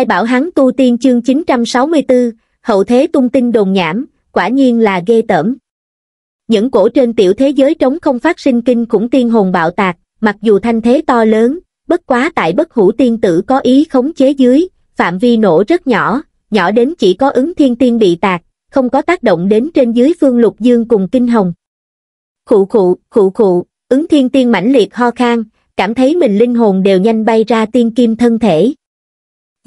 Ai bảo hắn tu tiên chương 964, hậu thế tung tin đồn nhảm, quả nhiên là ghê tởm. Những cổ trên tiểu thế giới trống không phát sinh kinh khủng tiên hồn bạo tạc, mặc dù thanh thế to lớn, bất quá tại bất hủ tiên tử có ý khống chế dưới, phạm vi nổ rất nhỏ, nhỏ đến chỉ có ứng thiên tiên bị tạc, không có tác động đến trên dưới phương lục dương cùng kinh hồng. Khụ khụ, khụ khụ, ứng thiên tiên mãnh liệt ho khang cảm thấy mình linh hồn đều nhanh bay ra tiên kim thân thể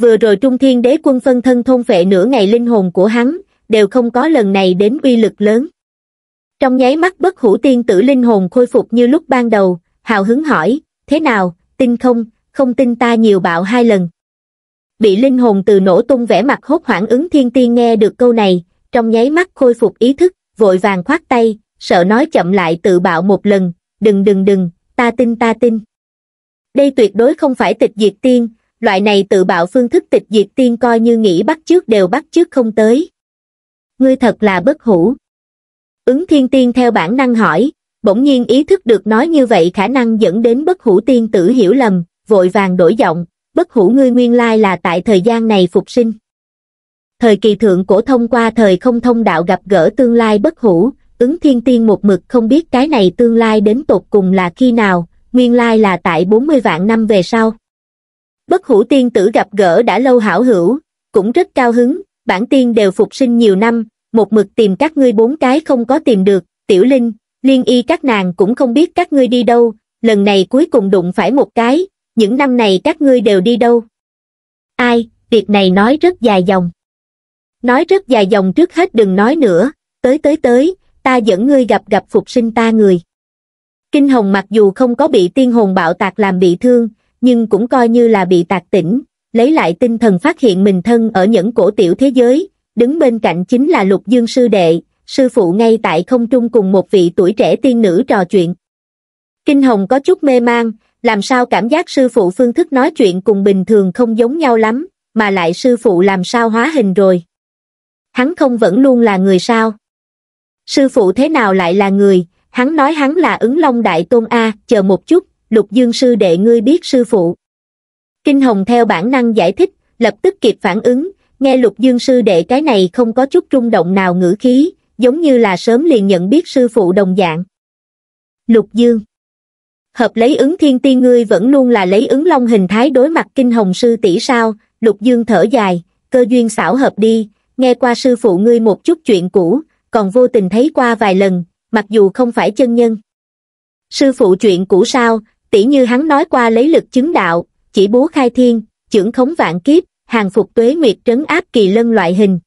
vừa rồi trung thiên đế quân phân thân thôn vệ nửa ngày linh hồn của hắn, đều không có lần này đến uy lực lớn. Trong nháy mắt bất hủ tiên tử linh hồn khôi phục như lúc ban đầu, hào hứng hỏi, thế nào, tin không, không tin ta nhiều bạo hai lần. Bị linh hồn từ nổ tung vẻ mặt hốt hoảng ứng thiên tiên nghe được câu này, trong nháy mắt khôi phục ý thức, vội vàng khoát tay, sợ nói chậm lại tự bạo một lần, đừng đừng đừng, ta tin ta tin. Đây tuyệt đối không phải tịch diệt tiên, loại này tự bạo phương thức tịch diệt tiên coi như nghĩ bắt trước đều bắt trước không tới. Ngươi thật là bất hủ. Ứng thiên tiên theo bản năng hỏi, bỗng nhiên ý thức được nói như vậy khả năng dẫn đến bất hủ tiên tử hiểu lầm, vội vàng đổi giọng, bất hủ ngươi nguyên lai là tại thời gian này phục sinh. Thời kỳ thượng cổ thông qua thời không thông đạo gặp gỡ tương lai bất hủ, ứng thiên tiên một mực không biết cái này tương lai đến tột cùng là khi nào, nguyên lai là tại 40 vạn năm về sau bất hủ tiên tử gặp gỡ đã lâu hảo hữu, cũng rất cao hứng, bản tiên đều phục sinh nhiều năm, một mực tìm các ngươi bốn cái không có tìm được, tiểu linh, liên y các nàng cũng không biết các ngươi đi đâu, lần này cuối cùng đụng phải một cái, những năm này các ngươi đều đi đâu. Ai, việc này nói rất dài dòng. Nói rất dài dòng trước hết đừng nói nữa, tới tới tới, ta dẫn ngươi gặp gặp phục sinh ta người. Kinh hồng mặc dù không có bị tiên hồn bạo tạc làm bị thương, nhưng cũng coi như là bị tạc tỉnh, lấy lại tinh thần phát hiện mình thân ở những cổ tiểu thế giới, đứng bên cạnh chính là lục dương sư đệ, sư phụ ngay tại không trung cùng một vị tuổi trẻ tiên nữ trò chuyện. Kinh Hồng có chút mê mang, làm sao cảm giác sư phụ phương thức nói chuyện cùng bình thường không giống nhau lắm, mà lại sư phụ làm sao hóa hình rồi. Hắn không vẫn luôn là người sao? Sư phụ thế nào lại là người, hắn nói hắn là ứng long đại tôn A, chờ một chút, lục dương sư đệ ngươi biết sư phụ. Kinh hồng theo bản năng giải thích, lập tức kịp phản ứng, nghe lục dương sư đệ cái này không có chút rung động nào ngữ khí, giống như là sớm liền nhận biết sư phụ đồng dạng. Lục dương Hợp lấy ứng thiên ti ngươi vẫn luôn là lấy ứng long hình thái đối mặt kinh hồng sư tỷ sao, lục dương thở dài, cơ duyên xảo hợp đi, nghe qua sư phụ ngươi một chút chuyện cũ, còn vô tình thấy qua vài lần, mặc dù không phải chân nhân. Sư phụ chuyện cũ sao, tỷ như hắn nói qua lấy lực chứng đạo, chỉ búa khai thiên, trưởng khống vạn kiếp, hàng phục tuế nguyệt trấn áp kỳ lân loại hình.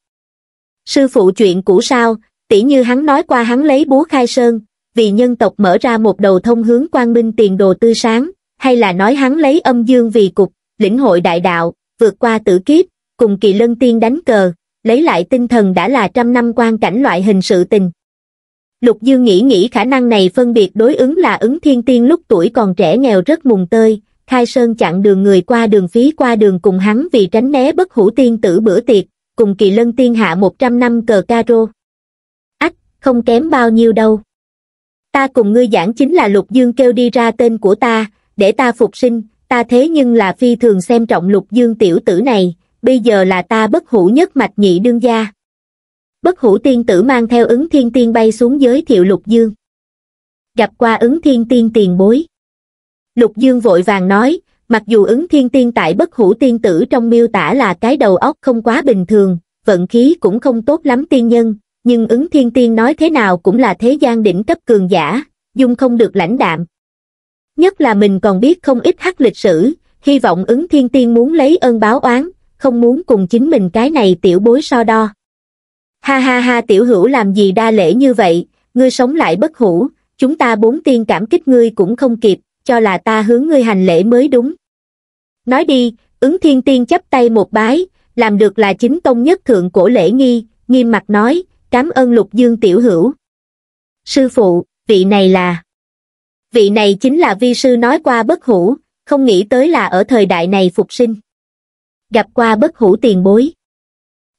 Sư phụ chuyện cũ sao, tỷ như hắn nói qua hắn lấy búa khai sơn, vì nhân tộc mở ra một đầu thông hướng quang minh tiền đồ tươi sáng, hay là nói hắn lấy âm dương vì cục, lĩnh hội đại đạo, vượt qua tử kiếp, cùng kỳ lân tiên đánh cờ, lấy lại tinh thần đã là trăm năm quan cảnh loại hình sự tình. Lục Dương nghĩ nghĩ khả năng này phân biệt đối ứng là ứng thiên tiên lúc tuổi còn trẻ nghèo rất mùng tơi, khai sơn chặn đường người qua đường phí qua đường cùng hắn vì tránh né bất hủ tiên tử bữa tiệc, cùng kỳ lân tiên hạ 100 năm cờ caro. Ách, không kém bao nhiêu đâu. Ta cùng ngươi giảng chính là Lục Dương kêu đi ra tên của ta, để ta phục sinh, ta thế nhưng là phi thường xem trọng Lục Dương tiểu tử này, bây giờ là ta bất hủ nhất mạch nhị đương gia bất hủ tiên tử mang theo ứng thiên tiên bay xuống giới thiệu lục dương gặp qua ứng thiên tiên tiền bối lục dương vội vàng nói mặc dù ứng thiên tiên tại bất hủ tiên tử trong miêu tả là cái đầu óc không quá bình thường vận khí cũng không tốt lắm tiên nhân nhưng ứng thiên tiên nói thế nào cũng là thế gian đỉnh cấp cường giả dung không được lãnh đạm nhất là mình còn biết không ít hắc lịch sử hy vọng ứng thiên tiên muốn lấy ơn báo oán không muốn cùng chính mình cái này tiểu bối so đo ha ha ha tiểu hữu làm gì đa lễ như vậy ngươi sống lại bất hủ chúng ta bốn tiên cảm kích ngươi cũng không kịp cho là ta hướng ngươi hành lễ mới đúng nói đi ứng thiên tiên chấp tay một bái làm được là chính tông nhất thượng cổ lễ nghi nghiêm mặt nói cảm ơn lục dương tiểu hữu sư phụ vị này là vị này chính là vi sư nói qua bất hủ không nghĩ tới là ở thời đại này phục sinh gặp qua bất hủ tiền bối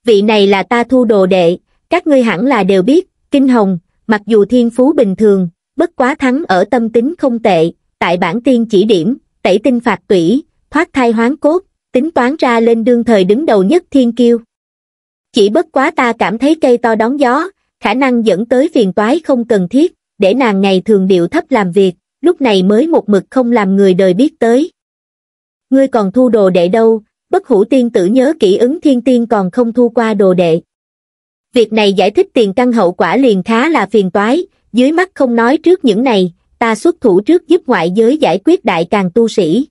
vị này là ta thu đồ đệ, các ngươi hẳn là đều biết, Kinh Hồng, mặc dù thiên phú bình thường, bất quá thắng ở tâm tính không tệ, tại bản tiên chỉ điểm, tẩy tinh phạt tủy, thoát thai hoán cốt, tính toán ra lên đương thời đứng đầu nhất thiên kiêu. Chỉ bất quá ta cảm thấy cây to đón gió, khả năng dẫn tới phiền toái không cần thiết, để nàng ngày thường điệu thấp làm việc, lúc này mới một mực không làm người đời biết tới. Ngươi còn thu đồ đệ đâu, bất hủ tiên tử nhớ kỹ ứng thiên tiên còn không thu qua đồ đệ. Việc này giải thích tiền căn hậu quả liền khá là phiền toái, dưới mắt không nói trước những này, ta xuất thủ trước giúp ngoại giới giải quyết đại càng tu sĩ.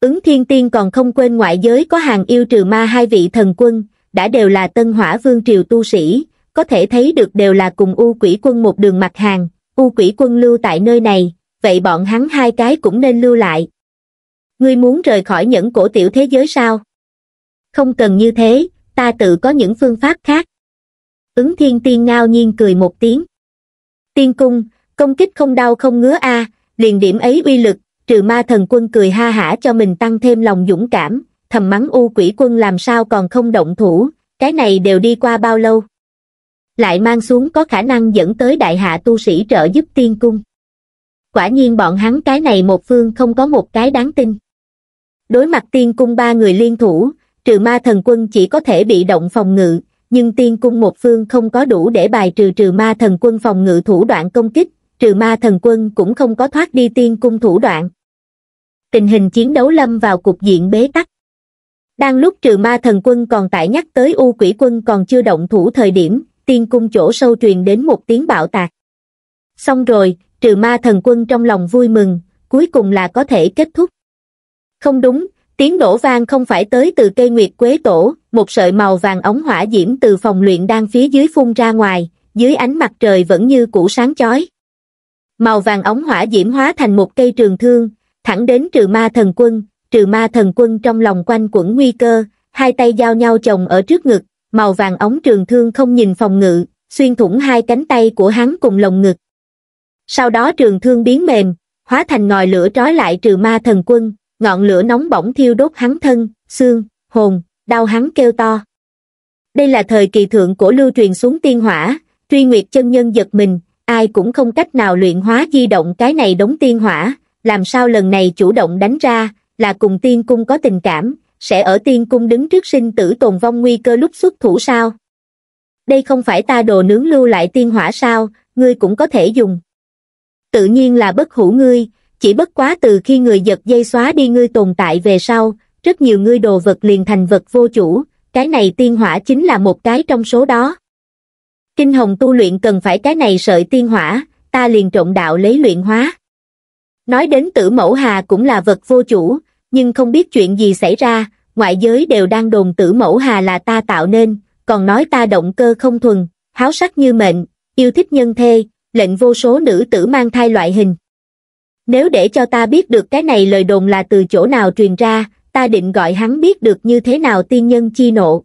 Ứng thiên tiên còn không quên ngoại giới có hàng yêu trừ ma hai vị thần quân, đã đều là tân hỏa vương triều tu sĩ, có thể thấy được đều là cùng u quỷ quân một đường mặt hàng, u quỷ quân lưu tại nơi này, vậy bọn hắn hai cái cũng nên lưu lại, ngươi muốn rời khỏi những cổ tiểu thế giới sao không cần như thế ta tự có những phương pháp khác ứng thiên tiên ngao nhiên cười một tiếng tiên cung công kích không đau không ngứa a liền điểm ấy uy lực trừ ma thần quân cười ha hả cho mình tăng thêm lòng dũng cảm thầm mắng u quỷ quân làm sao còn không động thủ cái này đều đi qua bao lâu lại mang xuống có khả năng dẫn tới đại hạ tu sĩ trợ giúp tiên cung quả nhiên bọn hắn cái này một phương không có một cái đáng tin đối mặt tiên cung ba người liên thủ trừ ma thần quân chỉ có thể bị động phòng ngự nhưng tiên cung một phương không có đủ để bài trừ trừ ma thần quân phòng ngự thủ đoạn công kích trừ ma thần quân cũng không có thoát đi tiên cung thủ đoạn tình hình chiến đấu lâm vào cục diện bế tắc đang lúc trừ ma thần quân còn tại nhắc tới u quỷ quân còn chưa động thủ thời điểm tiên cung chỗ sâu truyền đến một tiếng bạo tạc xong rồi trừ ma thần quân trong lòng vui mừng cuối cùng là có thể kết thúc không đúng tiếng nổ vang không phải tới từ cây nguyệt quế tổ một sợi màu vàng ống hỏa diễm từ phòng luyện đang phía dưới phun ra ngoài dưới ánh mặt trời vẫn như cũ sáng chói màu vàng ống hỏa diễm hóa thành một cây trường thương thẳng đến trừ ma thần quân trừ ma thần quân trong lòng quanh quẩn nguy cơ hai tay giao nhau chồng ở trước ngực màu vàng ống trường thương không nhìn phòng ngự xuyên thủng hai cánh tay của hắn cùng lồng ngực sau đó trường thương biến mềm hóa thành ngòi lửa trói lại trừ ma thần quân ngọn lửa nóng bỏng thiêu đốt hắn thân, xương, hồn, đau hắn kêu to. Đây là thời kỳ thượng cổ lưu truyền xuống tiên hỏa, truy nguyệt chân nhân giật mình, ai cũng không cách nào luyện hóa di động cái này đống tiên hỏa, làm sao lần này chủ động đánh ra, là cùng tiên cung có tình cảm, sẽ ở tiên cung đứng trước sinh tử tồn vong nguy cơ lúc xuất thủ sao. Đây không phải ta đồ nướng lưu lại tiên hỏa sao, ngươi cũng có thể dùng. Tự nhiên là bất hủ ngươi, chỉ bất quá từ khi người giật dây xóa đi ngươi tồn tại về sau rất nhiều ngươi đồ vật liền thành vật vô chủ cái này tiên hỏa chính là một cái trong số đó kinh hồng tu luyện cần phải cái này sợi tiên hỏa ta liền trộn đạo lấy luyện hóa nói đến tử mẫu hà cũng là vật vô chủ nhưng không biết chuyện gì xảy ra ngoại giới đều đang đồn tử mẫu hà là ta tạo nên còn nói ta động cơ không thuần háo sắc như mệnh yêu thích nhân thê lệnh vô số nữ tử mang thai loại hình nếu để cho ta biết được cái này lời đồn là từ chỗ nào truyền ra, ta định gọi hắn biết được như thế nào tiên nhân chi nộ.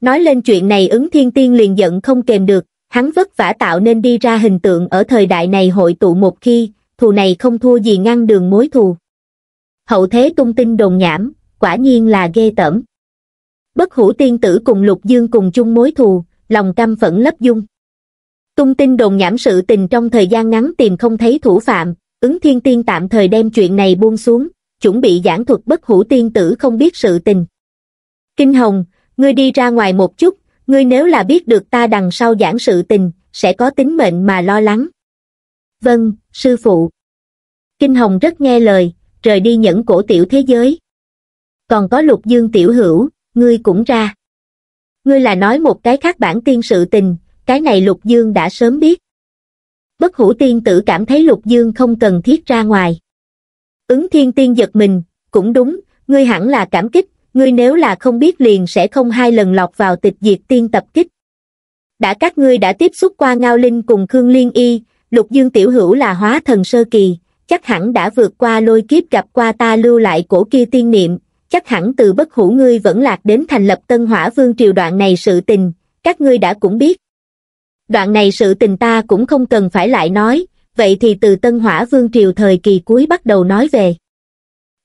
Nói lên chuyện này ứng thiên tiên liền giận không kềm được, hắn vất vả tạo nên đi ra hình tượng ở thời đại này hội tụ một khi, thù này không thua gì ngăn đường mối thù. Hậu thế tung tin đồn nhảm, quả nhiên là ghê tởm. Bất hủ tiên tử cùng lục dương cùng chung mối thù, lòng căm phẫn lấp dung. Tung tin đồn nhảm sự tình trong thời gian ngắn tìm không thấy thủ phạm, ứng thiên tiên tạm thời đem chuyện này buông xuống, chuẩn bị giảng thuật bất hủ tiên tử không biết sự tình. Kinh Hồng, ngươi đi ra ngoài một chút, ngươi nếu là biết được ta đằng sau giảng sự tình, sẽ có tính mệnh mà lo lắng. Vâng, sư phụ. Kinh Hồng rất nghe lời, rời đi nhẫn cổ tiểu thế giới. Còn có lục dương tiểu hữu, ngươi cũng ra. Ngươi là nói một cái khác bản tiên sự tình, cái này lục dương đã sớm biết bất hủ tiên tử cảm thấy lục dương không cần thiết ra ngoài. Ứng thiên tiên giật mình, cũng đúng, ngươi hẳn là cảm kích, ngươi nếu là không biết liền sẽ không hai lần lọt vào tịch diệt tiên tập kích. Đã các ngươi đã tiếp xúc qua Ngao Linh cùng Khương Liên Y, lục dương tiểu hữu là hóa thần sơ kỳ, chắc hẳn đã vượt qua lôi kiếp gặp qua ta lưu lại cổ kia tiên niệm, chắc hẳn từ bất hủ ngươi vẫn lạc đến thành lập tân hỏa vương triều đoạn này sự tình, các ngươi đã cũng biết đoạn này sự tình ta cũng không cần phải lại nói, vậy thì từ Tân Hỏa Vương Triều thời kỳ cuối bắt đầu nói về.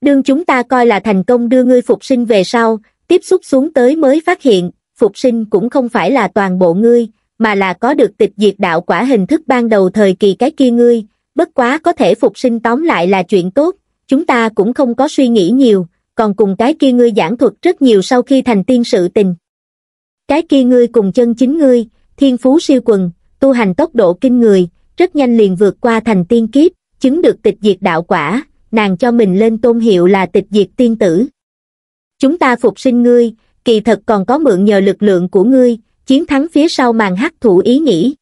Đương chúng ta coi là thành công đưa ngươi phục sinh về sau, tiếp xúc xuống tới mới phát hiện, phục sinh cũng không phải là toàn bộ ngươi, mà là có được tịch diệt đạo quả hình thức ban đầu thời kỳ cái kia ngươi, bất quá có thể phục sinh tóm lại là chuyện tốt, chúng ta cũng không có suy nghĩ nhiều, còn cùng cái kia ngươi giảng thuật rất nhiều sau khi thành tiên sự tình. Cái kia ngươi cùng chân chính ngươi, thiên phú siêu quần, tu hành tốc độ kinh người, rất nhanh liền vượt qua thành tiên kiếp, chứng được tịch diệt đạo quả, nàng cho mình lên tôn hiệu là tịch diệt tiên tử. Chúng ta phục sinh ngươi, kỳ thật còn có mượn nhờ lực lượng của ngươi, chiến thắng phía sau màn hắc thủ ý nghĩ.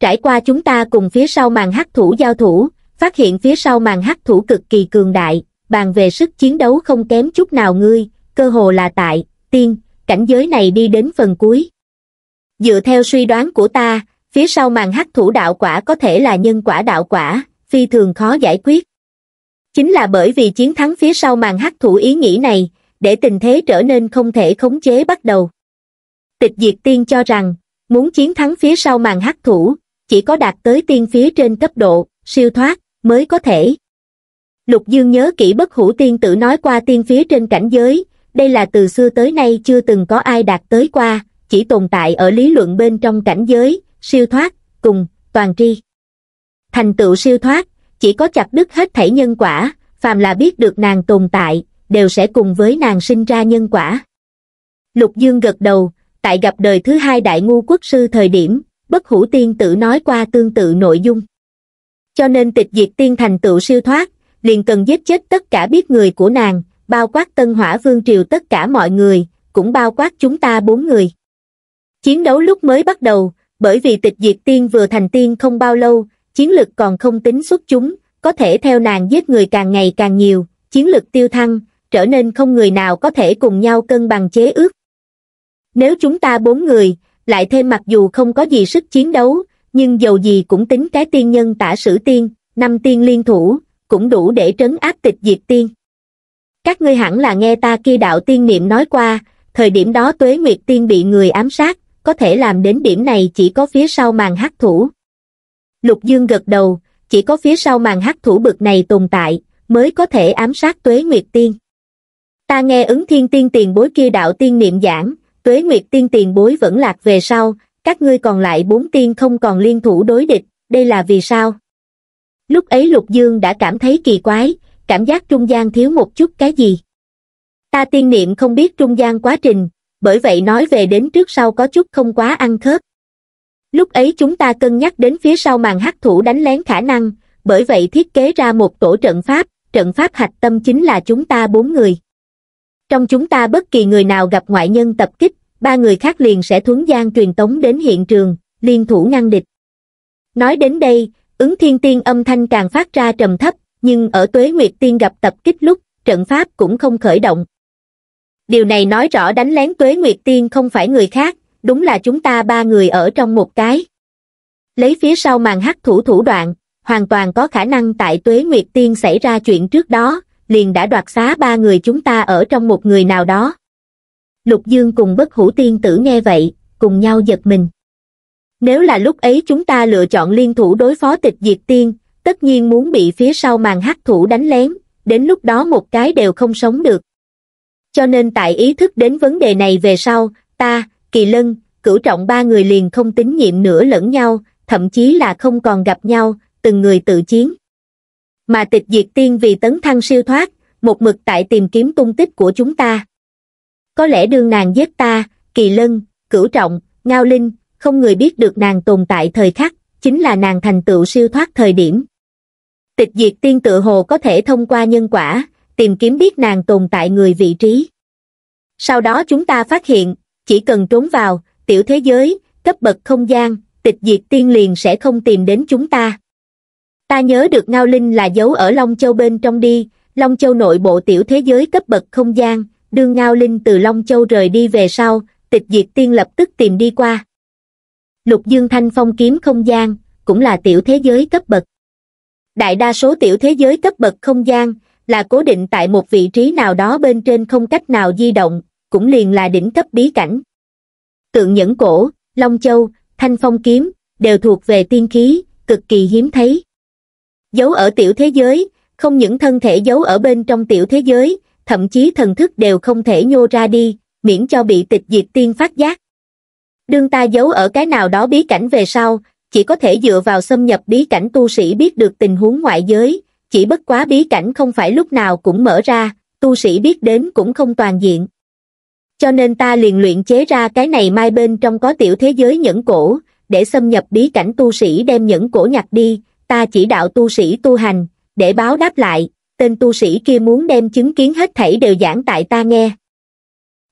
Trải qua chúng ta cùng phía sau màn hắc thủ giao thủ, phát hiện phía sau màn hắc thủ cực kỳ cường đại, bàn về sức chiến đấu không kém chút nào ngươi, cơ hồ là tại, tiên, cảnh giới này đi đến phần cuối dựa theo suy đoán của ta phía sau màn hắc thủ đạo quả có thể là nhân quả đạo quả phi thường khó giải quyết chính là bởi vì chiến thắng phía sau màn hắc thủ ý nghĩ này để tình thế trở nên không thể khống chế bắt đầu tịch diệt tiên cho rằng muốn chiến thắng phía sau màn hắc thủ chỉ có đạt tới tiên phía trên cấp độ siêu thoát mới có thể lục dương nhớ kỹ bất hủ tiên tử nói qua tiên phía trên cảnh giới đây là từ xưa tới nay chưa từng có ai đạt tới qua chỉ tồn tại ở lý luận bên trong cảnh giới, siêu thoát, cùng, toàn tri. Thành tựu siêu thoát, chỉ có chặt đứt hết thảy nhân quả, phàm là biết được nàng tồn tại, đều sẽ cùng với nàng sinh ra nhân quả. Lục Dương gật đầu, tại gặp đời thứ hai đại ngu quốc sư thời điểm, bất hủ tiên tử nói qua tương tự nội dung. Cho nên tịch diệt tiên thành tựu siêu thoát, liền cần giết chết tất cả biết người của nàng, bao quát tân hỏa vương triều tất cả mọi người, cũng bao quát chúng ta bốn người. Chiến đấu lúc mới bắt đầu, bởi vì tịch diệt tiên vừa thành tiên không bao lâu, chiến lực còn không tính xuất chúng, có thể theo nàng giết người càng ngày càng nhiều, chiến lực tiêu thăng, trở nên không người nào có thể cùng nhau cân bằng chế ước. Nếu chúng ta bốn người, lại thêm mặc dù không có gì sức chiến đấu, nhưng dầu gì cũng tính cái tiên nhân tả sử tiên, năm tiên liên thủ, cũng đủ để trấn áp tịch diệt tiên. Các ngươi hẳn là nghe ta kia đạo tiên niệm nói qua, thời điểm đó tuế nguyệt tiên bị người ám sát, có thể làm đến điểm này chỉ có phía sau màn hắc thủ. Lục Dương gật đầu, chỉ có phía sau màn hắc thủ bực này tồn tại, mới có thể ám sát Tuế Nguyệt Tiên. Ta nghe ứng thiên tiên tiền bối kia đạo tiên niệm giảng, Tuế Nguyệt Tiên tiền bối vẫn lạc về sau, các ngươi còn lại bốn tiên không còn liên thủ đối địch, đây là vì sao? Lúc ấy Lục Dương đã cảm thấy kỳ quái, cảm giác trung gian thiếu một chút cái gì. Ta tiên niệm không biết trung gian quá trình, bởi vậy nói về đến trước sau có chút không quá ăn khớp. Lúc ấy chúng ta cân nhắc đến phía sau màn hắc thủ đánh lén khả năng, bởi vậy thiết kế ra một tổ trận pháp, trận pháp hạch tâm chính là chúng ta bốn người. Trong chúng ta bất kỳ người nào gặp ngoại nhân tập kích, ba người khác liền sẽ thuấn gian truyền tống đến hiện trường, liên thủ ngăn địch. Nói đến đây, ứng thiên tiên âm thanh càng phát ra trầm thấp, nhưng ở tuế nguyệt tiên gặp tập kích lúc, trận pháp cũng không khởi động, điều này nói rõ đánh lén tuế nguyệt tiên không phải người khác đúng là chúng ta ba người ở trong một cái lấy phía sau màn hắc thủ thủ đoạn hoàn toàn có khả năng tại tuế nguyệt tiên xảy ra chuyện trước đó liền đã đoạt xá ba người chúng ta ở trong một người nào đó lục dương cùng bất hủ tiên tử nghe vậy cùng nhau giật mình nếu là lúc ấy chúng ta lựa chọn liên thủ đối phó tịch diệt tiên tất nhiên muốn bị phía sau màn hắc thủ đánh lén đến lúc đó một cái đều không sống được cho nên tại ý thức đến vấn đề này về sau, ta, Kỳ Lân, cửu trọng ba người liền không tín nhiệm nữa lẫn nhau, thậm chí là không còn gặp nhau, từng người tự chiến. Mà tịch diệt tiên vì tấn thăng siêu thoát, một mực tại tìm kiếm tung tích của chúng ta. Có lẽ đương nàng giết ta, Kỳ Lân, cửu trọng, ngao linh, không người biết được nàng tồn tại thời khắc, chính là nàng thành tựu siêu thoát thời điểm. Tịch diệt tiên tự hồ có thể thông qua nhân quả, tìm kiếm biết nàng tồn tại người vị trí. Sau đó chúng ta phát hiện, chỉ cần trốn vào, tiểu thế giới, cấp bậc không gian, tịch diệt tiên liền sẽ không tìm đến chúng ta. Ta nhớ được Ngao Linh là giấu ở Long Châu bên trong đi, Long Châu nội bộ tiểu thế giới cấp bậc không gian, đương Ngao Linh từ Long Châu rời đi về sau, tịch diệt tiên lập tức tìm đi qua. Lục Dương Thanh Phong kiếm không gian, cũng là tiểu thế giới cấp bậc. Đại đa số tiểu thế giới cấp bậc không gian, là cố định tại một vị trí nào đó bên trên không cách nào di động cũng liền là đỉnh cấp bí cảnh tượng nhẫn cổ long châu thanh phong kiếm đều thuộc về tiên khí cực kỳ hiếm thấy giấu ở tiểu thế giới không những thân thể giấu ở bên trong tiểu thế giới thậm chí thần thức đều không thể nhô ra đi miễn cho bị tịch diệt tiên phát giác đương ta giấu ở cái nào đó bí cảnh về sau chỉ có thể dựa vào xâm nhập bí cảnh tu sĩ biết được tình huống ngoại giới chỉ bất quá bí cảnh không phải lúc nào cũng mở ra, tu sĩ biết đến cũng không toàn diện. Cho nên ta liền luyện chế ra cái này mai bên trong có tiểu thế giới nhẫn cổ, để xâm nhập bí cảnh tu sĩ đem nhẫn cổ nhặt đi, ta chỉ đạo tu sĩ tu hành, để báo đáp lại, tên tu sĩ kia muốn đem chứng kiến hết thảy đều giảng tại ta nghe.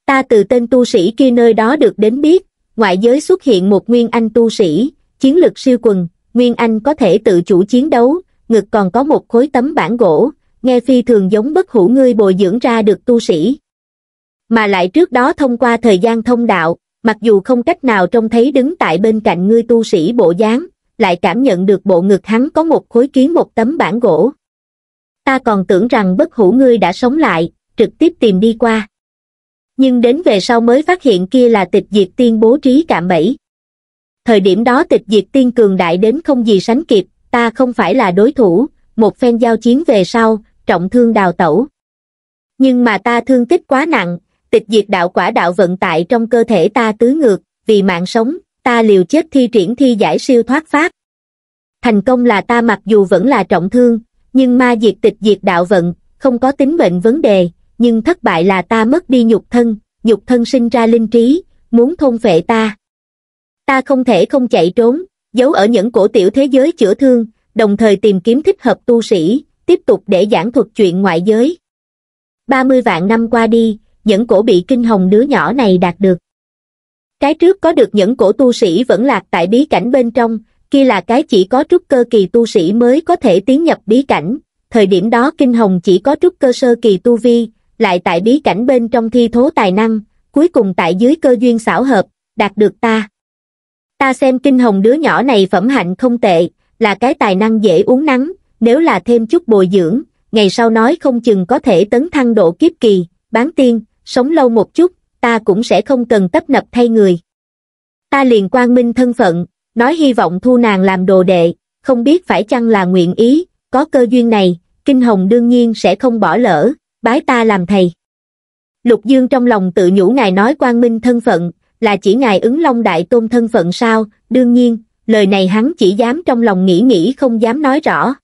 Ta từ tên tu sĩ kia nơi đó được đến biết, ngoại giới xuất hiện một nguyên anh tu sĩ, chiến lực siêu quần, nguyên anh có thể tự chủ chiến đấu, ngực còn có một khối tấm bản gỗ, nghe phi thường giống bất hủ ngươi bồi dưỡng ra được tu sĩ. Mà lại trước đó thông qua thời gian thông đạo, mặc dù không cách nào trông thấy đứng tại bên cạnh ngươi tu sĩ bộ dáng, lại cảm nhận được bộ ngực hắn có một khối kiến một tấm bản gỗ. Ta còn tưởng rằng bất hủ ngươi đã sống lại, trực tiếp tìm đi qua. Nhưng đến về sau mới phát hiện kia là tịch diệt tiên bố trí cạm bẫy. Thời điểm đó tịch diệt tiên cường đại đến không gì sánh kịp, ta không phải là đối thủ, một phen giao chiến về sau, trọng thương đào tẩu. Nhưng mà ta thương tích quá nặng, tịch diệt đạo quả đạo vận tại trong cơ thể ta tứ ngược, vì mạng sống, ta liều chết thi triển thi giải siêu thoát pháp. Thành công là ta mặc dù vẫn là trọng thương, nhưng ma diệt tịch diệt đạo vận, không có tính bệnh vấn đề, nhưng thất bại là ta mất đi nhục thân, nhục thân sinh ra linh trí, muốn thôn phệ ta. Ta không thể không chạy trốn, giấu ở những cổ tiểu thế giới chữa thương, đồng thời tìm kiếm thích hợp tu sĩ, tiếp tục để giảng thuật chuyện ngoại giới. 30 vạn năm qua đi, những cổ bị kinh hồng đứa nhỏ này đạt được. Cái trước có được những cổ tu sĩ vẫn lạc tại bí cảnh bên trong, kia là cái chỉ có trúc cơ kỳ tu sĩ mới có thể tiến nhập bí cảnh, thời điểm đó kinh hồng chỉ có trúc cơ sơ kỳ tu vi, lại tại bí cảnh bên trong thi thố tài năng, cuối cùng tại dưới cơ duyên xảo hợp, đạt được ta ta xem kinh hồng đứa nhỏ này phẩm hạnh không tệ là cái tài năng dễ uống nắng nếu là thêm chút bồi dưỡng ngày sau nói không chừng có thể tấn thăng độ kiếp kỳ bán tiên sống lâu một chút ta cũng sẽ không cần tấp nập thay người ta liền quan minh thân phận nói hy vọng thu nàng làm đồ đệ không biết phải chăng là nguyện ý có cơ duyên này kinh hồng đương nhiên sẽ không bỏ lỡ bái ta làm thầy lục dương trong lòng tự nhủ ngài nói quan minh thân phận là chỉ ngài ứng long đại tôn thân phận sao, đương nhiên, lời này hắn chỉ dám trong lòng nghĩ nghĩ không dám nói rõ.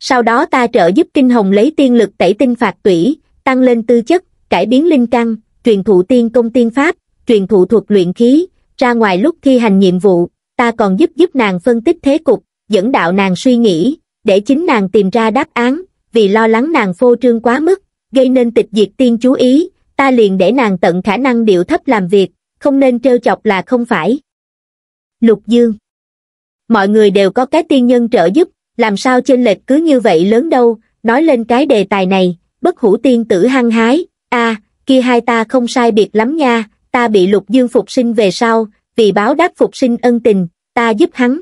Sau đó ta trợ giúp Kinh Hồng lấy tiên lực tẩy tinh phạt tủy, tăng lên tư chất, cải biến linh căn, truyền thụ tiên công tiên pháp, truyền thụ thuật luyện khí, ra ngoài lúc thi hành nhiệm vụ, ta còn giúp giúp nàng phân tích thế cục, dẫn đạo nàng suy nghĩ, để chính nàng tìm ra đáp án, vì lo lắng nàng phô trương quá mức, gây nên tịch diệt tiên chú ý, ta liền để nàng tận khả năng điệu thấp làm việc, không nên trêu chọc là không phải lục dương mọi người đều có cái tiên nhân trợ giúp làm sao trên lệch cứ như vậy lớn đâu nói lên cái đề tài này bất hủ tiên tử hăng hái a kia hai ta không sai biệt lắm nha ta bị lục dương phục sinh về sau vì báo đáp phục sinh ân tình ta giúp hắn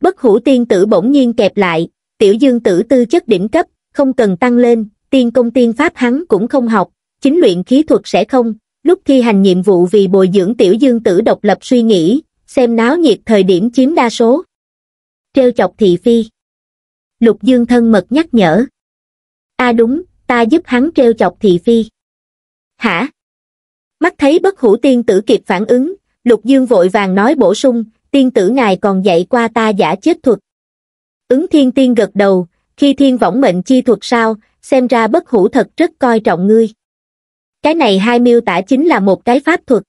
bất hủ tiên tử bỗng nhiên kẹp lại tiểu dương tử tư chất đỉnh cấp không cần tăng lên tiên công tiên pháp hắn cũng không học chính luyện khí thuật sẽ không lúc thi hành nhiệm vụ vì bồi dưỡng tiểu dương tử độc lập suy nghĩ, xem náo nhiệt thời điểm chiếm đa số. treo chọc thị phi. Lục dương thân mật nhắc nhở. a à đúng, ta giúp hắn treo chọc thị phi. Hả? Mắt thấy bất hủ tiên tử kịp phản ứng, lục dương vội vàng nói bổ sung, tiên tử ngài còn dạy qua ta giả chết thuật. Ứng thiên tiên gật đầu, khi thiên võng mệnh chi thuật sao, xem ra bất hủ thật rất coi trọng ngươi cái này hai miêu tả chính là một cái pháp thuật.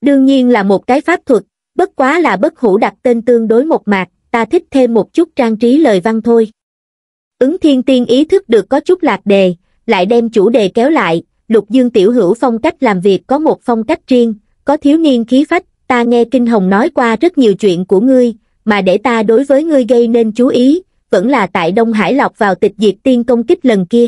Đương nhiên là một cái pháp thuật, bất quá là bất hủ đặt tên tương đối một mạc, ta thích thêm một chút trang trí lời văn thôi. Ứng thiên tiên ý thức được có chút lạc đề, lại đem chủ đề kéo lại, lục dương tiểu hữu phong cách làm việc có một phong cách riêng, có thiếu niên khí phách, ta nghe Kinh Hồng nói qua rất nhiều chuyện của ngươi, mà để ta đối với ngươi gây nên chú ý, vẫn là tại Đông Hải lọc vào tịch diệt tiên công kích lần kia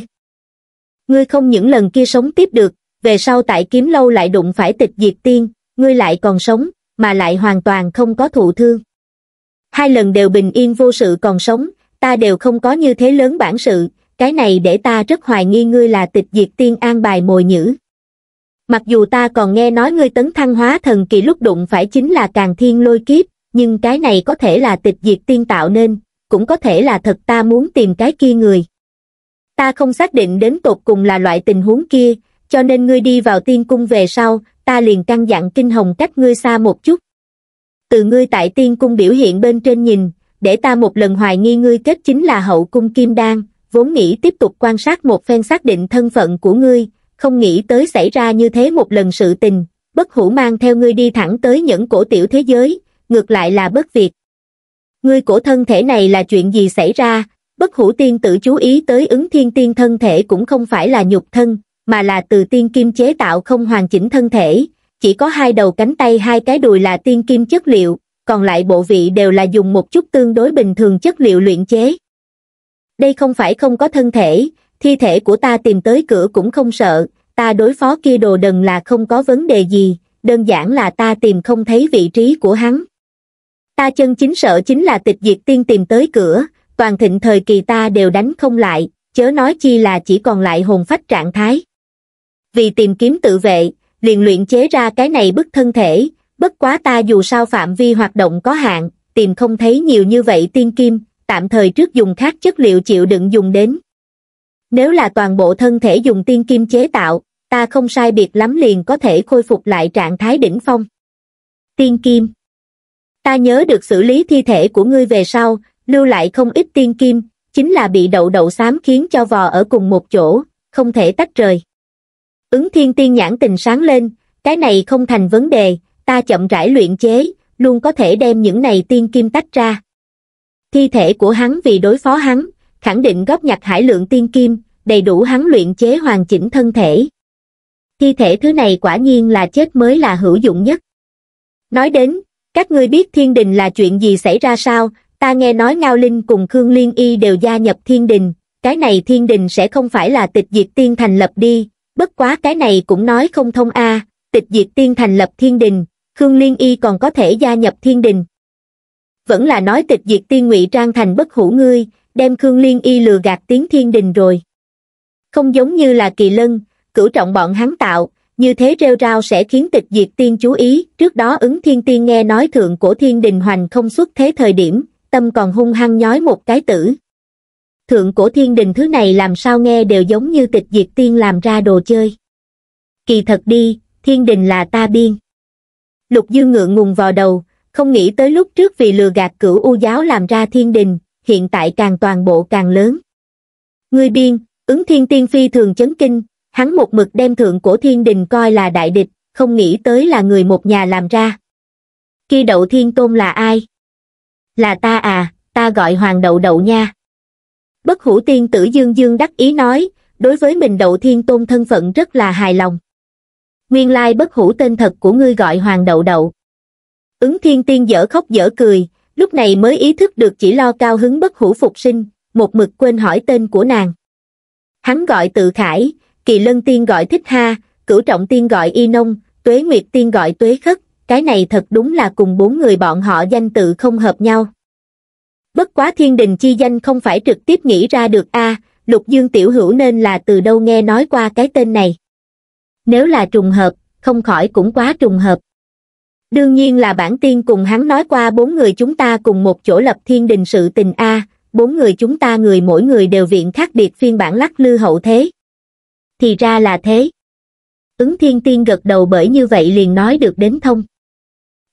ngươi không những lần kia sống tiếp được, về sau tại kiếm lâu lại đụng phải tịch diệt tiên, ngươi lại còn sống, mà lại hoàn toàn không có thụ thương. Hai lần đều bình yên vô sự còn sống, ta đều không có như thế lớn bản sự, cái này để ta rất hoài nghi ngươi là tịch diệt tiên an bài mồi nhữ. Mặc dù ta còn nghe nói ngươi tấn thăng hóa thần kỳ lúc đụng phải chính là càng thiên lôi kiếp, nhưng cái này có thể là tịch diệt tiên tạo nên, cũng có thể là thật ta muốn tìm cái kia người ta không xác định đến tột cùng là loại tình huống kia, cho nên ngươi đi vào tiên cung về sau, ta liền căn dặn kinh hồng cách ngươi xa một chút. Từ ngươi tại tiên cung biểu hiện bên trên nhìn, để ta một lần hoài nghi ngươi kết chính là hậu cung kim đan, vốn nghĩ tiếp tục quan sát một phen xác định thân phận của ngươi, không nghĩ tới xảy ra như thế một lần sự tình, bất hủ mang theo ngươi đi thẳng tới những cổ tiểu thế giới, ngược lại là bất việt. Ngươi cổ thân thể này là chuyện gì xảy ra, bất hủ tiên tử chú ý tới ứng thiên tiên thân thể cũng không phải là nhục thân, mà là từ tiên kim chế tạo không hoàn chỉnh thân thể, chỉ có hai đầu cánh tay hai cái đùi là tiên kim chất liệu, còn lại bộ vị đều là dùng một chút tương đối bình thường chất liệu luyện chế. Đây không phải không có thân thể, thi thể của ta tìm tới cửa cũng không sợ, ta đối phó kia đồ đần là không có vấn đề gì, đơn giản là ta tìm không thấy vị trí của hắn. Ta chân chính sợ chính là tịch diệt tiên tìm tới cửa, toàn thịnh thời kỳ ta đều đánh không lại, chớ nói chi là chỉ còn lại hồn phách trạng thái. Vì tìm kiếm tự vệ, liền luyện chế ra cái này bức thân thể, bất quá ta dù sao phạm vi hoạt động có hạn, tìm không thấy nhiều như vậy tiên kim, tạm thời trước dùng khác chất liệu chịu đựng dùng đến. Nếu là toàn bộ thân thể dùng tiên kim chế tạo, ta không sai biệt lắm liền có thể khôi phục lại trạng thái đỉnh phong. Tiên kim Ta nhớ được xử lý thi thể của ngươi về sau, lưu lại không ít tiên kim, chính là bị đậu đậu xám khiến cho vò ở cùng một chỗ, không thể tách rời. Ứng thiên tiên nhãn tình sáng lên, cái này không thành vấn đề, ta chậm rãi luyện chế, luôn có thể đem những này tiên kim tách ra. Thi thể của hắn vì đối phó hắn, khẳng định góp nhặt hải lượng tiên kim, đầy đủ hắn luyện chế hoàn chỉnh thân thể. Thi thể thứ này quả nhiên là chết mới là hữu dụng nhất. Nói đến, các ngươi biết thiên đình là chuyện gì xảy ra sao, ta nghe nói Ngao Linh cùng Khương Liên Y đều gia nhập thiên đình, cái này thiên đình sẽ không phải là tịch diệt tiên thành lập đi, bất quá cái này cũng nói không thông a tịch diệt tiên thành lập thiên đình, Khương Liên Y còn có thể gia nhập thiên đình. Vẫn là nói tịch diệt tiên ngụy trang thành bất hủ ngươi, đem Khương Liên Y lừa gạt tiếng thiên đình rồi. Không giống như là kỳ lân, cửu trọng bọn hắn tạo, như thế rêu rao sẽ khiến tịch diệt tiên chú ý, trước đó ứng thiên tiên nghe nói thượng cổ thiên đình hoành không xuất thế thời điểm, tâm còn hung hăng nhói một cái tử. Thượng cổ thiên đình thứ này làm sao nghe đều giống như tịch diệt tiên làm ra đồ chơi. Kỳ thật đi, thiên đình là ta biên. Lục dương ngượng ngùng vào đầu, không nghĩ tới lúc trước vì lừa gạt cửu u giáo làm ra thiên đình, hiện tại càng toàn bộ càng lớn. Ngươi biên, ứng thiên tiên phi thường chấn kinh, hắn một mực đem thượng cổ thiên đình coi là đại địch, không nghĩ tới là người một nhà làm ra. Khi đậu thiên tôn là ai? là ta à ta gọi hoàng đậu đậu nha bất hủ tiên tử dương dương đắc ý nói đối với mình đậu thiên tôn thân phận rất là hài lòng nguyên lai bất hủ tên thật của ngươi gọi hoàng đậu đậu ứng thiên tiên dở khóc dở cười lúc này mới ý thức được chỉ lo cao hứng bất hủ phục sinh một mực quên hỏi tên của nàng hắn gọi tự khải kỳ lân tiên gọi thích ha cửu trọng tiên gọi y nông tuế nguyệt tiên gọi tuế khất cái này thật đúng là cùng bốn người bọn họ danh tự không hợp nhau. Bất quá thiên đình chi danh không phải trực tiếp nghĩ ra được a lục dương tiểu hữu nên là từ đâu nghe nói qua cái tên này. Nếu là trùng hợp, không khỏi cũng quá trùng hợp. Đương nhiên là bản tiên cùng hắn nói qua bốn người chúng ta cùng một chỗ lập thiên đình sự tình a bốn người chúng ta người mỗi người đều viện khác biệt phiên bản lắc lư hậu thế. Thì ra là thế. Ứng thiên tiên gật đầu bởi như vậy liền nói được đến thông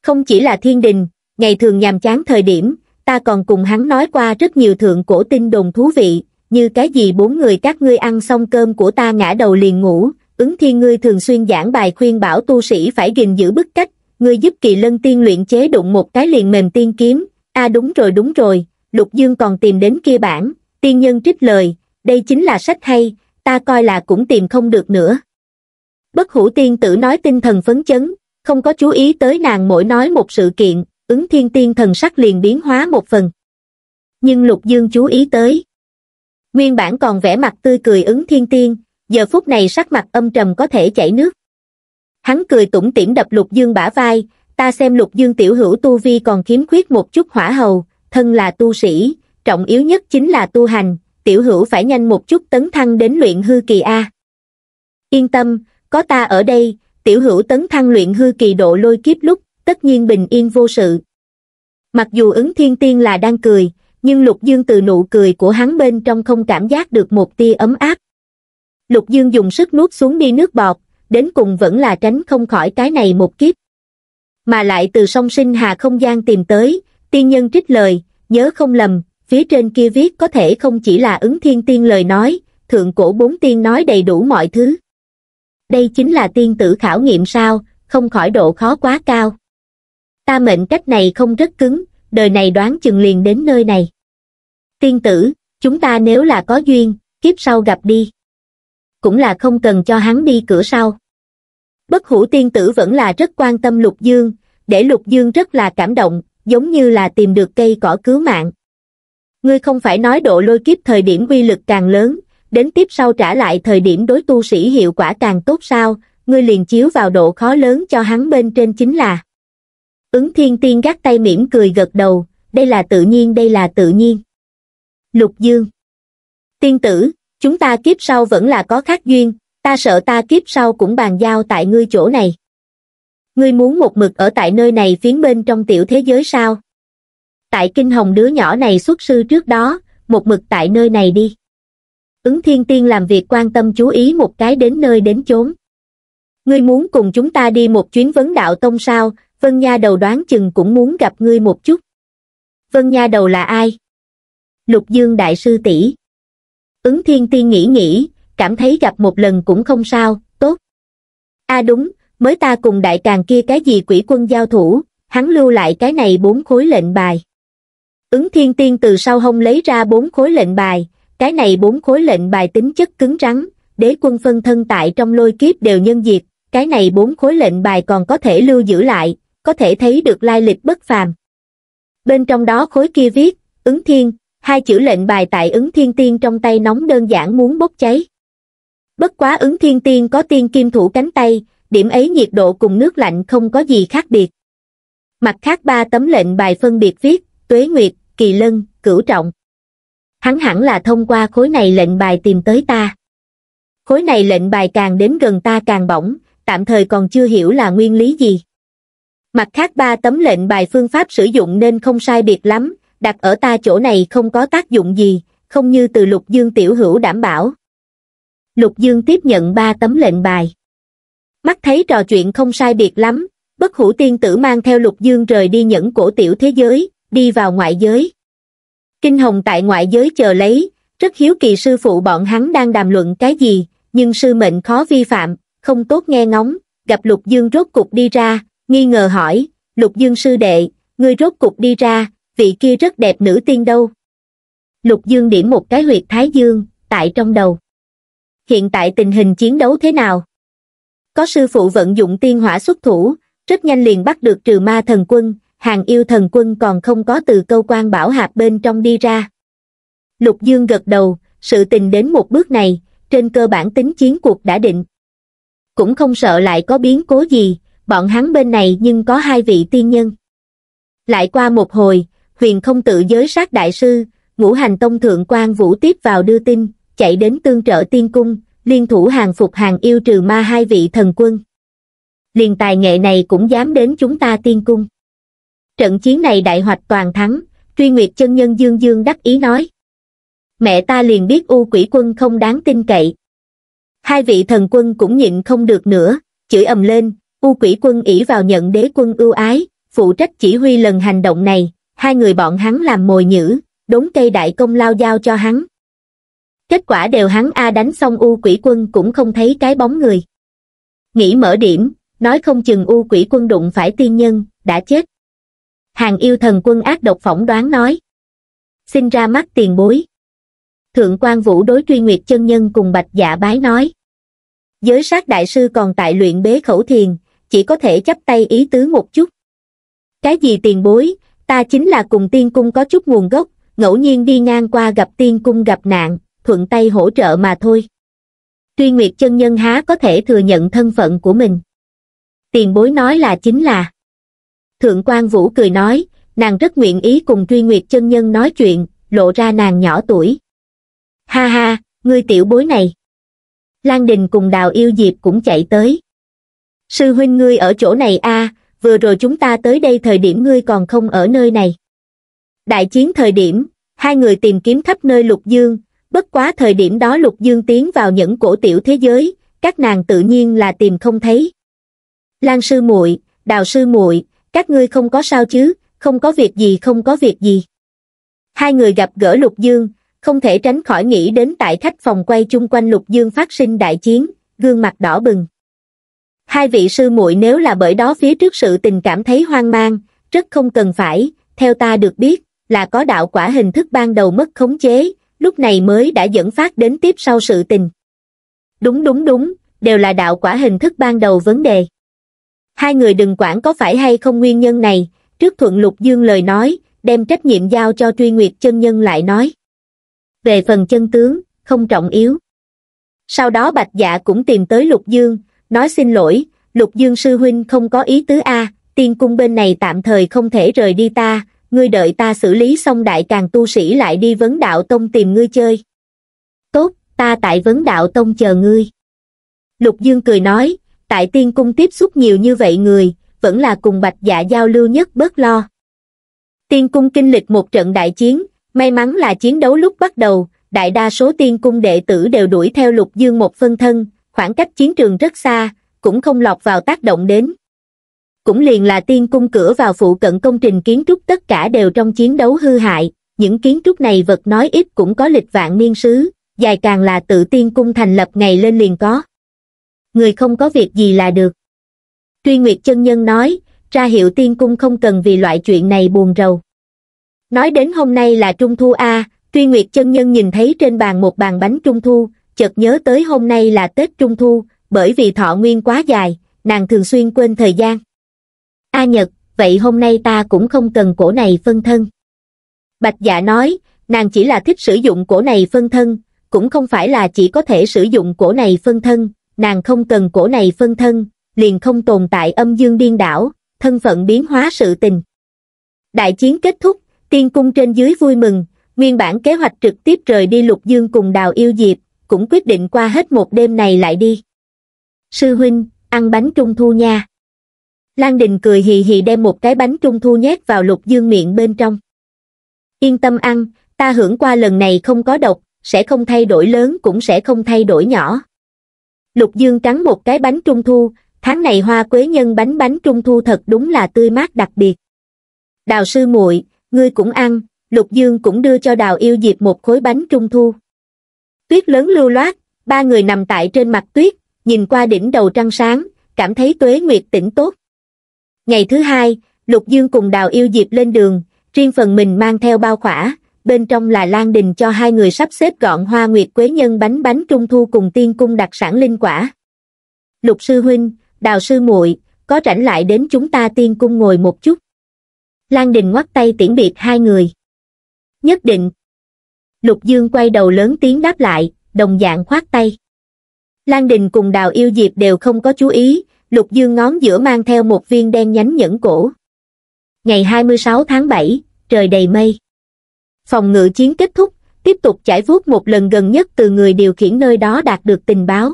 không chỉ là thiên đình ngày thường nhàm chán thời điểm ta còn cùng hắn nói qua rất nhiều thượng cổ tin đồn thú vị như cái gì bốn người các ngươi ăn xong cơm của ta ngã đầu liền ngủ ứng thiên ngươi thường xuyên giảng bài khuyên bảo tu sĩ phải gìn giữ bức cách ngươi giúp kỳ lân tiên luyện chế đụng một cái liền mềm tiên kiếm a đúng rồi đúng rồi lục dương còn tìm đến kia bản tiên nhân trích lời đây chính là sách hay ta coi là cũng tìm không được nữa bất hủ tiên tử nói tinh thần phấn chấn không có chú ý tới nàng mỗi nói một sự kiện, ứng thiên tiên thần sắc liền biến hóa một phần. Nhưng Lục Dương chú ý tới. Nguyên bản còn vẽ mặt tươi cười ứng thiên tiên, giờ phút này sắc mặt âm trầm có thể chảy nước. Hắn cười tủm tỉm đập Lục Dương bả vai, ta xem Lục Dương tiểu hữu tu vi còn khiếm khuyết một chút hỏa hầu, thân là tu sĩ, trọng yếu nhất chính là tu hành, tiểu hữu phải nhanh một chút tấn thăng đến luyện hư kỳ A. Yên tâm, có ta ở đây, tiểu hữu tấn thăng luyện hư kỳ độ lôi kiếp lúc, tất nhiên bình yên vô sự. Mặc dù ứng thiên tiên là đang cười, nhưng Lục Dương từ nụ cười của hắn bên trong không cảm giác được một tia ấm áp. Lục Dương dùng sức nuốt xuống đi nước bọt, đến cùng vẫn là tránh không khỏi cái này một kiếp. Mà lại từ song sinh hà không gian tìm tới, tiên nhân trích lời, nhớ không lầm, phía trên kia viết có thể không chỉ là ứng thiên tiên lời nói, thượng cổ bốn tiên nói đầy đủ mọi thứ đây chính là tiên tử khảo nghiệm sao không khỏi độ khó quá cao ta mệnh cách này không rất cứng đời này đoán chừng liền đến nơi này tiên tử chúng ta nếu là có duyên kiếp sau gặp đi cũng là không cần cho hắn đi cửa sau bất hủ tiên tử vẫn là rất quan tâm lục dương để lục dương rất là cảm động giống như là tìm được cây cỏ cứu mạng ngươi không phải nói độ lôi kiếp thời điểm quy lực càng lớn đến tiếp sau trả lại thời điểm đối tu sĩ hiệu quả càng tốt sao, ngươi liền chiếu vào độ khó lớn cho hắn bên trên chính là. Ứng thiên tiên gắt tay mỉm cười gật đầu, đây là tự nhiên đây là tự nhiên. Lục Dương Tiên tử, chúng ta kiếp sau vẫn là có khác duyên, ta sợ ta kiếp sau cũng bàn giao tại ngươi chỗ này. Ngươi muốn một mực ở tại nơi này phiến bên trong tiểu thế giới sao? Tại kinh hồng đứa nhỏ này xuất sư trước đó, một mực tại nơi này đi ứng thiên tiên làm việc quan tâm chú ý một cái đến nơi đến chốn ngươi muốn cùng chúng ta đi một chuyến vấn đạo tông sao vân nha đầu đoán chừng cũng muốn gặp ngươi một chút vân nha đầu là ai lục dương đại sư tỷ ứng thiên tiên nghĩ nghĩ cảm thấy gặp một lần cũng không sao tốt a à đúng mới ta cùng đại càng kia cái gì quỷ quân giao thủ hắn lưu lại cái này bốn khối lệnh bài ứng thiên tiên từ sau hông lấy ra bốn khối lệnh bài cái này bốn khối lệnh bài tính chất cứng rắn, đế quân phân thân tại trong lôi kiếp đều nhân diệt, cái này bốn khối lệnh bài còn có thể lưu giữ lại, có thể thấy được lai lịch bất phàm. Bên trong đó khối kia viết, ứng thiên, hai chữ lệnh bài tại ứng thiên tiên trong tay nóng đơn giản muốn bốc cháy. Bất quá ứng thiên tiên có tiên kim thủ cánh tay, điểm ấy nhiệt độ cùng nước lạnh không có gì khác biệt. Mặt khác ba tấm lệnh bài phân biệt viết, tuế nguyệt, kỳ lân, cửu trọng hắn hẳn là thông qua khối này lệnh bài tìm tới ta khối này lệnh bài càng đến gần ta càng bỏng tạm thời còn chưa hiểu là nguyên lý gì mặt khác ba tấm lệnh bài phương pháp sử dụng nên không sai biệt lắm đặt ở ta chỗ này không có tác dụng gì không như từ lục dương tiểu hữu đảm bảo lục dương tiếp nhận ba tấm lệnh bài mắt thấy trò chuyện không sai biệt lắm bất hủ tiên tử mang theo lục dương rời đi nhẫn cổ tiểu thế giới đi vào ngoại giới kinh hồng tại ngoại giới chờ lấy rất hiếu kỳ sư phụ bọn hắn đang đàm luận cái gì nhưng sư mệnh khó vi phạm không tốt nghe ngóng gặp lục dương rốt cục đi ra nghi ngờ hỏi lục dương sư đệ ngươi rốt cục đi ra vị kia rất đẹp nữ tiên đâu lục dương điểm một cái huyệt thái dương tại trong đầu hiện tại tình hình chiến đấu thế nào có sư phụ vận dụng tiên hỏa xuất thủ rất nhanh liền bắt được trừ ma thần quân hàng yêu thần quân còn không có từ câu quan bảo hạp bên trong đi ra. Lục Dương gật đầu, sự tình đến một bước này, trên cơ bản tính chiến cuộc đã định. Cũng không sợ lại có biến cố gì, bọn hắn bên này nhưng có hai vị tiên nhân. Lại qua một hồi, huyền không tự giới sát đại sư, ngũ hành tông thượng quan vũ tiếp vào đưa tin, chạy đến tương trợ tiên cung, liên thủ hàng phục hàng yêu trừ ma hai vị thần quân. Liền tài nghệ này cũng dám đến chúng ta tiên cung trận chiến này đại hoạch toàn thắng truy nguyệt chân nhân dương dương đắc ý nói mẹ ta liền biết u quỷ quân không đáng tin cậy hai vị thần quân cũng nhịn không được nữa chửi ầm lên u quỷ quân ỷ vào nhận đế quân ưu ái phụ trách chỉ huy lần hành động này hai người bọn hắn làm mồi nhữ đốn cây đại công lao giao cho hắn kết quả đều hắn a đánh xong u quỷ quân cũng không thấy cái bóng người nghĩ mở điểm nói không chừng u quỷ quân đụng phải tiên nhân đã chết hàng yêu thần quân ác độc phỏng đoán nói xin ra mắt tiền bối thượng quan vũ đối truy nguyệt chân nhân cùng bạch dạ bái nói giới sát đại sư còn tại luyện bế khẩu thiền chỉ có thể chấp tay ý tứ một chút cái gì tiền bối ta chính là cùng tiên cung có chút nguồn gốc ngẫu nhiên đi ngang qua gặp tiên cung gặp nạn thuận tay hỗ trợ mà thôi truy nguyệt chân nhân há có thể thừa nhận thân phận của mình tiền bối nói là chính là Thượng quan Vũ cười nói, nàng rất nguyện ý cùng Truy Nguyệt chân nhân nói chuyện, lộ ra nàng nhỏ tuổi. Ha ha, ngươi tiểu bối này. Lan Đình cùng Đào Yêu Diệp cũng chạy tới. Sư huynh ngươi ở chỗ này a vừa rồi chúng ta tới đây thời điểm ngươi còn không ở nơi này. Đại chiến thời điểm, hai người tìm kiếm khắp nơi Lục Dương, bất quá thời điểm đó Lục Dương tiến vào những cổ tiểu thế giới, các nàng tự nhiên là tìm không thấy. Lan sư muội, Đào sư muội, các ngươi không có sao chứ không có việc gì không có việc gì hai người gặp gỡ lục dương không thể tránh khỏi nghĩ đến tại khách phòng quay chung quanh lục dương phát sinh đại chiến gương mặt đỏ bừng hai vị sư muội nếu là bởi đó phía trước sự tình cảm thấy hoang mang rất không cần phải theo ta được biết là có đạo quả hình thức ban đầu mất khống chế lúc này mới đã dẫn phát đến tiếp sau sự tình đúng đúng đúng đều là đạo quả hình thức ban đầu vấn đề Hai người đừng quản có phải hay không nguyên nhân này, trước thuận lục dương lời nói, đem trách nhiệm giao cho truy nguyệt chân nhân lại nói. Về phần chân tướng, không trọng yếu. Sau đó bạch dạ cũng tìm tới lục dương, nói xin lỗi, lục dương sư huynh không có ý tứ A, tiên cung bên này tạm thời không thể rời đi ta, ngươi đợi ta xử lý xong đại càng tu sĩ lại đi vấn đạo tông tìm ngươi chơi. Tốt, ta tại vấn đạo tông chờ ngươi. Lục Dương cười nói, tại tiên cung tiếp xúc nhiều như vậy người vẫn là cùng bạch dạ giao lưu nhất bớt lo tiên cung kinh lịch một trận đại chiến may mắn là chiến đấu lúc bắt đầu đại đa số tiên cung đệ tử đều đuổi theo lục dương một phân thân khoảng cách chiến trường rất xa cũng không lọt vào tác động đến cũng liền là tiên cung cửa vào phụ cận công trình kiến trúc tất cả đều trong chiến đấu hư hại những kiến trúc này vật nói ít cũng có lịch vạn niên sứ dài càng là tự tiên cung thành lập ngày lên liền có người không có việc gì là được truy nguyệt chân nhân nói ra hiệu tiên cung không cần vì loại chuyện này buồn rầu nói đến hôm nay là trung thu a truy nguyệt chân nhân nhìn thấy trên bàn một bàn bánh trung thu chợt nhớ tới hôm nay là tết trung thu bởi vì thọ nguyên quá dài nàng thường xuyên quên thời gian a nhật vậy hôm nay ta cũng không cần cổ này phân thân bạch dạ nói nàng chỉ là thích sử dụng cổ này phân thân cũng không phải là chỉ có thể sử dụng cổ này phân thân nàng không cần cổ này phân thân, liền không tồn tại âm dương điên đảo, thân phận biến hóa sự tình. Đại chiến kết thúc, tiên cung trên dưới vui mừng, nguyên bản kế hoạch trực tiếp rời đi lục dương cùng đào yêu diệp, cũng quyết định qua hết một đêm này lại đi. Sư huynh, ăn bánh trung thu nha. Lan Đình cười hì hì đem một cái bánh trung thu nhét vào lục dương miệng bên trong. Yên tâm ăn, ta hưởng qua lần này không có độc, sẽ không thay đổi lớn cũng sẽ không thay đổi nhỏ lục dương cắn một cái bánh trung thu tháng này hoa quế nhân bánh bánh trung thu thật đúng là tươi mát đặc biệt đào sư muội ngươi cũng ăn lục dương cũng đưa cho đào yêu diệp một khối bánh trung thu tuyết lớn lưu loát ba người nằm tại trên mặt tuyết nhìn qua đỉnh đầu trăng sáng cảm thấy tuế nguyệt tỉnh tốt ngày thứ hai lục dương cùng đào yêu diệp lên đường riêng phần mình mang theo bao khỏa bên trong là lan đình cho hai người sắp xếp gọn hoa nguyệt quế nhân bánh bánh trung thu cùng tiên cung đặc sản linh quả. Lục sư huynh, đào sư muội có rảnh lại đến chúng ta tiên cung ngồi một chút. Lan đình ngoắt tay tiễn biệt hai người. Nhất định. Lục dương quay đầu lớn tiếng đáp lại, đồng dạng khoát tay. Lan đình cùng đào yêu diệp đều không có chú ý, lục dương ngón giữa mang theo một viên đen nhánh nhẫn cổ. Ngày 26 tháng 7, trời đầy mây phòng ngự chiến kết thúc tiếp tục chải vuốt một lần gần nhất từ người điều khiển nơi đó đạt được tình báo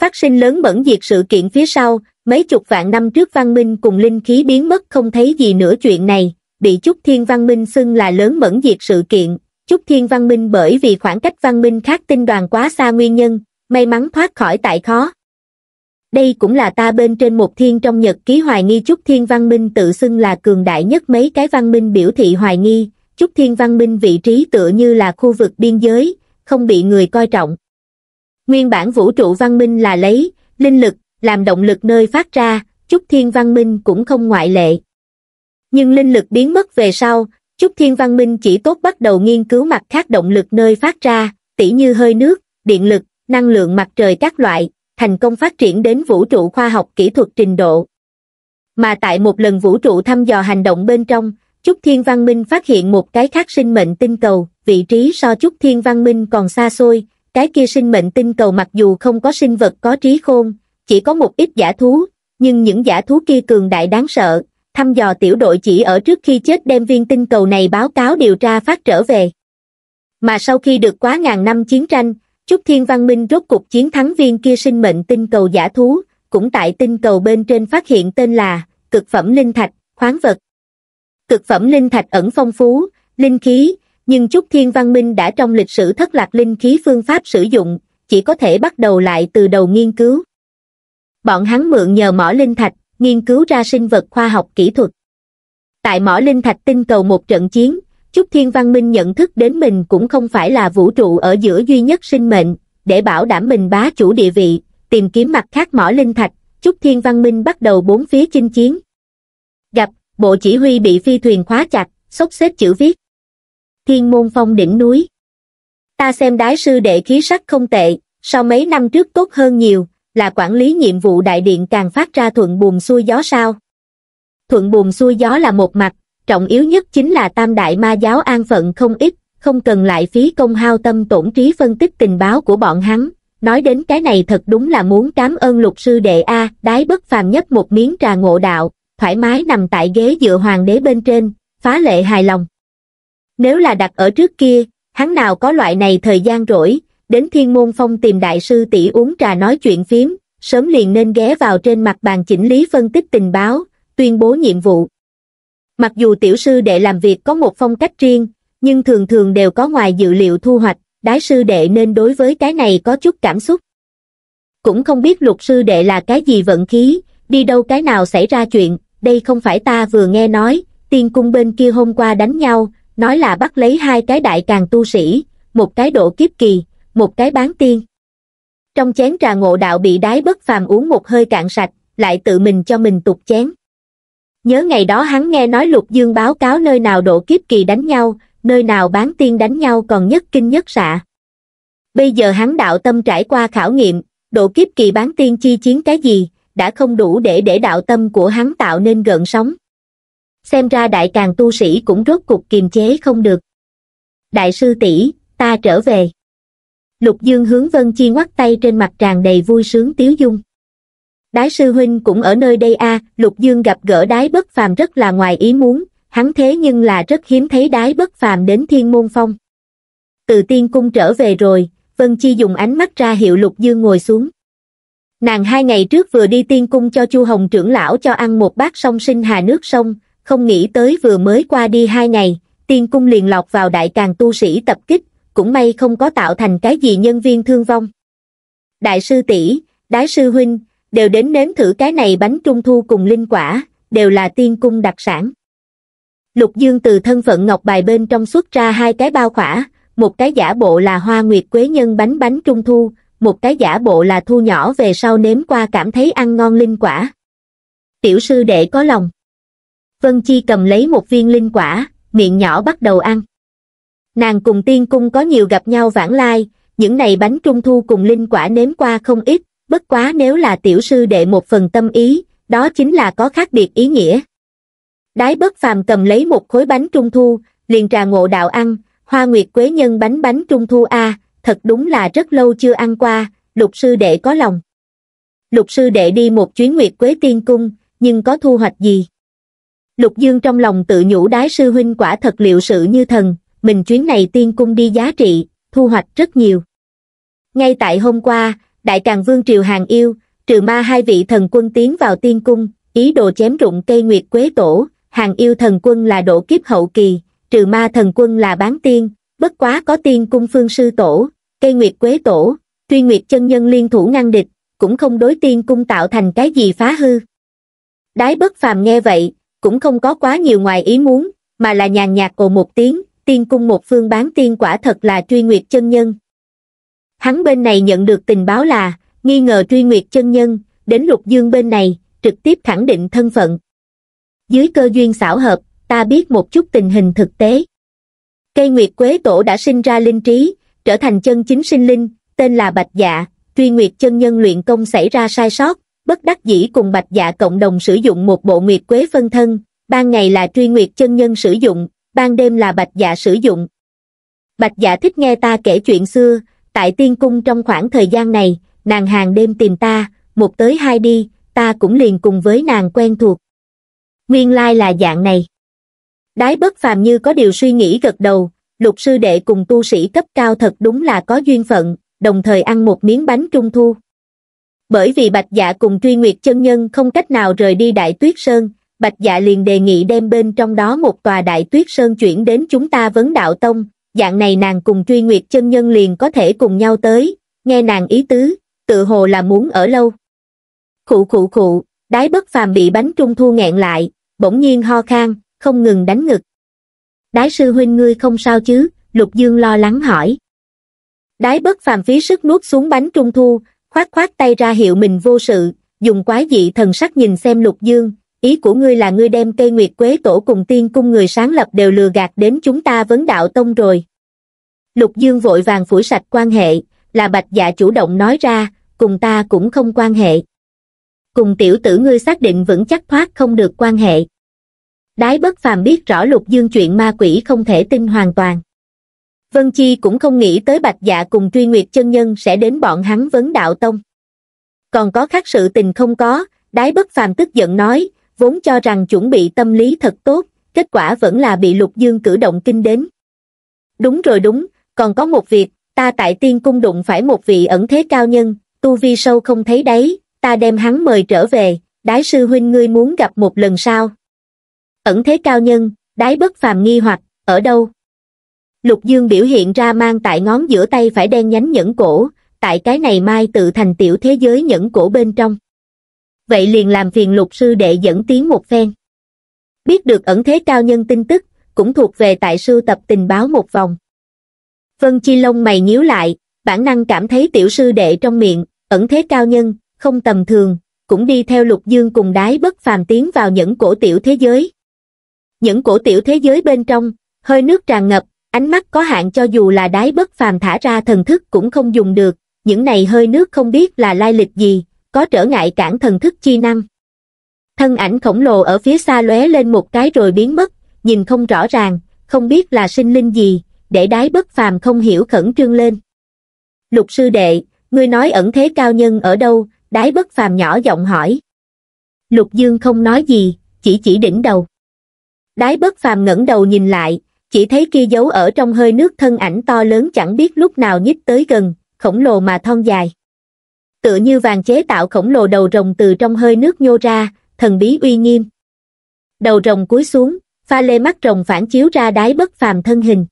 phát sinh lớn bẩn diệt sự kiện phía sau mấy chục vạn năm trước văn minh cùng linh khí biến mất không thấy gì nữa chuyện này bị trúc thiên văn minh xưng là lớn bẩn diệt sự kiện trúc thiên văn minh bởi vì khoảng cách văn minh khác tinh đoàn quá xa nguyên nhân may mắn thoát khỏi tại khó đây cũng là ta bên trên một thiên trong nhật ký hoài nghi trúc thiên văn minh tự xưng là cường đại nhất mấy cái văn minh biểu thị hoài nghi Trúc Thiên Văn Minh vị trí tựa như là khu vực biên giới, không bị người coi trọng. Nguyên bản vũ trụ văn minh là lấy, linh lực, làm động lực nơi phát ra, Trúc Thiên Văn Minh cũng không ngoại lệ. Nhưng linh lực biến mất về sau, Trúc Thiên Văn Minh chỉ tốt bắt đầu nghiên cứu mặt khác động lực nơi phát ra, tỉ như hơi nước, điện lực, năng lượng mặt trời các loại, thành công phát triển đến vũ trụ khoa học kỹ thuật trình độ. Mà tại một lần vũ trụ thăm dò hành động bên trong, Chúc Thiên Văn Minh phát hiện một cái khác sinh mệnh tinh cầu, vị trí so Chúc Thiên Văn Minh còn xa xôi, cái kia sinh mệnh tinh cầu mặc dù không có sinh vật có trí khôn, chỉ có một ít giả thú, nhưng những giả thú kia cường đại đáng sợ, thăm dò tiểu đội chỉ ở trước khi chết đem viên tinh cầu này báo cáo điều tra phát trở về. Mà sau khi được quá ngàn năm chiến tranh, Chúc Thiên Văn Minh rốt cục chiến thắng viên kia sinh mệnh tinh cầu giả thú, cũng tại tinh cầu bên trên phát hiện tên là cực phẩm linh thạch, khoáng vật cực phẩm linh thạch ẩn phong phú, linh khí, nhưng chút thiên văn minh đã trong lịch sử thất lạc linh khí phương pháp sử dụng, chỉ có thể bắt đầu lại từ đầu nghiên cứu. Bọn hắn mượn nhờ mỏ linh thạch, nghiên cứu ra sinh vật khoa học kỹ thuật. Tại mỏ linh thạch tinh cầu một trận chiến, chút thiên văn minh nhận thức đến mình cũng không phải là vũ trụ ở giữa duy nhất sinh mệnh, để bảo đảm mình bá chủ địa vị, tìm kiếm mặt khác mỏ linh thạch, chút thiên văn minh bắt đầu bốn phía chinh chiến. Gặp bộ chỉ huy bị phi thuyền khóa chặt, sốc xếp chữ viết. Thiên môn phong đỉnh núi. Ta xem đái sư đệ khí sắc không tệ, sau mấy năm trước tốt hơn nhiều, là quản lý nhiệm vụ đại điện càng phát ra thuận buồm xuôi gió sao. Thuận buồm xuôi gió là một mặt, trọng yếu nhất chính là tam đại ma giáo an phận không ít, không cần lại phí công hao tâm tổn trí phân tích tình báo của bọn hắn. Nói đến cái này thật đúng là muốn cảm ơn lục sư đệ A, đái bất phàm nhất một miếng trà ngộ đạo, thoải mái nằm tại ghế dựa hoàng đế bên trên, phá lệ hài lòng. Nếu là đặt ở trước kia, hắn nào có loại này thời gian rỗi, đến thiên môn phong tìm đại sư tỷ uống trà nói chuyện phiếm, sớm liền nên ghé vào trên mặt bàn chỉnh lý phân tích tình báo, tuyên bố nhiệm vụ. Mặc dù tiểu sư đệ làm việc có một phong cách riêng, nhưng thường thường đều có ngoài dự liệu thu hoạch, đái sư đệ nên đối với cái này có chút cảm xúc. Cũng không biết lục sư đệ là cái gì vận khí, đi đâu cái nào xảy ra chuyện, đây không phải ta vừa nghe nói, tiên cung bên kia hôm qua đánh nhau, nói là bắt lấy hai cái đại càng tu sĩ, một cái độ kiếp kỳ, một cái bán tiên. Trong chén trà ngộ đạo bị đái bất phàm uống một hơi cạn sạch, lại tự mình cho mình tục chén. Nhớ ngày đó hắn nghe nói Lục Dương báo cáo nơi nào độ kiếp kỳ đánh nhau, nơi nào bán tiên đánh nhau còn nhất kinh nhất xạ. Bây giờ hắn đạo tâm trải qua khảo nghiệm, độ kiếp kỳ bán tiên chi chiến cái gì, đã không đủ để để đạo tâm của hắn tạo nên gợn sóng xem ra đại càng tu sĩ cũng rốt cục kiềm chế không được đại sư tỷ ta trở về lục dương hướng vân chi ngoắt tay trên mặt tràn đầy vui sướng tiếu dung đái sư huynh cũng ở nơi đây a à, lục dương gặp gỡ đái bất phàm rất là ngoài ý muốn hắn thế nhưng là rất hiếm thấy đái bất phàm đến thiên môn phong từ tiên cung trở về rồi vân chi dùng ánh mắt ra hiệu lục dương ngồi xuống nàng hai ngày trước vừa đi tiên cung cho chu hồng trưởng lão cho ăn một bát sông sinh hà nước sông không nghĩ tới vừa mới qua đi hai ngày tiên cung liền lọc vào đại càng tu sĩ tập kích cũng may không có tạo thành cái gì nhân viên thương vong đại sư tỷ đái sư huynh đều đến nếm thử cái này bánh trung thu cùng linh quả đều là tiên cung đặc sản lục dương từ thân phận ngọc bài bên trong xuất ra hai cái bao khỏa một cái giả bộ là hoa nguyệt quế nhân bánh bánh trung thu một cái giả bộ là thu nhỏ về sau nếm qua cảm thấy ăn ngon linh quả. Tiểu sư đệ có lòng. Vân Chi cầm lấy một viên linh quả, miệng nhỏ bắt đầu ăn. Nàng cùng tiên cung có nhiều gặp nhau vãng lai, những này bánh trung thu cùng linh quả nếm qua không ít, bất quá nếu là tiểu sư đệ một phần tâm ý, đó chính là có khác biệt ý nghĩa. Đái bất phàm cầm lấy một khối bánh trung thu, liền trà ngộ đạo ăn, hoa nguyệt quế nhân bánh bánh trung thu A, thật đúng là rất lâu chưa ăn qua lục sư đệ có lòng lục sư đệ đi một chuyến nguyệt quế tiên cung nhưng có thu hoạch gì lục dương trong lòng tự nhủ đái sư huynh quả thật liệu sự như thần mình chuyến này tiên cung đi giá trị thu hoạch rất nhiều ngay tại hôm qua đại càng vương triều hàng yêu trừ ma hai vị thần quân tiến vào tiên cung ý đồ chém rụng cây nguyệt quế tổ hàng yêu thần quân là độ kiếp hậu kỳ trừ ma thần quân là bán tiên bất quá có tiên cung phương sư tổ cây nguyệt quế tổ, truy nguyệt chân nhân liên thủ ngăn địch, cũng không đối tiên cung tạo thành cái gì phá hư. Đái bất phàm nghe vậy, cũng không có quá nhiều ngoài ý muốn, mà là nhàn nhạt ồ một tiếng, tiên cung một phương bán tiên quả thật là truy nguyệt chân nhân. Hắn bên này nhận được tình báo là, nghi ngờ truy nguyệt chân nhân, đến lục dương bên này, trực tiếp khẳng định thân phận. Dưới cơ duyên xảo hợp, ta biết một chút tình hình thực tế. Cây nguyệt quế tổ đã sinh ra linh trí, trở thành chân chính sinh linh tên là bạch dạ truy nguyệt chân nhân luyện công xảy ra sai sót bất đắc dĩ cùng bạch dạ cộng đồng sử dụng một bộ nguyệt quế phân thân ban ngày là truy nguyệt chân nhân sử dụng ban đêm là bạch dạ sử dụng bạch dạ thích nghe ta kể chuyện xưa tại tiên cung trong khoảng thời gian này nàng hàng đêm tìm ta một tới hai đi ta cũng liền cùng với nàng quen thuộc nguyên lai like là dạng này đái bất phàm như có điều suy nghĩ gật đầu lục sư đệ cùng tu sĩ cấp cao thật đúng là có duyên phận, đồng thời ăn một miếng bánh trung thu. Bởi vì Bạch Dạ cùng Truy Nguyệt chân nhân không cách nào rời đi Đại Tuyết Sơn, Bạch Dạ liền đề nghị đem bên trong đó một tòa Đại Tuyết Sơn chuyển đến chúng ta vấn đạo tông, dạng này nàng cùng Truy Nguyệt chân nhân liền có thể cùng nhau tới, nghe nàng ý tứ, tự hồ là muốn ở lâu. Khụ khụ khụ, đái bất phàm bị bánh trung thu nghẹn lại, bỗng nhiên ho khang, không ngừng đánh ngực đái sư huynh ngươi không sao chứ lục dương lo lắng hỏi đái bất phàm phí sức nuốt xuống bánh trung thu khoát khoát tay ra hiệu mình vô sự dùng quái dị thần sắc nhìn xem lục dương ý của ngươi là ngươi đem cây nguyệt quế tổ cùng tiên cung người sáng lập đều lừa gạt đến chúng ta vấn đạo tông rồi lục dương vội vàng phủi sạch quan hệ là bạch dạ chủ động nói ra cùng ta cũng không quan hệ cùng tiểu tử ngươi xác định vững chắc thoát không được quan hệ đái bất phàm biết rõ lục dương chuyện ma quỷ không thể tin hoàn toàn. Vân Chi cũng không nghĩ tới Bạch Dạ cùng Truy Nguyệt chân nhân sẽ đến bọn hắn vấn đạo tông. Còn có khác sự tình không có, đái bất phàm tức giận nói, vốn cho rằng chuẩn bị tâm lý thật tốt, kết quả vẫn là bị lục dương cử động kinh đến. Đúng rồi đúng, còn có một việc, ta tại tiên cung đụng phải một vị ẩn thế cao nhân, tu vi sâu không thấy đấy, ta đem hắn mời trở về, đái sư huynh ngươi muốn gặp một lần sau, ẩn thế cao nhân đái bất phàm nghi hoặc ở đâu lục dương biểu hiện ra mang tại ngón giữa tay phải đen nhánh nhẫn cổ tại cái này mai tự thành tiểu thế giới nhẫn cổ bên trong vậy liền làm phiền lục sư đệ dẫn tiến một phen biết được ẩn thế cao nhân tin tức cũng thuộc về tại sưu tập tình báo một vòng vân chi Long mày nhíu lại bản năng cảm thấy tiểu sư đệ trong miệng ẩn thế cao nhân không tầm thường cũng đi theo lục dương cùng đái bất phàm tiến vào nhẫn cổ tiểu thế giới những cổ tiểu thế giới bên trong, hơi nước tràn ngập, ánh mắt có hạn cho dù là đái bất phàm thả ra thần thức cũng không dùng được, những này hơi nước không biết là lai lịch gì, có trở ngại cản thần thức chi năng. Thân ảnh khổng lồ ở phía xa lóe lên một cái rồi biến mất, nhìn không rõ ràng, không biết là sinh linh gì, để đái bất phàm không hiểu khẩn trương lên. Lục sư đệ, ngươi nói ẩn thế cao nhân ở đâu, đái bất phàm nhỏ giọng hỏi. Lục dương không nói gì, chỉ chỉ đỉnh đầu đái bất phàm ngẩng đầu nhìn lại chỉ thấy kia giấu ở trong hơi nước thân ảnh to lớn chẳng biết lúc nào nhích tới gần khổng lồ mà thon dài tựa như vàng chế tạo khổng lồ đầu rồng từ trong hơi nước nhô ra thần bí uy nghiêm đầu rồng cúi xuống pha lê mắt rồng phản chiếu ra đái bất phàm thân hình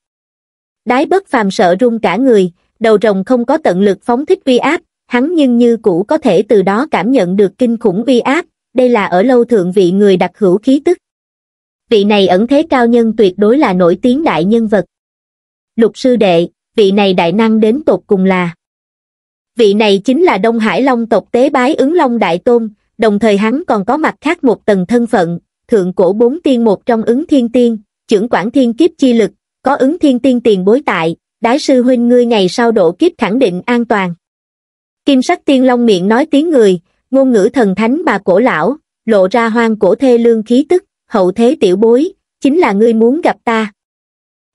đái bất phàm sợ run cả người đầu rồng không có tận lực phóng thích uy áp hắn nhưng như cũ có thể từ đó cảm nhận được kinh khủng uy áp đây là ở lâu thượng vị người đặc hữu khí tức vị này ẩn thế cao nhân tuyệt đối là nổi tiếng đại nhân vật. Lục sư đệ, vị này đại năng đến tột cùng là. Vị này chính là Đông Hải Long tộc tế bái ứng Long Đại Tôn, đồng thời hắn còn có mặt khác một tầng thân phận, thượng cổ bốn tiên một trong ứng thiên tiên, trưởng quản thiên kiếp chi lực, có ứng thiên tiên tiền bối tại, đái sư huynh ngươi ngày sau độ kiếp khẳng định an toàn. Kim sắc tiên long miệng nói tiếng người, ngôn ngữ thần thánh bà cổ lão, lộ ra hoang cổ thê lương khí tức, hậu thế tiểu bối chính là ngươi muốn gặp ta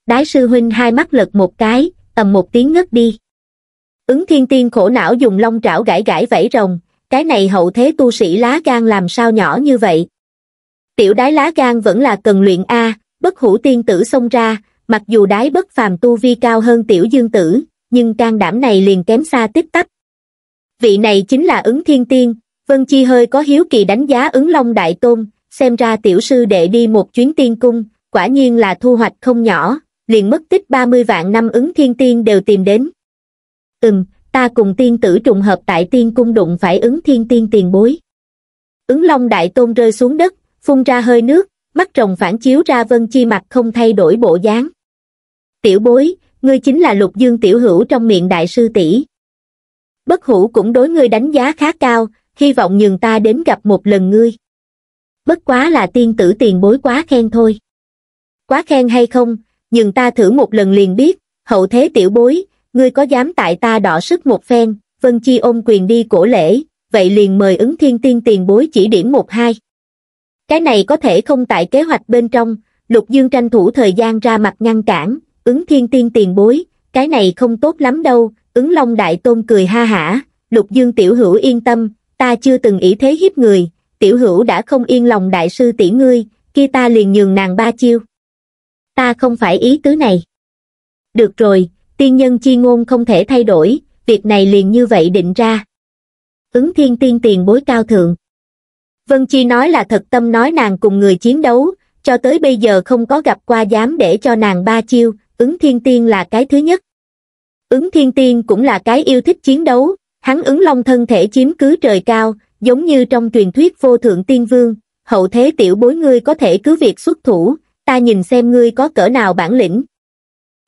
đái sư huynh hai mắt lật một cái ầm một tiếng ngất đi ứng thiên tiên khổ não dùng long trảo gãi gãi vẫy rồng cái này hậu thế tu sĩ lá gan làm sao nhỏ như vậy tiểu đái lá gan vẫn là cần luyện a bất hủ tiên tử xông ra mặc dù đái bất phàm tu vi cao hơn tiểu dương tử nhưng can đảm này liền kém xa tiếp tắp vị này chính là ứng thiên tiên vân chi hơi có hiếu kỳ đánh giá ứng long đại tôn xem ra tiểu sư đệ đi một chuyến tiên cung, quả nhiên là thu hoạch không nhỏ, liền mất tích 30 vạn năm ứng thiên tiên đều tìm đến. Ừm, ta cùng tiên tử trùng hợp tại tiên cung đụng phải ứng thiên tiên tiền bối. Ứng long đại tôn rơi xuống đất, phun ra hơi nước, mắt rồng phản chiếu ra vân chi mặt không thay đổi bộ dáng. Tiểu bối, ngươi chính là lục dương tiểu hữu trong miệng đại sư tỷ. Bất hủ cũng đối ngươi đánh giá khá cao, hy vọng nhường ta đến gặp một lần ngươi bất quá là tiên tử tiền bối quá khen thôi. Quá khen hay không, nhưng ta thử một lần liền biết, hậu thế tiểu bối, ngươi có dám tại ta đỏ sức một phen, Vân Chi ôm quyền đi cổ lễ, vậy liền mời ứng thiên tiên tiền bối chỉ điểm một hai. Cái này có thể không tại kế hoạch bên trong, Lục Dương tranh thủ thời gian ra mặt ngăn cản, ứng thiên tiên tiền bối, cái này không tốt lắm đâu, ứng long đại tôn cười ha hả, Lục Dương tiểu hữu yên tâm, ta chưa từng ý thế hiếp người, tiểu hữu đã không yên lòng đại sư tỷ ngươi, kia ta liền nhường nàng ba chiêu. Ta không phải ý tứ này. Được rồi, tiên nhân chi ngôn không thể thay đổi, việc này liền như vậy định ra. Ứng thiên tiên tiền bối cao thượng. Vân Chi nói là thật tâm nói nàng cùng người chiến đấu, cho tới bây giờ không có gặp qua dám để cho nàng ba chiêu, ứng thiên tiên là cái thứ nhất. Ứng thiên tiên cũng là cái yêu thích chiến đấu, hắn ứng long thân thể chiếm cứ trời cao, giống như trong truyền thuyết vô thượng tiên vương, hậu thế tiểu bối ngươi có thể cứ việc xuất thủ, ta nhìn xem ngươi có cỡ nào bản lĩnh.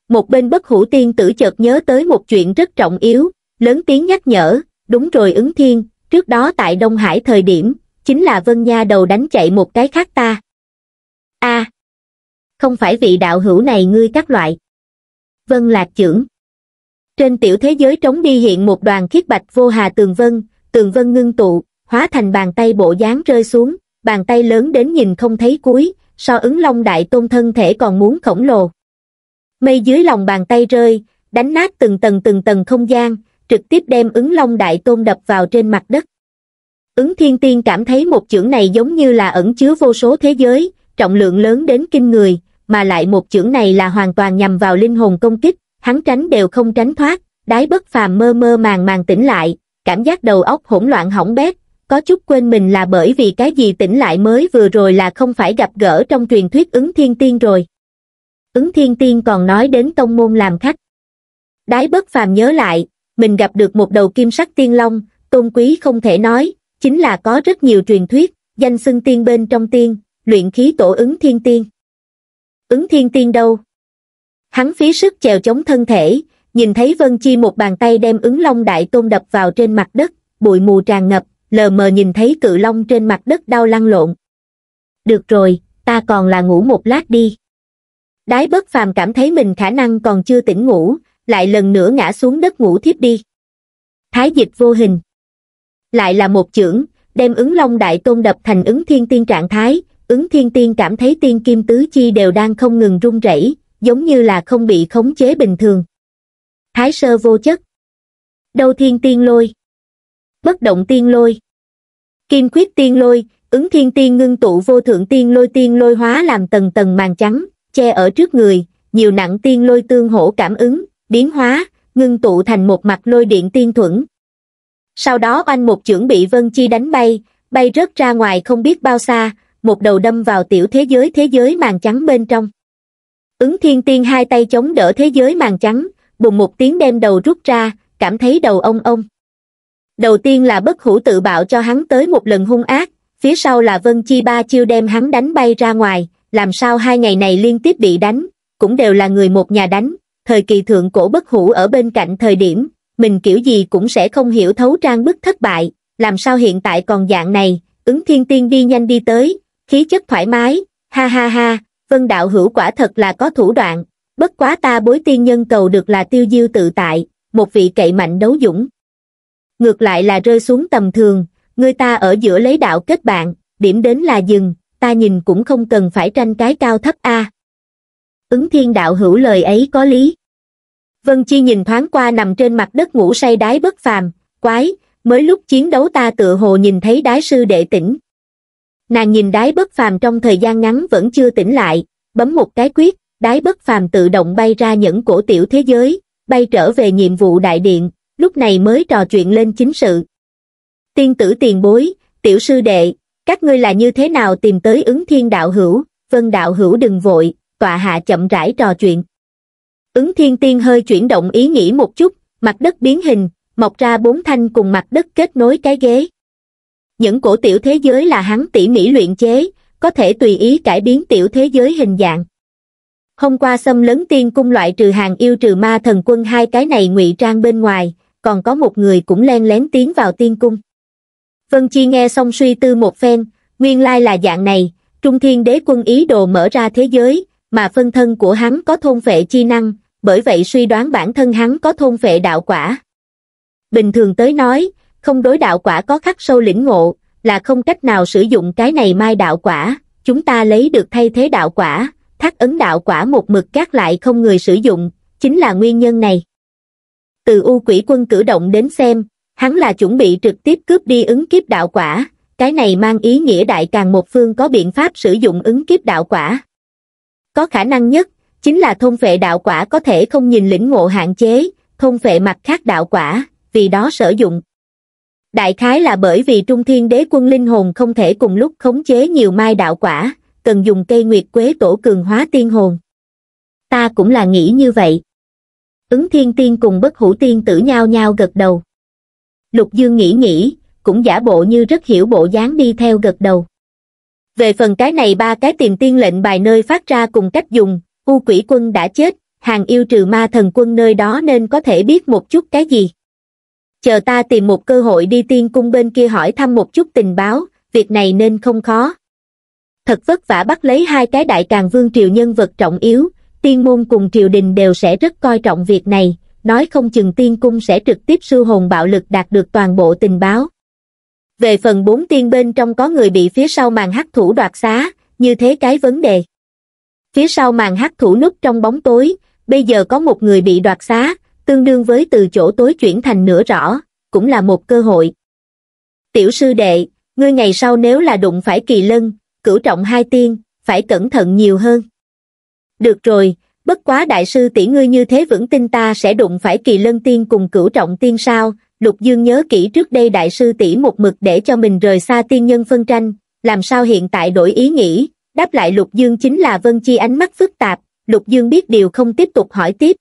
Một bên bất hủ tiên tử chợt nhớ tới một chuyện rất trọng yếu, lớn tiếng nhắc nhở, đúng rồi ứng thiên, trước đó tại Đông Hải thời điểm, chính là Vân Nha đầu đánh chạy một cái khác ta. a không phải vị đạo hữu này ngươi các loại. Vân Lạc trưởng. Trên tiểu thế giới trống đi hiện một đoàn khiết bạch vô hà tường vân, tường vân ngưng tụ, hóa thành bàn tay bộ dáng rơi xuống, bàn tay lớn đến nhìn không thấy cuối, so ứng long đại tôn thân thể còn muốn khổng lồ. Mây dưới lòng bàn tay rơi, đánh nát từng tầng từng tầng không gian, trực tiếp đem ứng long đại tôn đập vào trên mặt đất. Ứng thiên tiên cảm thấy một chưởng này giống như là ẩn chứa vô số thế giới, trọng lượng lớn đến kinh người, mà lại một chưởng này là hoàn toàn nhằm vào linh hồn công kích, hắn tránh đều không tránh thoát, đái bất phàm mơ mơ màng màng tỉnh lại, cảm giác đầu óc hỗn loạn hỏng bét, có chút quên mình là bởi vì cái gì tỉnh lại mới vừa rồi là không phải gặp gỡ trong truyền thuyết ứng thiên tiên rồi. Ứng thiên tiên còn nói đến tông môn làm khách. Đái bất phàm nhớ lại, mình gặp được một đầu kim sắc tiên long, tôn quý không thể nói, chính là có rất nhiều truyền thuyết, danh xưng tiên bên trong tiên, luyện khí tổ ứng thiên tiên. Ứng thiên tiên đâu? Hắn phí sức chèo chống thân thể, nhìn thấy Vân Chi một bàn tay đem ứng long đại tôn đập vào trên mặt đất, bụi mù tràn ngập, lờ mờ nhìn thấy cự long trên mặt đất đau lăn lộn. Được rồi, ta còn là ngủ một lát đi. Đái bất phàm cảm thấy mình khả năng còn chưa tỉnh ngủ, lại lần nữa ngã xuống đất ngủ thiếp đi. Thái dịch vô hình. Lại là một chưởng, đem ứng long đại tôn đập thành ứng thiên tiên trạng thái, ứng thiên tiên cảm thấy tiên kim tứ chi đều đang không ngừng rung rẩy, giống như là không bị khống chế bình thường. Thái sơ vô chất. Đâu thiên tiên lôi. Bất động tiên lôi kim quyết tiên lôi ứng thiên tiên ngưng tụ vô thượng tiên lôi tiên lôi hóa làm tầng tầng màn trắng che ở trước người nhiều nặng tiên lôi tương hỗ cảm ứng biến hóa ngưng tụ thành một mặt lôi điện tiên thuẫn sau đó oanh một chưởng bị vân chi đánh bay bay rớt ra ngoài không biết bao xa một đầu đâm vào tiểu thế giới thế giới màn trắng bên trong ứng thiên tiên hai tay chống đỡ thế giới màn trắng bùng một tiếng đem đầu rút ra cảm thấy đầu ông ông đầu tiên là bất hủ tự bạo cho hắn tới một lần hung ác phía sau là vân chi ba chiêu đem hắn đánh bay ra ngoài làm sao hai ngày này liên tiếp bị đánh cũng đều là người một nhà đánh thời kỳ thượng cổ bất hủ ở bên cạnh thời điểm mình kiểu gì cũng sẽ không hiểu thấu trang bức thất bại làm sao hiện tại còn dạng này ứng thiên tiên đi nhanh đi tới khí chất thoải mái ha ha ha vân đạo hữu quả thật là có thủ đoạn bất quá ta bối tiên nhân cầu được là tiêu diêu tự tại một vị cậy mạnh đấu dũng ngược lại là rơi xuống tầm thường, người ta ở giữa lấy đạo kết bạn, điểm đến là dừng, ta nhìn cũng không cần phải tranh cái cao thấp a. Ứng thiên đạo hữu lời ấy có lý. Vân Chi nhìn thoáng qua nằm trên mặt đất ngủ say đái bất phàm, quái, mới lúc chiến đấu ta tựa hồ nhìn thấy đái sư đệ tỉnh. Nàng nhìn đái bất phàm trong thời gian ngắn vẫn chưa tỉnh lại, bấm một cái quyết, đái bất phàm tự động bay ra những cổ tiểu thế giới, bay trở về nhiệm vụ đại điện, lúc này mới trò chuyện lên chính sự. Tiên tử tiền bối, tiểu sư đệ, các ngươi là như thế nào tìm tới ứng thiên đạo hữu, vân đạo hữu đừng vội, tọa hạ chậm rãi trò chuyện. Ứng thiên tiên hơi chuyển động ý nghĩ một chút, mặt đất biến hình, mọc ra bốn thanh cùng mặt đất kết nối cái ghế. Những cổ tiểu thế giới là hắn tỉ mỉ luyện chế, có thể tùy ý cải biến tiểu thế giới hình dạng. Hôm qua xâm lấn tiên cung loại trừ hàng yêu trừ ma thần quân hai cái này ngụy trang bên ngoài, còn có một người cũng len lén tiến vào tiên cung. Vân Chi nghe xong suy tư một phen, nguyên lai là dạng này, Trung Thiên Đế quân ý đồ mở ra thế giới, mà phân thân của hắn có thôn vệ chi năng, bởi vậy suy đoán bản thân hắn có thôn vệ đạo quả. Bình thường tới nói, không đối đạo quả có khắc sâu lĩnh ngộ, là không cách nào sử dụng cái này mai đạo quả, chúng ta lấy được thay thế đạo quả, thắt ấn đạo quả một mực các lại không người sử dụng, chính là nguyên nhân này từ u quỷ quân cử động đến xem, hắn là chuẩn bị trực tiếp cướp đi ứng kiếp đạo quả, cái này mang ý nghĩa đại càng một phương có biện pháp sử dụng ứng kiếp đạo quả. Có khả năng nhất, chính là thôn vệ đạo quả có thể không nhìn lĩnh ngộ hạn chế, thôn vệ mặt khác đạo quả, vì đó sử dụng. Đại khái là bởi vì trung thiên đế quân linh hồn không thể cùng lúc khống chế nhiều mai đạo quả, cần dùng cây nguyệt quế tổ cường hóa tiên hồn. Ta cũng là nghĩ như vậy ứng thiên tiên cùng bất hủ tiên tử nhao nhao gật đầu. Lục Dương nghĩ nghĩ, cũng giả bộ như rất hiểu bộ dáng đi theo gật đầu. Về phần cái này ba cái tiền tiên lệnh bài nơi phát ra cùng cách dùng, u quỷ quân đã chết, hàng yêu trừ ma thần quân nơi đó nên có thể biết một chút cái gì. Chờ ta tìm một cơ hội đi tiên cung bên kia hỏi thăm một chút tình báo, việc này nên không khó. Thật vất vả bắt lấy hai cái đại càng vương triều nhân vật trọng yếu, tiên môn cùng triều đình đều sẽ rất coi trọng việc này, nói không chừng tiên cung sẽ trực tiếp sư hồn bạo lực đạt được toàn bộ tình báo. Về phần bốn tiên bên trong có người bị phía sau màn hắc thủ đoạt xá, như thế cái vấn đề. Phía sau màn hắc thủ núp trong bóng tối, bây giờ có một người bị đoạt xá, tương đương với từ chỗ tối chuyển thành nửa rõ, cũng là một cơ hội. Tiểu sư đệ, ngươi ngày sau nếu là đụng phải kỳ lân, cửu trọng hai tiên, phải cẩn thận nhiều hơn. Được rồi, bất quá đại sư tỷ ngươi như thế vẫn tin ta sẽ đụng phải kỳ lân tiên cùng cửu trọng tiên sao, Lục Dương nhớ kỹ trước đây đại sư tỷ một mực để cho mình rời xa tiên nhân phân tranh, làm sao hiện tại đổi ý nghĩ, đáp lại Lục Dương chính là Vân Chi ánh mắt phức tạp, Lục Dương biết điều không tiếp tục hỏi tiếp.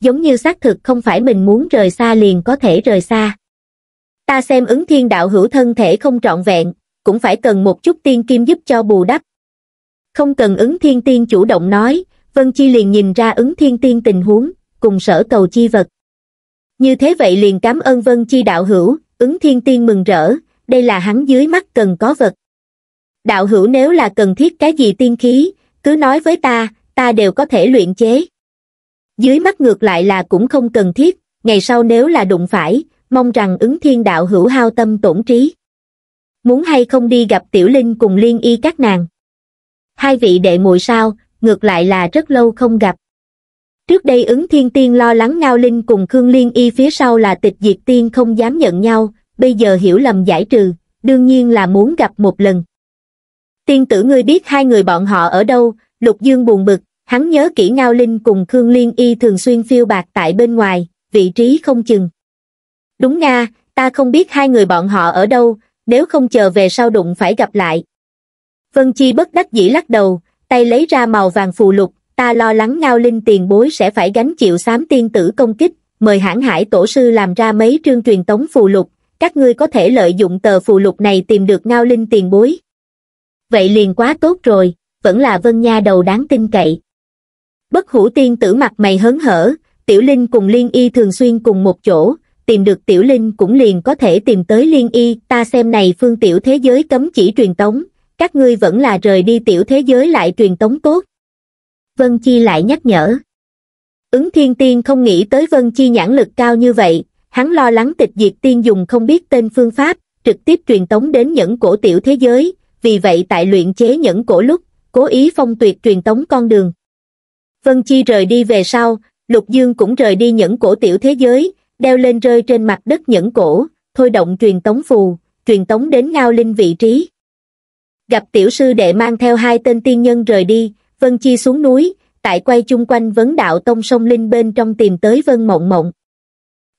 Giống như xác thực không phải mình muốn rời xa liền có thể rời xa. Ta xem ứng thiên đạo hữu thân thể không trọn vẹn, cũng phải cần một chút tiên kim giúp cho bù đắp, không cần ứng thiên tiên chủ động nói, Vân Chi liền nhìn ra ứng thiên tiên tình huống, cùng sở cầu chi vật. Như thế vậy liền cảm ơn Vân Chi đạo hữu, ứng thiên tiên mừng rỡ, đây là hắn dưới mắt cần có vật. Đạo hữu nếu là cần thiết cái gì tiên khí, cứ nói với ta, ta đều có thể luyện chế. Dưới mắt ngược lại là cũng không cần thiết, ngày sau nếu là đụng phải, mong rằng ứng thiên đạo hữu hao tâm tổn trí. Muốn hay không đi gặp tiểu linh cùng liên y các nàng hai vị đệ muội sao, ngược lại là rất lâu không gặp. Trước đây ứng thiên tiên lo lắng Ngao Linh cùng Khương Liên Y phía sau là tịch diệt tiên không dám nhận nhau, bây giờ hiểu lầm giải trừ, đương nhiên là muốn gặp một lần. Tiên tử ngươi biết hai người bọn họ ở đâu, Lục Dương buồn bực, hắn nhớ kỹ Ngao Linh cùng Khương Liên Y thường xuyên phiêu bạc tại bên ngoài, vị trí không chừng. Đúng nga, ta không biết hai người bọn họ ở đâu, nếu không chờ về sau đụng phải gặp lại, vân chi bất đắc dĩ lắc đầu tay lấy ra màu vàng phù lục ta lo lắng ngao linh tiền bối sẽ phải gánh chịu xám tiên tử công kích mời hãn hải tổ sư làm ra mấy trương truyền tống phù lục các ngươi có thể lợi dụng tờ phù lục này tìm được ngao linh tiền bối vậy liền quá tốt rồi vẫn là vân nha đầu đáng tin cậy bất hủ tiên tử mặt mày hớn hở tiểu linh cùng liên y thường xuyên cùng một chỗ tìm được tiểu linh cũng liền có thể tìm tới liên y ta xem này phương tiểu thế giới cấm chỉ truyền tống các ngươi vẫn là rời đi tiểu thế giới lại truyền tống tốt vân chi lại nhắc nhở ứng thiên tiên không nghĩ tới vân chi nhãn lực cao như vậy hắn lo lắng tịch diệt tiên dùng không biết tên phương pháp trực tiếp truyền tống đến nhẫn cổ tiểu thế giới vì vậy tại luyện chế nhẫn cổ lúc cố ý phong tuyệt truyền tống con đường vân chi rời đi về sau lục dương cũng rời đi nhẫn cổ tiểu thế giới đeo lên rơi trên mặt đất nhẫn cổ thôi động truyền tống phù truyền tống đến ngao linh vị trí gặp tiểu sư đệ mang theo hai tên tiên nhân rời đi vân chi xuống núi tại quay chung quanh vấn đạo tông sông linh bên trong tìm tới vân mộng mộng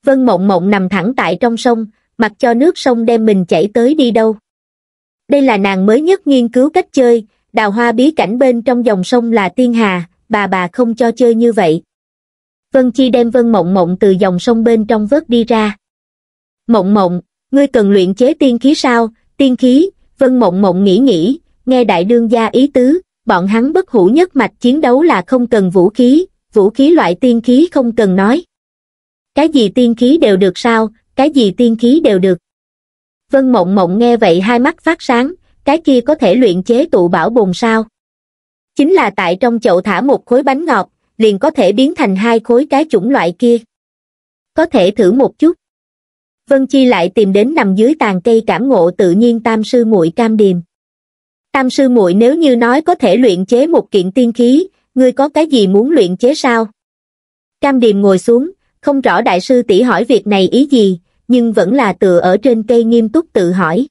vân mộng mộng nằm thẳng tại trong sông mặc cho nước sông đem mình chảy tới đi đâu đây là nàng mới nhất nghiên cứu cách chơi đào hoa bí cảnh bên trong dòng sông là tiên hà bà bà không cho chơi như vậy vân chi đem vân mộng mộng từ dòng sông bên trong vớt đi ra mộng mộng ngươi cần luyện chế tiên khí sao tiên khí Vân Mộng Mộng nghĩ nghĩ, nghe đại đương gia ý tứ, bọn hắn bất hủ nhất mạch chiến đấu là không cần vũ khí, vũ khí loại tiên khí không cần nói. Cái gì tiên khí đều được sao, cái gì tiên khí đều được. Vân Mộng Mộng nghe vậy hai mắt phát sáng, cái kia có thể luyện chế tụ bảo bồn sao. Chính là tại trong chậu thả một khối bánh ngọt, liền có thể biến thành hai khối cái chủng loại kia. Có thể thử một chút vân chi lại tìm đến nằm dưới tàn cây cảm ngộ tự nhiên tam sư muội cam điềm tam sư muội nếu như nói có thể luyện chế một kiện tiên khí ngươi có cái gì muốn luyện chế sao cam điềm ngồi xuống không rõ đại sư tỷ hỏi việc này ý gì nhưng vẫn là tựa ở trên cây nghiêm túc tự hỏi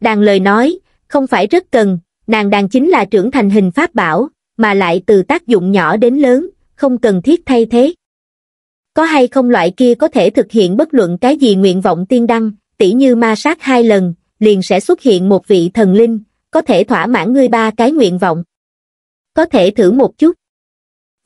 đàn lời nói không phải rất cần nàng đàn chính là trưởng thành hình pháp bảo mà lại từ tác dụng nhỏ đến lớn không cần thiết thay thế có hay không loại kia có thể thực hiện bất luận cái gì nguyện vọng tiên đăng, tỉ như ma sát hai lần, liền sẽ xuất hiện một vị thần linh, có thể thỏa mãn ngươi ba cái nguyện vọng. Có thể thử một chút.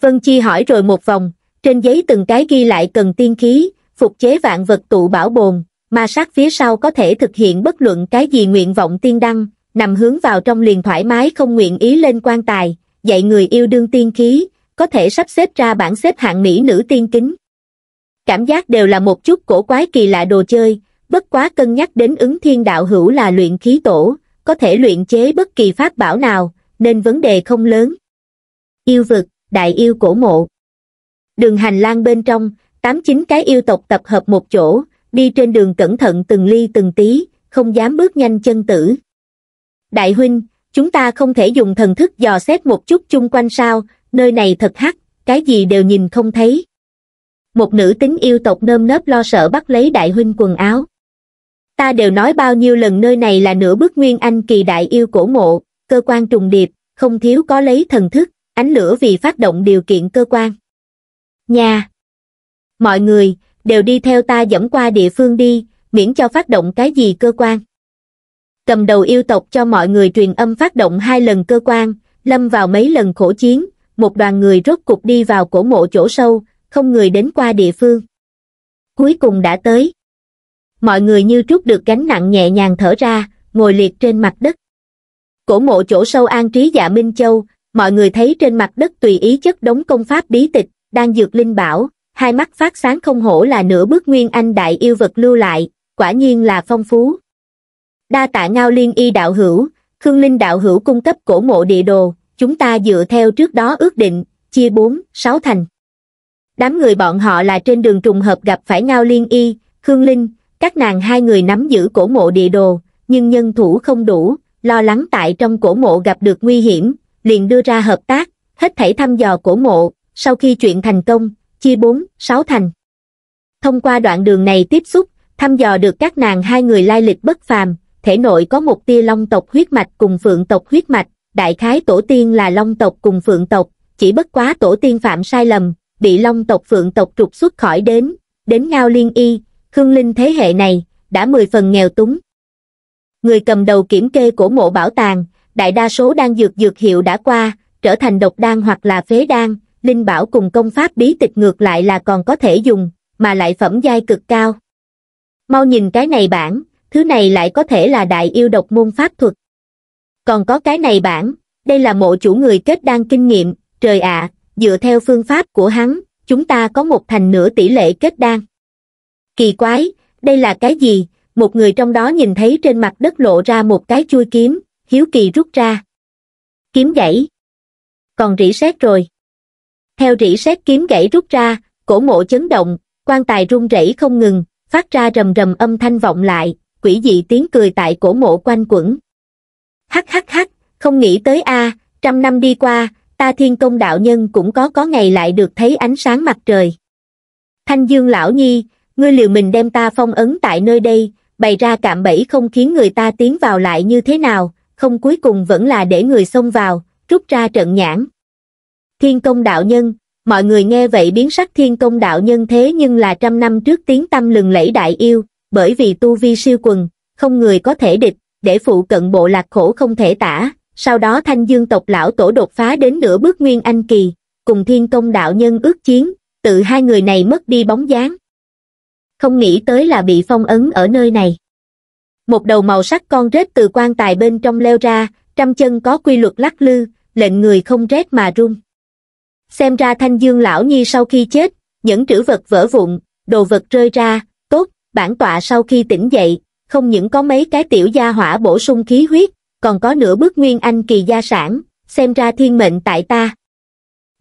Vân Chi hỏi rồi một vòng, trên giấy từng cái ghi lại cần tiên khí, phục chế vạn vật tụ bảo bồn, ma sát phía sau có thể thực hiện bất luận cái gì nguyện vọng tiên đăng, nằm hướng vào trong liền thoải mái không nguyện ý lên quan tài, dạy người yêu đương tiên khí, có thể sắp xếp ra bảng xếp hạng mỹ nữ tiên kính cảm giác đều là một chút cổ quái kỳ lạ đồ chơi, bất quá cân nhắc đến ứng thiên đạo hữu là luyện khí tổ, có thể luyện chế bất kỳ pháp bảo nào, nên vấn đề không lớn. Yêu vực, đại yêu cổ mộ. Đường hành lang bên trong, tám chín cái yêu tộc tập hợp một chỗ, đi trên đường cẩn thận từng ly từng tí, không dám bước nhanh chân tử. Đại huynh, chúng ta không thể dùng thần thức dò xét một chút chung quanh sao, nơi này thật hắc, cái gì đều nhìn không thấy một nữ tính yêu tộc nơm nớp lo sợ bắt lấy đại huynh quần áo ta đều nói bao nhiêu lần nơi này là nửa bước nguyên anh kỳ đại yêu cổ mộ cơ quan trùng điệp không thiếu có lấy thần thức ánh lửa vì phát động điều kiện cơ quan nhà mọi người đều đi theo ta dẫm qua địa phương đi miễn cho phát động cái gì cơ quan cầm đầu yêu tộc cho mọi người truyền âm phát động hai lần cơ quan lâm vào mấy lần khổ chiến một đoàn người rốt cục đi vào cổ mộ chỗ sâu không người đến qua địa phương cuối cùng đã tới mọi người như trút được gánh nặng nhẹ nhàng thở ra ngồi liệt trên mặt đất cổ mộ chỗ sâu an trí dạ minh châu mọi người thấy trên mặt đất tùy ý chất đống công pháp bí tịch đang dược linh bảo hai mắt phát sáng không hổ là nửa bước nguyên anh đại yêu vật lưu lại quả nhiên là phong phú đa tạ ngao liên y đạo hữu khương linh đạo hữu cung cấp cổ mộ địa đồ chúng ta dựa theo trước đó ước định chia bốn sáu thành đám người bọn họ là trên đường trùng hợp gặp phải Ngao Liên Y, Khương Linh, các nàng hai người nắm giữ cổ mộ địa đồ, nhưng nhân thủ không đủ, lo lắng tại trong cổ mộ gặp được nguy hiểm, liền đưa ra hợp tác, hết thảy thăm dò cổ mộ, sau khi chuyện thành công, chia bốn sáu thành. Thông qua đoạn đường này tiếp xúc, thăm dò được các nàng hai người lai lịch bất phàm, thể nội có một tia long tộc huyết mạch cùng phượng tộc huyết mạch, đại khái tổ tiên là long tộc cùng phượng tộc, chỉ bất quá tổ tiên phạm sai lầm, bị long tộc phượng tộc trục xuất khỏi đến, đến ngao liên y, khương linh thế hệ này, đã mười phần nghèo túng. Người cầm đầu kiểm kê của mộ bảo tàng, đại đa số đang dược dược hiệu đã qua, trở thành độc đan hoặc là phế đan, linh bảo cùng công pháp bí tịch ngược lại là còn có thể dùng, mà lại phẩm giai cực cao. Mau nhìn cái này bản, thứ này lại có thể là đại yêu độc môn pháp thuật. Còn có cái này bản, đây là mộ chủ người kết đan kinh nghiệm, trời ạ, à, dựa theo phương pháp của hắn chúng ta có một thành nửa tỷ lệ kết đan kỳ quái đây là cái gì một người trong đó nhìn thấy trên mặt đất lộ ra một cái chui kiếm hiếu kỳ rút ra kiếm gãy còn rỉ sét rồi theo rỉ sét kiếm gãy rút ra cổ mộ chấn động quan tài rung rẩy không ngừng phát ra rầm rầm âm thanh vọng lại quỷ dị tiếng cười tại cổ mộ quanh quẩn hắc hắc hắc không nghĩ tới a trăm năm đi qua ta thiên công đạo nhân cũng có có ngày lại được thấy ánh sáng mặt trời. Thanh dương lão nhi, ngươi liều mình đem ta phong ấn tại nơi đây, bày ra cạm bẫy không khiến người ta tiến vào lại như thế nào, không cuối cùng vẫn là để người xông vào, rút ra trận nhãn. Thiên công đạo nhân, mọi người nghe vậy biến sắc thiên công đạo nhân thế nhưng là trăm năm trước tiếng tâm lừng lẫy đại yêu, bởi vì tu vi siêu quần, không người có thể địch, để phụ cận bộ lạc khổ không thể tả, sau đó thanh dương tộc lão tổ đột phá đến nửa bước nguyên anh kỳ, cùng thiên công đạo nhân ước chiến, tự hai người này mất đi bóng dáng. Không nghĩ tới là bị phong ấn ở nơi này. Một đầu màu sắc con rết từ quan tài bên trong leo ra, trăm chân có quy luật lắc lư, lệnh người không rét mà run. Xem ra thanh dương lão nhi sau khi chết, những trữ vật vỡ vụn, đồ vật rơi ra, tốt, bản tọa sau khi tỉnh dậy, không những có mấy cái tiểu gia hỏa bổ sung khí huyết, còn có nửa bước nguyên anh kỳ gia sản, xem ra thiên mệnh tại ta.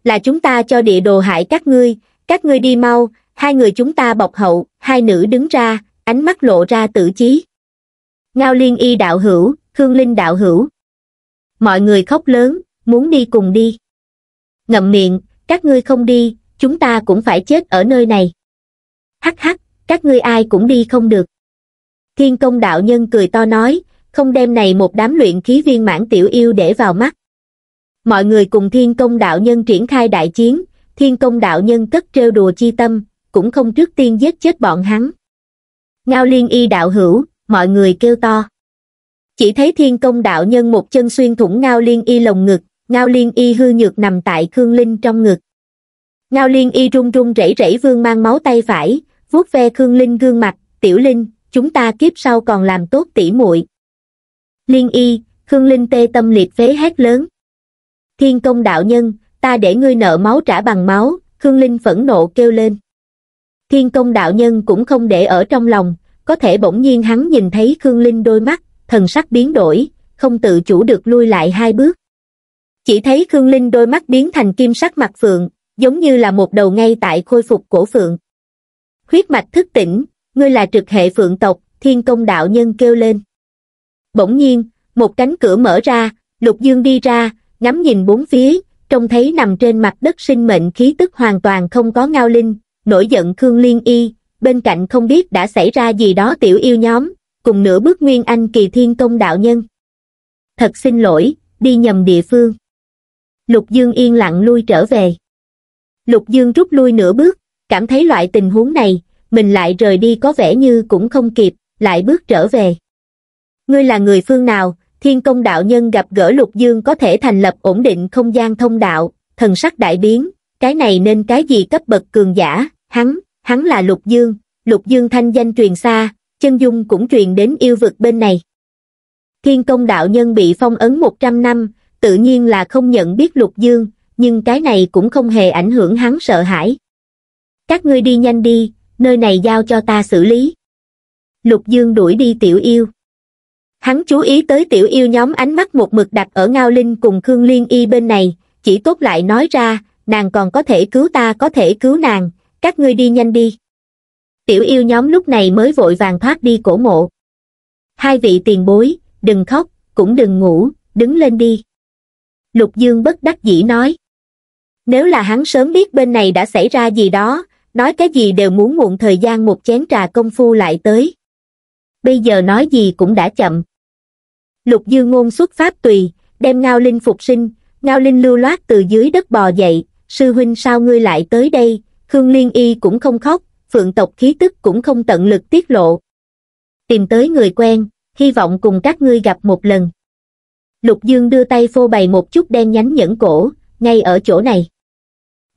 Là chúng ta cho địa đồ hại các ngươi, các ngươi đi mau, hai người chúng ta bọc hậu, hai nữ đứng ra, ánh mắt lộ ra tử chí. Ngao liên y đạo hữu, Khương Linh đạo hữu. Mọi người khóc lớn, muốn đi cùng đi. Ngậm miệng, các ngươi không đi, chúng ta cũng phải chết ở nơi này. Hắc hắc, các ngươi ai cũng đi không được. Thiên công đạo nhân cười to nói, không đem này một đám luyện khí viên mãn tiểu yêu để vào mắt. Mọi người cùng thiên công đạo nhân triển khai đại chiến, thiên công đạo nhân cất trêu đùa chi tâm, cũng không trước tiên giết chết bọn hắn. Ngao liên y đạo hữu, mọi người kêu to. Chỉ thấy thiên công đạo nhân một chân xuyên thủng ngao liên y lồng ngực, ngao liên y hư nhược nằm tại khương linh trong ngực. Ngao liên y run run rẩy rẩy vương mang máu tay phải, vuốt ve khương linh gương mặt, tiểu linh, chúng ta kiếp sau còn làm tốt tỉ muội liên y khương linh tê tâm liệt phế hét lớn thiên công đạo nhân ta để ngươi nợ máu trả bằng máu khương linh phẫn nộ kêu lên thiên công đạo nhân cũng không để ở trong lòng có thể bỗng nhiên hắn nhìn thấy khương linh đôi mắt thần sắc biến đổi không tự chủ được lui lại hai bước chỉ thấy khương linh đôi mắt biến thành kim sắc mặt phượng giống như là một đầu ngay tại khôi phục cổ phượng huyết mạch thức tỉnh ngươi là trực hệ phượng tộc thiên công đạo nhân kêu lên bỗng nhiên, một cánh cửa mở ra, Lục Dương đi ra, ngắm nhìn bốn phía, trông thấy nằm trên mặt đất sinh mệnh khí tức hoàn toàn không có ngao linh, nổi giận Khương Liên Y, bên cạnh không biết đã xảy ra gì đó tiểu yêu nhóm, cùng nửa bước Nguyên Anh kỳ thiên công đạo nhân. Thật xin lỗi, đi nhầm địa phương. Lục Dương yên lặng lui trở về. Lục Dương rút lui nửa bước, cảm thấy loại tình huống này, mình lại rời đi có vẻ như cũng không kịp, lại bước trở về ngươi là người phương nào, thiên công đạo nhân gặp gỡ lục dương có thể thành lập ổn định không gian thông đạo, thần sắc đại biến, cái này nên cái gì cấp bậc cường giả, hắn, hắn là lục dương, lục dương thanh danh truyền xa, chân dung cũng truyền đến yêu vực bên này. Thiên công đạo nhân bị phong ấn 100 năm, tự nhiên là không nhận biết lục dương, nhưng cái này cũng không hề ảnh hưởng hắn sợ hãi. Các ngươi đi nhanh đi, nơi này giao cho ta xử lý. Lục dương đuổi đi tiểu yêu hắn chú ý tới tiểu yêu nhóm ánh mắt một mực đặt ở ngao linh cùng khương liên y bên này chỉ tốt lại nói ra nàng còn có thể cứu ta có thể cứu nàng các ngươi đi nhanh đi tiểu yêu nhóm lúc này mới vội vàng thoát đi cổ mộ hai vị tiền bối đừng khóc cũng đừng ngủ đứng lên đi lục dương bất đắc dĩ nói nếu là hắn sớm biết bên này đã xảy ra gì đó nói cái gì đều muốn muộn thời gian một chén trà công phu lại tới bây giờ nói gì cũng đã chậm lục dư ngôn xuất pháp tùy đem ngao linh phục sinh ngao linh lưu loát từ dưới đất bò dậy sư huynh sao ngươi lại tới đây khương liên y cũng không khóc phượng tộc khí tức cũng không tận lực tiết lộ tìm tới người quen hy vọng cùng các ngươi gặp một lần lục dương đưa tay phô bày một chút đen nhánh nhẫn cổ ngay ở chỗ này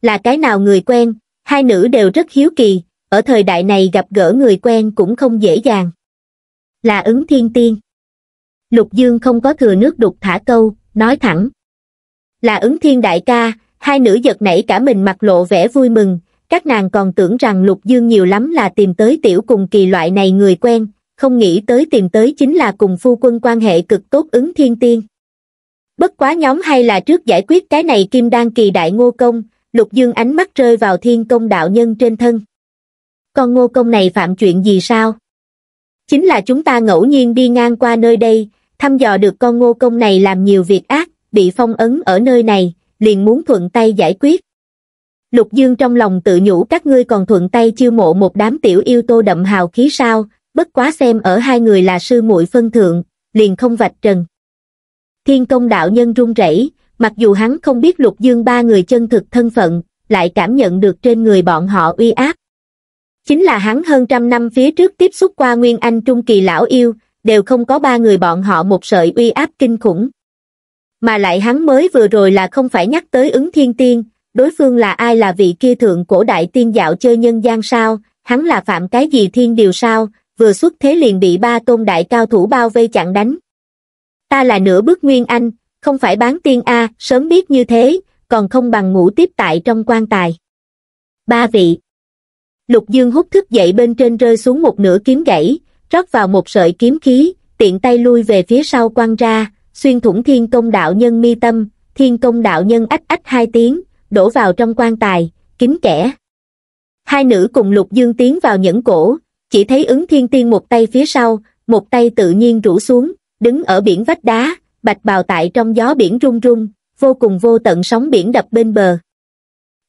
là cái nào người quen hai nữ đều rất hiếu kỳ ở thời đại này gặp gỡ người quen cũng không dễ dàng là ứng thiên tiên lục dương không có thừa nước đục thả câu nói thẳng là ứng thiên đại ca hai nữ giật nảy cả mình mặt lộ vẻ vui mừng các nàng còn tưởng rằng lục dương nhiều lắm là tìm tới tiểu cùng kỳ loại này người quen không nghĩ tới tìm tới chính là cùng phu quân quan hệ cực tốt ứng thiên tiên bất quá nhóm hay là trước giải quyết cái này kim đan kỳ đại ngô công lục dương ánh mắt rơi vào thiên công đạo nhân trên thân con ngô công này phạm chuyện gì sao chính là chúng ta ngẫu nhiên đi ngang qua nơi đây thăm dò được con ngô công này làm nhiều việc ác, bị phong ấn ở nơi này, liền muốn thuận tay giải quyết. Lục Dương trong lòng tự nhủ các ngươi còn thuận tay chiêu mộ một đám tiểu yêu tô đậm hào khí sao, bất quá xem ở hai người là sư muội phân thượng, liền không vạch trần. Thiên công đạo nhân run rẩy, mặc dù hắn không biết Lục Dương ba người chân thực thân phận, lại cảm nhận được trên người bọn họ uy áp. Chính là hắn hơn trăm năm phía trước tiếp xúc qua Nguyên Anh Trung Kỳ Lão Yêu, đều không có ba người bọn họ một sợi uy áp kinh khủng. Mà lại hắn mới vừa rồi là không phải nhắc tới ứng thiên tiên, đối phương là ai là vị kia thượng cổ đại tiên dạo chơi nhân gian sao, hắn là phạm cái gì thiên điều sao, vừa xuất thế liền bị ba tôn đại cao thủ bao vây chặn đánh. Ta là nửa bước nguyên anh, không phải bán tiên A, sớm biết như thế, còn không bằng ngủ tiếp tại trong quan tài. Ba vị Lục Dương hút thức dậy bên trên rơi xuống một nửa kiếm gãy, rót vào một sợi kiếm khí, tiện tay lui về phía sau quăng ra, xuyên thủng thiên công đạo nhân mi tâm, thiên công đạo nhân ách ách hai tiếng, đổ vào trong quan tài, kín kẻ. Hai nữ cùng lục dương tiến vào nhẫn cổ, chỉ thấy ứng thiên tiên một tay phía sau, một tay tự nhiên rủ xuống, đứng ở biển vách đá, bạch bào tại trong gió biển rung rung, vô cùng vô tận sóng biển đập bên bờ.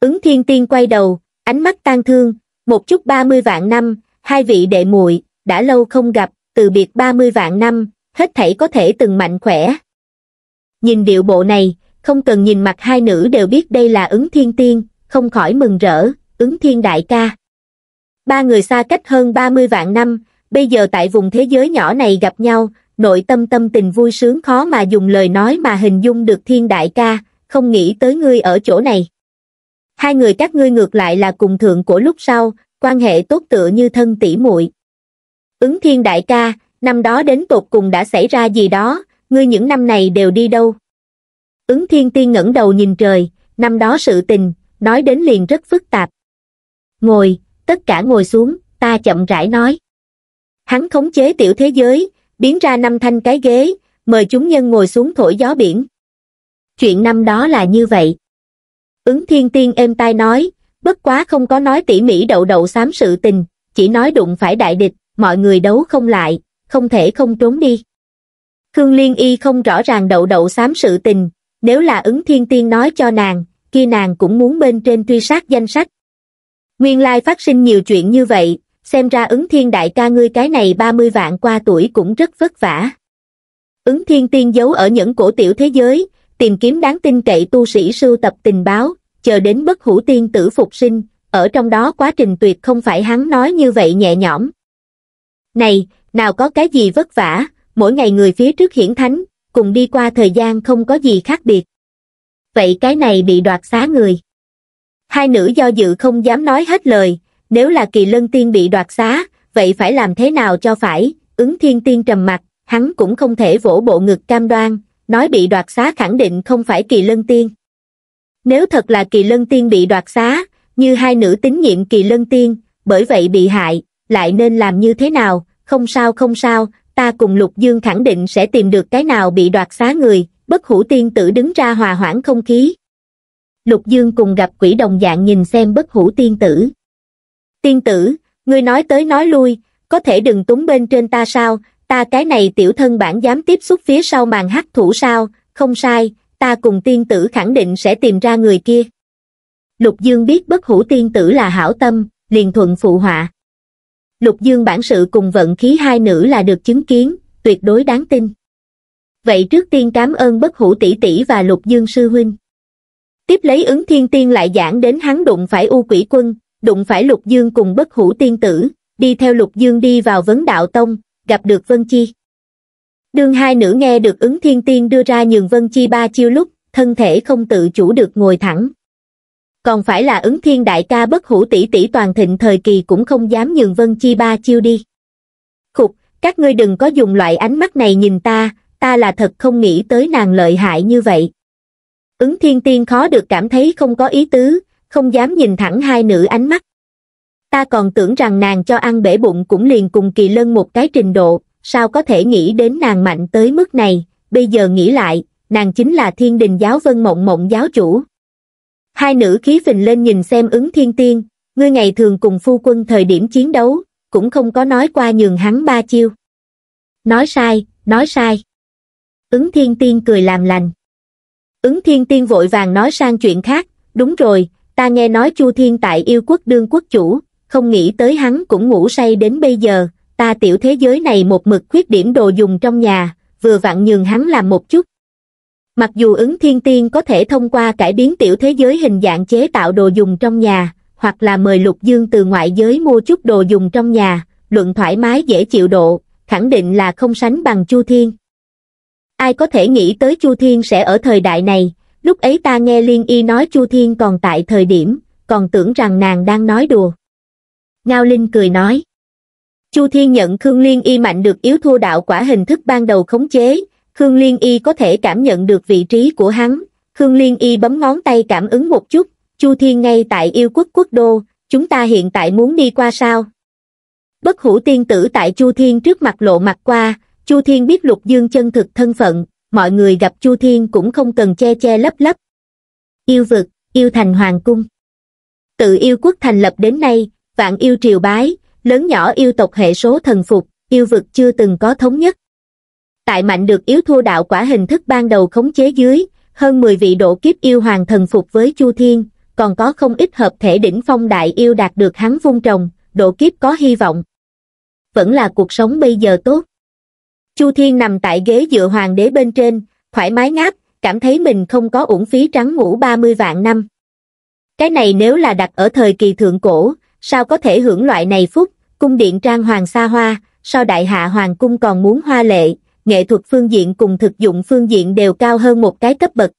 Ứng thiên tiên quay đầu, ánh mắt tan thương, một chút ba mươi vạn năm, hai vị đệ muội đã lâu không gặp, từ biệt 30 vạn năm, hết thảy có thể từng mạnh khỏe. Nhìn điệu bộ này, không cần nhìn mặt hai nữ đều biết đây là ứng thiên tiên, không khỏi mừng rỡ, ứng thiên đại ca. Ba người xa cách hơn 30 vạn năm, bây giờ tại vùng thế giới nhỏ này gặp nhau, nội tâm tâm tình vui sướng khó mà dùng lời nói mà hình dung được thiên đại ca, không nghĩ tới ngươi ở chỗ này. Hai người các ngươi ngược lại là cùng thượng của lúc sau, quan hệ tốt tựa như thân tỷ muội. Ứng thiên đại ca, năm đó đến tột cùng đã xảy ra gì đó, ngươi những năm này đều đi đâu? Ứng thiên tiên ngẩng đầu nhìn trời, năm đó sự tình, nói đến liền rất phức tạp. Ngồi, tất cả ngồi xuống, ta chậm rãi nói. Hắn khống chế tiểu thế giới, biến ra năm thanh cái ghế, mời chúng nhân ngồi xuống thổi gió biển. Chuyện năm đó là như vậy. Ứng thiên tiên êm tai nói, bất quá không có nói tỉ mỉ đậu đậu xám sự tình, chỉ nói đụng phải đại địch, mọi người đấu không lại, không thể không trốn đi. Khương Liên Y không rõ ràng đậu đậu xám sự tình, nếu là ứng thiên tiên nói cho nàng, kia nàng cũng muốn bên trên truy sát danh sách. Nguyên lai phát sinh nhiều chuyện như vậy, xem ra ứng thiên đại ca ngươi cái này 30 vạn qua tuổi cũng rất vất vả. Ứng thiên tiên giấu ở những cổ tiểu thế giới, tìm kiếm đáng tin cậy tu sĩ sưu tập tình báo, chờ đến bất hủ tiên tử phục sinh, ở trong đó quá trình tuyệt không phải hắn nói như vậy nhẹ nhõm, này, nào có cái gì vất vả, mỗi ngày người phía trước hiển thánh, cùng đi qua thời gian không có gì khác biệt. Vậy cái này bị đoạt xá người. Hai nữ do dự không dám nói hết lời, nếu là kỳ lân tiên bị đoạt xá, vậy phải làm thế nào cho phải, ứng thiên tiên trầm mặt, hắn cũng không thể vỗ bộ ngực cam đoan, nói bị đoạt xá khẳng định không phải kỳ lân tiên. Nếu thật là kỳ lân tiên bị đoạt xá, như hai nữ tín nhiệm kỳ lân tiên, bởi vậy bị hại, lại nên làm như thế nào, không sao không sao ta cùng lục dương khẳng định sẽ tìm được cái nào bị đoạt xá người bất hủ tiên tử đứng ra hòa hoãn không khí lục dương cùng gặp quỷ đồng dạng nhìn xem bất hủ tiên tử tiên tử ngươi nói tới nói lui có thể đừng túng bên trên ta sao ta cái này tiểu thân bản dám tiếp xúc phía sau màn hắc thủ sao không sai ta cùng tiên tử khẳng định sẽ tìm ra người kia lục dương biết bất hủ tiên tử là hảo tâm liền thuận phụ họa lục dương bản sự cùng vận khí hai nữ là được chứng kiến, tuyệt đối đáng tin. Vậy trước tiên cảm ơn bất hủ tỷ tỷ và lục dương sư huynh. Tiếp lấy ứng thiên tiên lại giảng đến hắn đụng phải u quỷ quân, đụng phải lục dương cùng bất hủ tiên tử, đi theo lục dương đi vào vấn đạo tông, gặp được Vân Chi. Đường hai nữ nghe được ứng thiên tiên đưa ra nhường Vân Chi ba chiêu lúc, thân thể không tự chủ được ngồi thẳng còn phải là ứng thiên đại ca bất hủ tỷ tỷ toàn thịnh thời kỳ cũng không dám nhường Vân Chi ba chiêu đi. Khục, các ngươi đừng có dùng loại ánh mắt này nhìn ta, ta là thật không nghĩ tới nàng lợi hại như vậy. Ứng thiên tiên khó được cảm thấy không có ý tứ, không dám nhìn thẳng hai nữ ánh mắt. Ta còn tưởng rằng nàng cho ăn bể bụng cũng liền cùng kỳ lân một cái trình độ, sao có thể nghĩ đến nàng mạnh tới mức này, bây giờ nghĩ lại, nàng chính là thiên đình giáo vân mộng mộng giáo chủ, Hai nữ khí phình lên nhìn xem ứng thiên tiên, ngươi ngày thường cùng phu quân thời điểm chiến đấu, cũng không có nói qua nhường hắn ba chiêu. Nói sai, nói sai. Ứng thiên tiên cười làm lành. Ứng thiên tiên vội vàng nói sang chuyện khác, đúng rồi, ta nghe nói chu thiên tại yêu quốc đương quốc chủ, không nghĩ tới hắn cũng ngủ say đến bây giờ, ta tiểu thế giới này một mực khuyết điểm đồ dùng trong nhà, vừa vặn nhường hắn làm một chút, mặc dù ứng thiên tiên có thể thông qua cải biến tiểu thế giới hình dạng chế tạo đồ dùng trong nhà hoặc là mời lục dương từ ngoại giới mua chút đồ dùng trong nhà luận thoải mái dễ chịu độ khẳng định là không sánh bằng chu thiên ai có thể nghĩ tới chu thiên sẽ ở thời đại này lúc ấy ta nghe liên y nói chu thiên còn tại thời điểm còn tưởng rằng nàng đang nói đùa ngao linh cười nói chu thiên nhận khương liên y mạnh được yếu thua đạo quả hình thức ban đầu khống chế Khương Liên Y có thể cảm nhận được vị trí của hắn, Khương Liên Y bấm ngón tay cảm ứng một chút, Chu Thiên ngay tại yêu quốc quốc đô, chúng ta hiện tại muốn đi qua sao? Bất hủ tiên tử tại Chu Thiên trước mặt lộ mặt qua, Chu Thiên biết Lục Dương chân thực thân phận, mọi người gặp Chu Thiên cũng không cần che che lấp lấp. Yêu vực, yêu thành hoàng cung. Tự yêu quốc thành lập đến nay, vạn yêu triều bái, lớn nhỏ yêu tộc hệ số thần phục, yêu vực chưa từng có thống nhất tại mạnh được yếu thua đạo quả hình thức ban đầu khống chế dưới, hơn 10 vị độ kiếp yêu hoàng thần phục với Chu Thiên, còn có không ít hợp thể đỉnh phong đại yêu đạt được hắn vung trồng, độ kiếp có hy vọng. Vẫn là cuộc sống bây giờ tốt. Chu Thiên nằm tại ghế dựa hoàng đế bên trên, thoải mái ngáp, cảm thấy mình không có uổng phí trắng ngủ 30 vạn năm. Cái này nếu là đặt ở thời kỳ thượng cổ, sao có thể hưởng loại này phúc, cung điện trang hoàng xa hoa, so đại hạ hoàng cung còn muốn hoa lệ, nghệ thuật phương diện cùng thực dụng phương diện đều cao hơn một cái cấp bậc.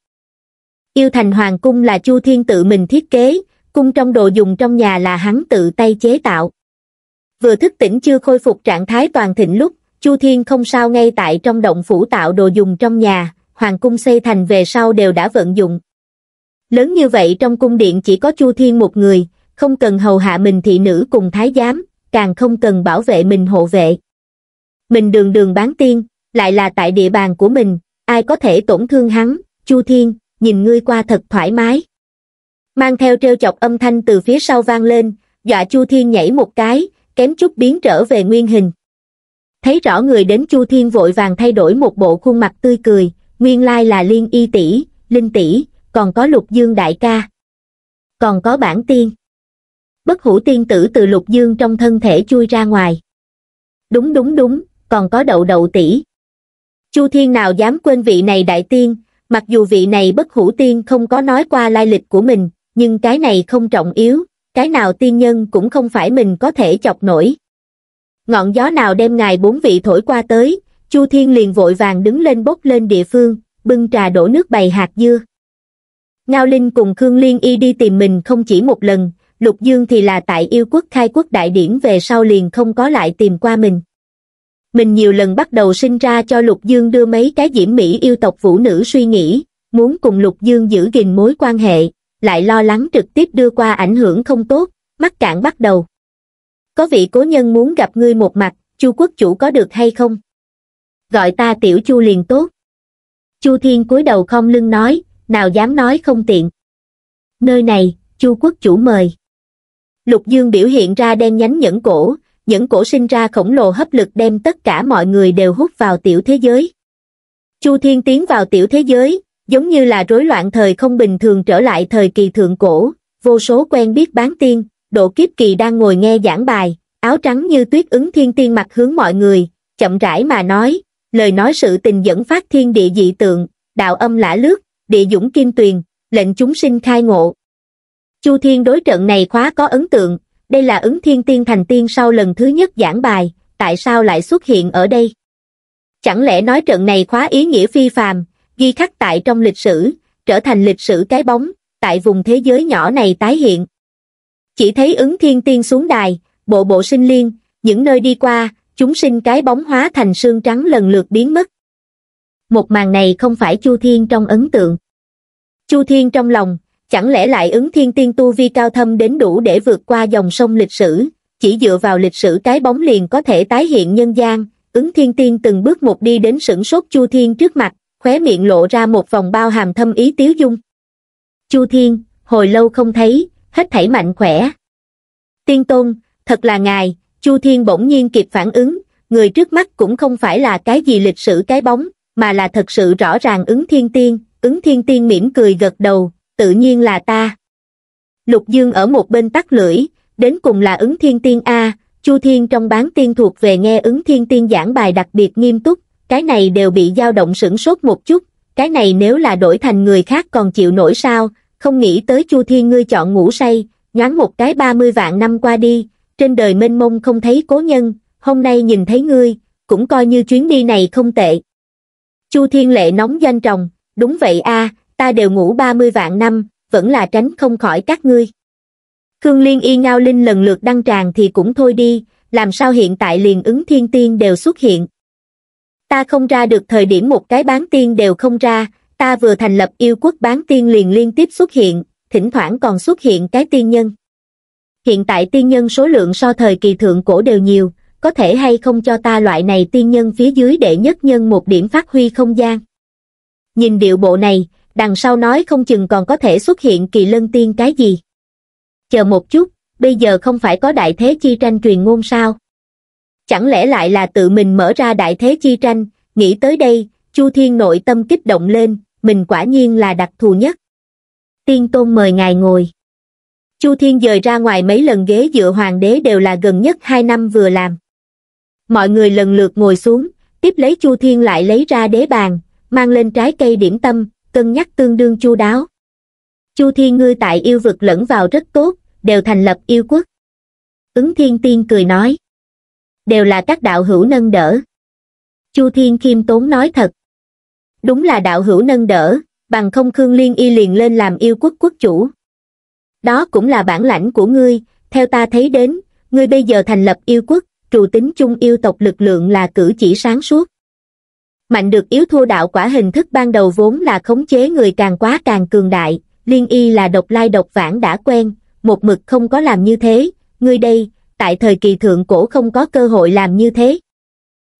Yêu Thành Hoàng Cung là Chu Thiên tự mình thiết kế, cung trong đồ dùng trong nhà là hắn tự tay chế tạo. Vừa thức tỉnh chưa khôi phục trạng thái toàn thịnh lúc, Chu Thiên không sao ngay tại trong động phủ tạo đồ dùng trong nhà, Hoàng Cung xây thành về sau đều đã vận dụng. Lớn như vậy trong cung điện chỉ có Chu Thiên một người, không cần hầu hạ mình thị nữ cùng thái giám, càng không cần bảo vệ mình hộ vệ. Mình đường đường bán tiên, lại là tại địa bàn của mình, ai có thể tổn thương hắn, Chu Thiên, nhìn ngươi qua thật thoải mái. Mang theo treo chọc âm thanh từ phía sau vang lên, dọa Chu Thiên nhảy một cái, kém chút biến trở về nguyên hình. Thấy rõ người đến Chu Thiên vội vàng thay đổi một bộ khuôn mặt tươi cười, nguyên lai là Liên Y tỷ, Linh tỷ, còn có Lục Dương đại ca. Còn có bản tiên. Bất hủ tiên tử từ Lục Dương trong thân thể chui ra ngoài. Đúng đúng đúng, còn có đậu đậu tỷ. Chu Thiên nào dám quên vị này đại tiên, mặc dù vị này bất hủ tiên không có nói qua lai lịch của mình, nhưng cái này không trọng yếu, cái nào tiên nhân cũng không phải mình có thể chọc nổi. Ngọn gió nào đem ngài bốn vị thổi qua tới, Chu Thiên liền vội vàng đứng lên bốc lên địa phương, bưng trà đổ nước bày hạt dưa. Ngao Linh cùng Khương Liên y đi tìm mình không chỉ một lần, Lục Dương thì là tại yêu quốc khai quốc đại điển về sau liền không có lại tìm qua mình mình nhiều lần bắt đầu sinh ra cho Lục Dương đưa mấy cái diễm mỹ yêu tộc vũ nữ suy nghĩ, muốn cùng Lục Dương giữ gìn mối quan hệ, lại lo lắng trực tiếp đưa qua ảnh hưởng không tốt, mắc cạn bắt đầu. Có vị cố nhân muốn gặp ngươi một mặt, Chu quốc chủ có được hay không? Gọi ta tiểu Chu liền tốt. Chu Thiên cúi đầu không lưng nói, nào dám nói không tiện. Nơi này, Chu quốc chủ mời. Lục Dương biểu hiện ra đen nhánh nhẫn cổ, những cổ sinh ra khổng lồ hấp lực đem tất cả mọi người đều hút vào tiểu thế giới. Chu Thiên tiến vào tiểu thế giới, giống như là rối loạn thời không bình thường trở lại thời kỳ thượng cổ, vô số quen biết bán tiên, độ kiếp kỳ đang ngồi nghe giảng bài, áo trắng như tuyết ứng thiên tiên mặt hướng mọi người, chậm rãi mà nói, lời nói sự tình dẫn phát thiên địa dị tượng, đạo âm lã lướt, địa dũng kim tuyền, lệnh chúng sinh khai ngộ. Chu Thiên đối trận này khóa có ấn tượng, đây là ứng thiên tiên thành tiên sau lần thứ nhất giảng bài, tại sao lại xuất hiện ở đây? Chẳng lẽ nói trận này khóa ý nghĩa phi phàm, ghi khắc tại trong lịch sử, trở thành lịch sử cái bóng, tại vùng thế giới nhỏ này tái hiện. Chỉ thấy ứng thiên tiên xuống đài, bộ bộ sinh liên, những nơi đi qua, chúng sinh cái bóng hóa thành xương trắng lần lượt biến mất. Một màn này không phải Chu Thiên trong ấn tượng. Chu Thiên trong lòng, chẳng lẽ lại ứng thiên tiên tu vi cao thâm đến đủ để vượt qua dòng sông lịch sử, chỉ dựa vào lịch sử cái bóng liền có thể tái hiện nhân gian, ứng thiên tiên từng bước một đi đến sửng sốt Chu Thiên trước mặt, khóe miệng lộ ra một vòng bao hàm thâm ý tiếu dung. Chu Thiên, hồi lâu không thấy, hết thảy mạnh khỏe. Tiên Tôn, thật là ngài, Chu Thiên bỗng nhiên kịp phản ứng, người trước mắt cũng không phải là cái gì lịch sử cái bóng, mà là thật sự rõ ràng ứng thiên tiên, ứng thiên tiên mỉm cười gật đầu, tự nhiên là ta lục dương ở một bên tắt lưỡi đến cùng là ứng thiên tiên a chu thiên trong bán tiên thuộc về nghe ứng thiên tiên giảng bài đặc biệt nghiêm túc cái này đều bị dao động sửng sốt một chút cái này nếu là đổi thành người khác còn chịu nổi sao không nghĩ tới chu thiên ngươi chọn ngủ say nhoáng một cái ba mươi vạn năm qua đi trên đời mênh mông không thấy cố nhân hôm nay nhìn thấy ngươi cũng coi như chuyến đi này không tệ chu thiên lệ nóng danh trồng, đúng vậy a à, ta đều ngủ ba mươi vạn năm, vẫn là tránh không khỏi các ngươi. Khương Liên y ngao linh lần lượt đăng tràng thì cũng thôi đi, làm sao hiện tại liền ứng thiên tiên đều xuất hiện. Ta không ra được thời điểm một cái bán tiên đều không ra, ta vừa thành lập yêu quốc bán tiên liền liên tiếp xuất hiện, thỉnh thoảng còn xuất hiện cái tiên nhân. Hiện tại tiên nhân số lượng so thời kỳ thượng cổ đều nhiều, có thể hay không cho ta loại này tiên nhân phía dưới để nhất nhân một điểm phát huy không gian. Nhìn điệu bộ này, đằng sau nói không chừng còn có thể xuất hiện kỳ lân tiên cái gì. Chờ một chút, bây giờ không phải có đại thế chi tranh truyền ngôn sao? Chẳng lẽ lại là tự mình mở ra đại thế chi tranh, nghĩ tới đây, Chu Thiên nội tâm kích động lên, mình quả nhiên là đặc thù nhất. Tiên Tôn mời ngài ngồi. Chu Thiên dời ra ngoài mấy lần ghế dựa hoàng đế đều là gần nhất hai năm vừa làm. Mọi người lần lượt ngồi xuống, tiếp lấy Chu Thiên lại lấy ra đế bàn, mang lên trái cây điểm tâm, cân nhắc tương đương chu đáo chu thiên ngươi tại yêu vực lẫn vào rất tốt đều thành lập yêu quốc ứng thiên tiên cười nói đều là các đạo hữu nâng đỡ chu thiên khiêm tốn nói thật đúng là đạo hữu nâng đỡ bằng không khương liên y liền lên làm yêu quốc quốc chủ đó cũng là bản lãnh của ngươi theo ta thấy đến ngươi bây giờ thành lập yêu quốc trù tính chung yêu tộc lực lượng là cử chỉ sáng suốt mạnh được yếu thua đạo quả hình thức ban đầu vốn là khống chế người càng quá càng cường đại, liên y là độc lai độc vãng đã quen, một mực không có làm như thế, ngươi đây, tại thời kỳ thượng cổ không có cơ hội làm như thế.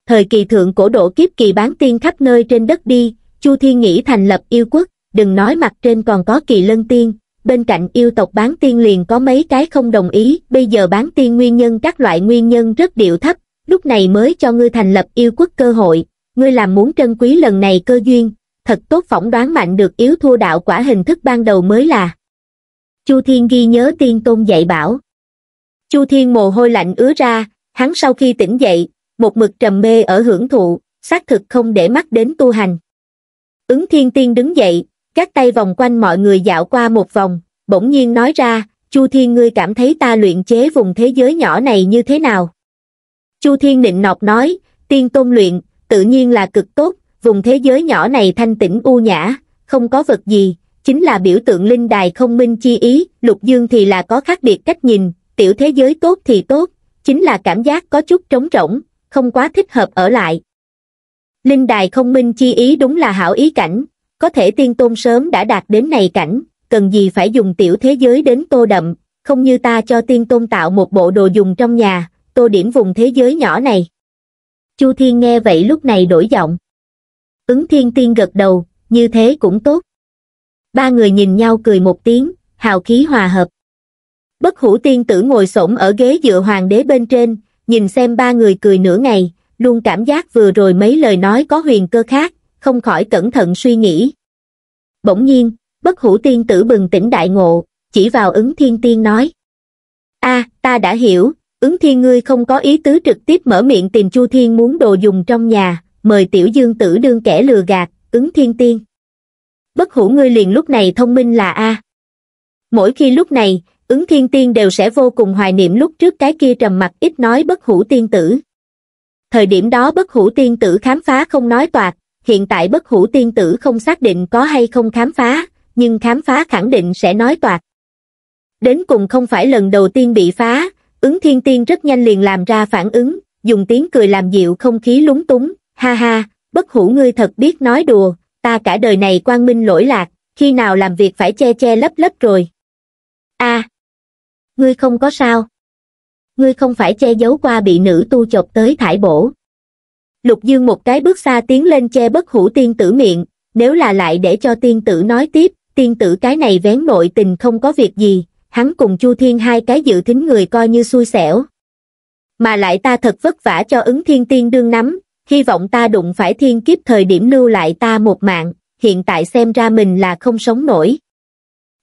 Thời kỳ thượng cổ độ kiếp kỳ bán tiên khắp nơi trên đất đi, Chu Thiên nghĩ thành lập yêu quốc, đừng nói mặt trên còn có kỳ lân tiên, bên cạnh yêu tộc bán tiên liền có mấy cái không đồng ý, bây giờ bán tiên nguyên nhân các loại nguyên nhân rất điệu thấp, lúc này mới cho ngươi thành lập yêu quốc cơ hội, ngươi làm muốn trân quý lần này cơ duyên, thật tốt phỏng đoán mạnh được yếu thua đạo quả hình thức ban đầu mới là. Chu Thiên ghi nhớ tiên tôn dạy bảo. Chu Thiên mồ hôi lạnh ứa ra, hắn sau khi tỉnh dậy, một mực trầm mê ở hưởng thụ, xác thực không để mắt đến tu hành. Ứng Thiên Tiên đứng dậy, các tay vòng quanh mọi người dạo qua một vòng, bỗng nhiên nói ra, Chu Thiên ngươi cảm thấy ta luyện chế vùng thế giới nhỏ này như thế nào? Chu Thiên nịnh nọc nói, tiên tôn luyện, tự nhiên là cực tốt vùng thế giới nhỏ này thanh tĩnh u nhã không có vật gì chính là biểu tượng linh đài không minh chi ý lục dương thì là có khác biệt cách nhìn tiểu thế giới tốt thì tốt chính là cảm giác có chút trống rỗng không quá thích hợp ở lại linh đài không minh chi ý đúng là hảo ý cảnh có thể tiên tôn sớm đã đạt đến này cảnh cần gì phải dùng tiểu thế giới đến tô đậm không như ta cho tiên tôn tạo một bộ đồ dùng trong nhà tô điểm vùng thế giới nhỏ này Chu Thiên nghe vậy lúc này đổi giọng. Ứng Thiên Tiên gật đầu, như thế cũng tốt. Ba người nhìn nhau cười một tiếng, hào khí hòa hợp. Bất hủ tiên tử ngồi xổm ở ghế dựa hoàng đế bên trên, nhìn xem ba người cười nửa ngày, luôn cảm giác vừa rồi mấy lời nói có huyền cơ khác, không khỏi cẩn thận suy nghĩ. Bỗng nhiên, bất hủ tiên tử bừng tỉnh đại ngộ, chỉ vào ứng thiên tiên nói. a ta đã hiểu, ứng thiên ngươi không có ý tứ trực tiếp mở miệng tìm chu thiên muốn đồ dùng trong nhà mời tiểu dương tử đương kẻ lừa gạt ứng thiên tiên bất hủ ngươi liền lúc này thông minh là a mỗi khi lúc này ứng thiên tiên đều sẽ vô cùng hoài niệm lúc trước cái kia trầm mặc ít nói bất hủ tiên tử thời điểm đó bất hủ tiên tử khám phá không nói toạc hiện tại bất hủ tiên tử không xác định có hay không khám phá nhưng khám phá khẳng định sẽ nói toạc đến cùng không phải lần đầu tiên bị phá Ứng thiên tiên rất nhanh liền làm ra phản ứng, dùng tiếng cười làm dịu không khí lúng túng, ha ha, bất hủ ngươi thật biết nói đùa, ta cả đời này quang minh lỗi lạc, khi nào làm việc phải che che lấp lấp rồi. a ngươi không có sao. Ngươi không phải che giấu qua bị nữ tu chọc tới thải bổ. Lục Dương một cái bước xa tiến lên che bất hủ tiên tử miệng, nếu là lại để cho tiên tử nói tiếp, tiên tử cái này vén nội tình không có việc gì, hắn cùng Chu Thiên hai cái dự thính người coi như xui xẻo. Mà lại ta thật vất vả cho ứng thiên tiên đương nắm, hy vọng ta đụng phải thiên kiếp thời điểm lưu lại ta một mạng, hiện tại xem ra mình là không sống nổi.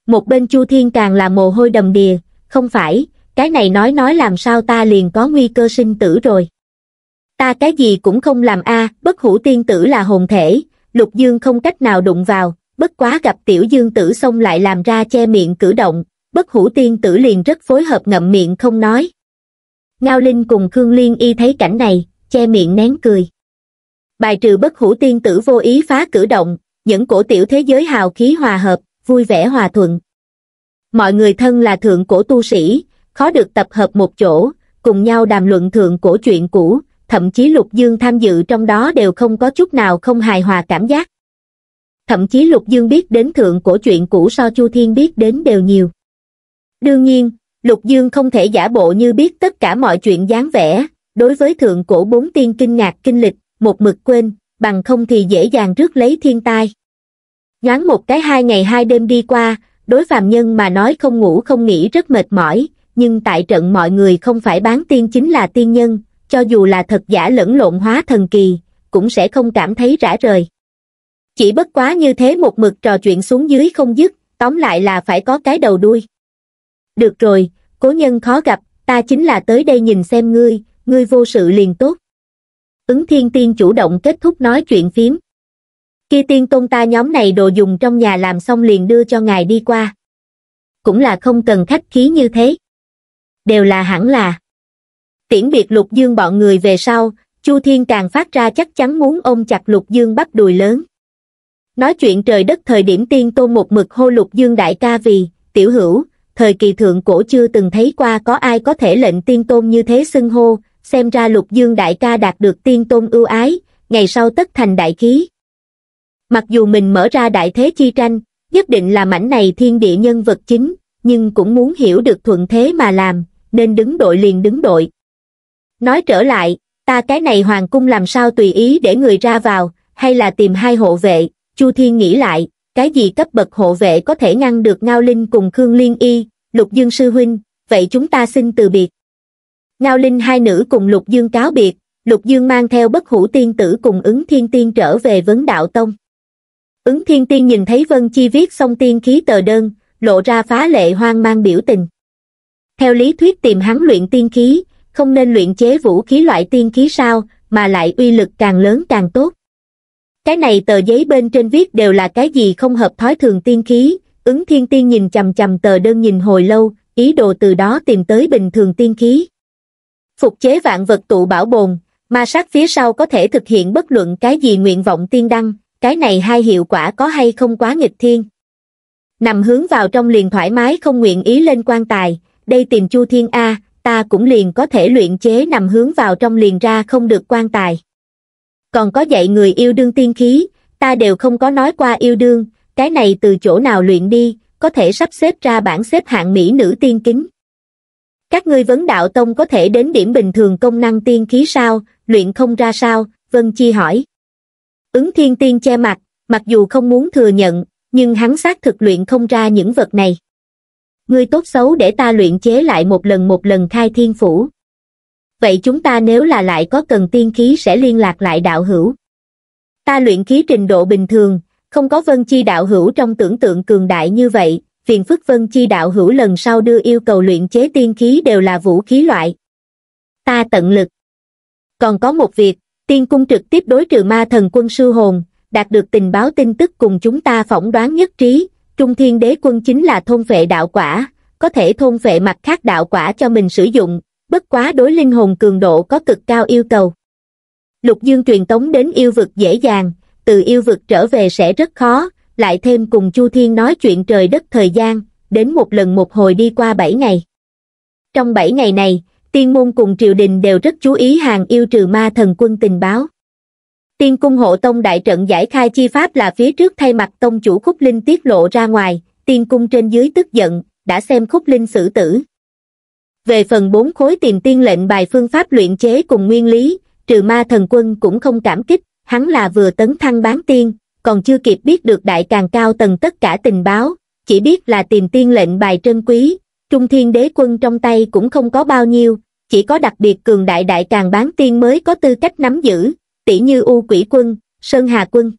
Một bên Chu Thiên càng là mồ hôi đầm đìa, không phải, cái này nói nói làm sao ta liền có nguy cơ sinh tử rồi. Ta cái gì cũng không làm a bất hủ tiên tử là hồn thể, lục dương không cách nào đụng vào, bất quá gặp tiểu dương tử xong lại làm ra che miệng cử động, bất hủ tiên tử liền rất phối hợp ngậm miệng không nói ngao linh cùng khương liên y thấy cảnh này che miệng nén cười bài trừ bất hủ tiên tử vô ý phá cử động những cổ tiểu thế giới hào khí hòa hợp vui vẻ hòa thuận mọi người thân là thượng cổ tu sĩ khó được tập hợp một chỗ cùng nhau đàm luận thượng cổ chuyện cũ thậm chí lục dương tham dự trong đó đều không có chút nào không hài hòa cảm giác thậm chí lục dương biết đến thượng cổ chuyện cũ so chu thiên biết đến đều nhiều Đương nhiên, Lục Dương không thể giả bộ như biết tất cả mọi chuyện dáng vẻ, đối với thượng cổ bốn tiên kinh ngạc kinh lịch, một mực quên, bằng không thì dễ dàng rước lấy thiên tai. Nhoáng một cái hai ngày hai đêm đi qua, đối phàm nhân mà nói không ngủ không nghỉ rất mệt mỏi, nhưng tại trận mọi người không phải bán tiên chính là tiên nhân, cho dù là thật giả lẫn lộn hóa thần kỳ, cũng sẽ không cảm thấy rã rời. Chỉ bất quá như thế một mực trò chuyện xuống dưới không dứt, tóm lại là phải có cái đầu đuôi. Được rồi, cố nhân khó gặp, ta chính là tới đây nhìn xem ngươi, ngươi vô sự liền tốt. Ứng thiên tiên chủ động kết thúc nói chuyện phím. Khi tiên tôn ta nhóm này đồ dùng trong nhà làm xong liền đưa cho ngài đi qua. Cũng là không cần khách khí như thế. Đều là hẳn là. Tiễn biệt lục dương bọn người về sau, Chu Thiên càng phát ra chắc chắn muốn ôm chặt lục dương bắt đùi lớn. Nói chuyện trời đất thời điểm tiên tôn một mực hô lục dương đại ca vì, tiểu hữu, thời kỳ thượng cổ chưa từng thấy qua có ai có thể lệnh tiên tôn như thế xưng hô, xem ra lục dương đại ca đạt được tiên tôn ưu ái, ngày sau tất thành đại khí. Mặc dù mình mở ra đại thế chi tranh, nhất định là mảnh này thiên địa nhân vật chính, nhưng cũng muốn hiểu được thuận thế mà làm, nên đứng đội liền đứng đội. Nói trở lại, ta cái này hoàng cung làm sao tùy ý để người ra vào, hay là tìm hai hộ vệ, Chu Thiên nghĩ lại, cái gì cấp bậc hộ vệ có thể ngăn được Ngao Linh cùng Khương Liên Y, Lục Dương Sư Huynh, vậy chúng ta xin từ biệt. Ngao Linh hai nữ cùng Lục Dương cáo biệt, Lục Dương mang theo bất hủ tiên tử cùng ứng thiên tiên trở về vấn đạo tông. Ứng thiên tiên nhìn thấy Vân Chi viết xong tiên khí tờ đơn, lộ ra phá lệ hoang mang biểu tình. Theo lý thuyết tìm hắn luyện tiên khí, không nên luyện chế vũ khí loại tiên khí sao, mà lại uy lực càng lớn càng tốt. Cái này tờ giấy bên trên viết đều là cái gì không hợp thói thường tiên khí, ứng thiên tiên nhìn chầm chầm tờ đơn nhìn hồi lâu, ý đồ từ đó tìm tới bình thường tiên khí. Phục chế vạn vật tụ bảo bồn, ma sát phía sau có thể thực hiện bất luận cái gì nguyện vọng tiên đăng, cái này hai hiệu quả có hay không quá nghịch thiên. Nằm hướng vào trong liền thoải mái không nguyện ý lên quan tài, đây tìm Chu Thiên A, ta cũng liền có thể luyện chế nằm hướng vào trong liền ra không được quan tài còn có dạy người yêu đương tiên khí, ta đều không có nói qua yêu đương, cái này từ chỗ nào luyện đi, có thể sắp xếp ra bảng xếp hạng mỹ nữ tiên kính. Các ngươi vấn đạo tông có thể đến điểm bình thường công năng tiên khí sao, luyện không ra sao, Vân Chi hỏi. Ứng thiên tiên che mặt, mặc dù không muốn thừa nhận, nhưng hắn xác thực luyện không ra những vật này. Ngươi tốt xấu để ta luyện chế lại một lần một lần khai thiên phủ vậy chúng ta nếu là lại có cần tiên khí sẽ liên lạc lại đạo hữu. Ta luyện khí trình độ bình thường, không có vân chi đạo hữu trong tưởng tượng cường đại như vậy, phiền phức vân chi đạo hữu lần sau đưa yêu cầu luyện chế tiên khí đều là vũ khí loại. Ta tận lực. Còn có một việc, tiên cung trực tiếp đối trừ ma thần quân sư hồn, đạt được tình báo tin tức cùng chúng ta phỏng đoán nhất trí, trung thiên đế quân chính là thôn vệ đạo quả, có thể thôn vệ mặt khác đạo quả cho mình sử dụng, bất quá đối linh hồn cường độ có cực cao yêu cầu. Lục Dương truyền tống đến yêu vực dễ dàng, từ yêu vực trở về sẽ rất khó, lại thêm cùng Chu Thiên nói chuyện trời đất thời gian, đến một lần một hồi đi qua 7 ngày. Trong 7 ngày này, tiên môn cùng triều đình đều rất chú ý hàng yêu trừ ma thần quân tình báo. Tiên cung hộ tông đại trận giải khai chi pháp là phía trước thay mặt tông chủ khúc linh tiết lộ ra ngoài, tiên cung trên dưới tức giận, đã xem khúc linh xử tử. Về phần bốn khối tìm tiên lệnh bài phương pháp luyện chế cùng nguyên lý, trừ ma thần quân cũng không cảm kích, hắn là vừa tấn thăng bán tiên, còn chưa kịp biết được đại càng cao tầng tất cả tình báo, chỉ biết là tìm tiên lệnh bài trân quý, trung thiên đế quân trong tay cũng không có bao nhiêu, chỉ có đặc biệt cường đại đại càng bán tiên mới có tư cách nắm giữ, tỷ như U quỷ quân, Sơn Hà quân.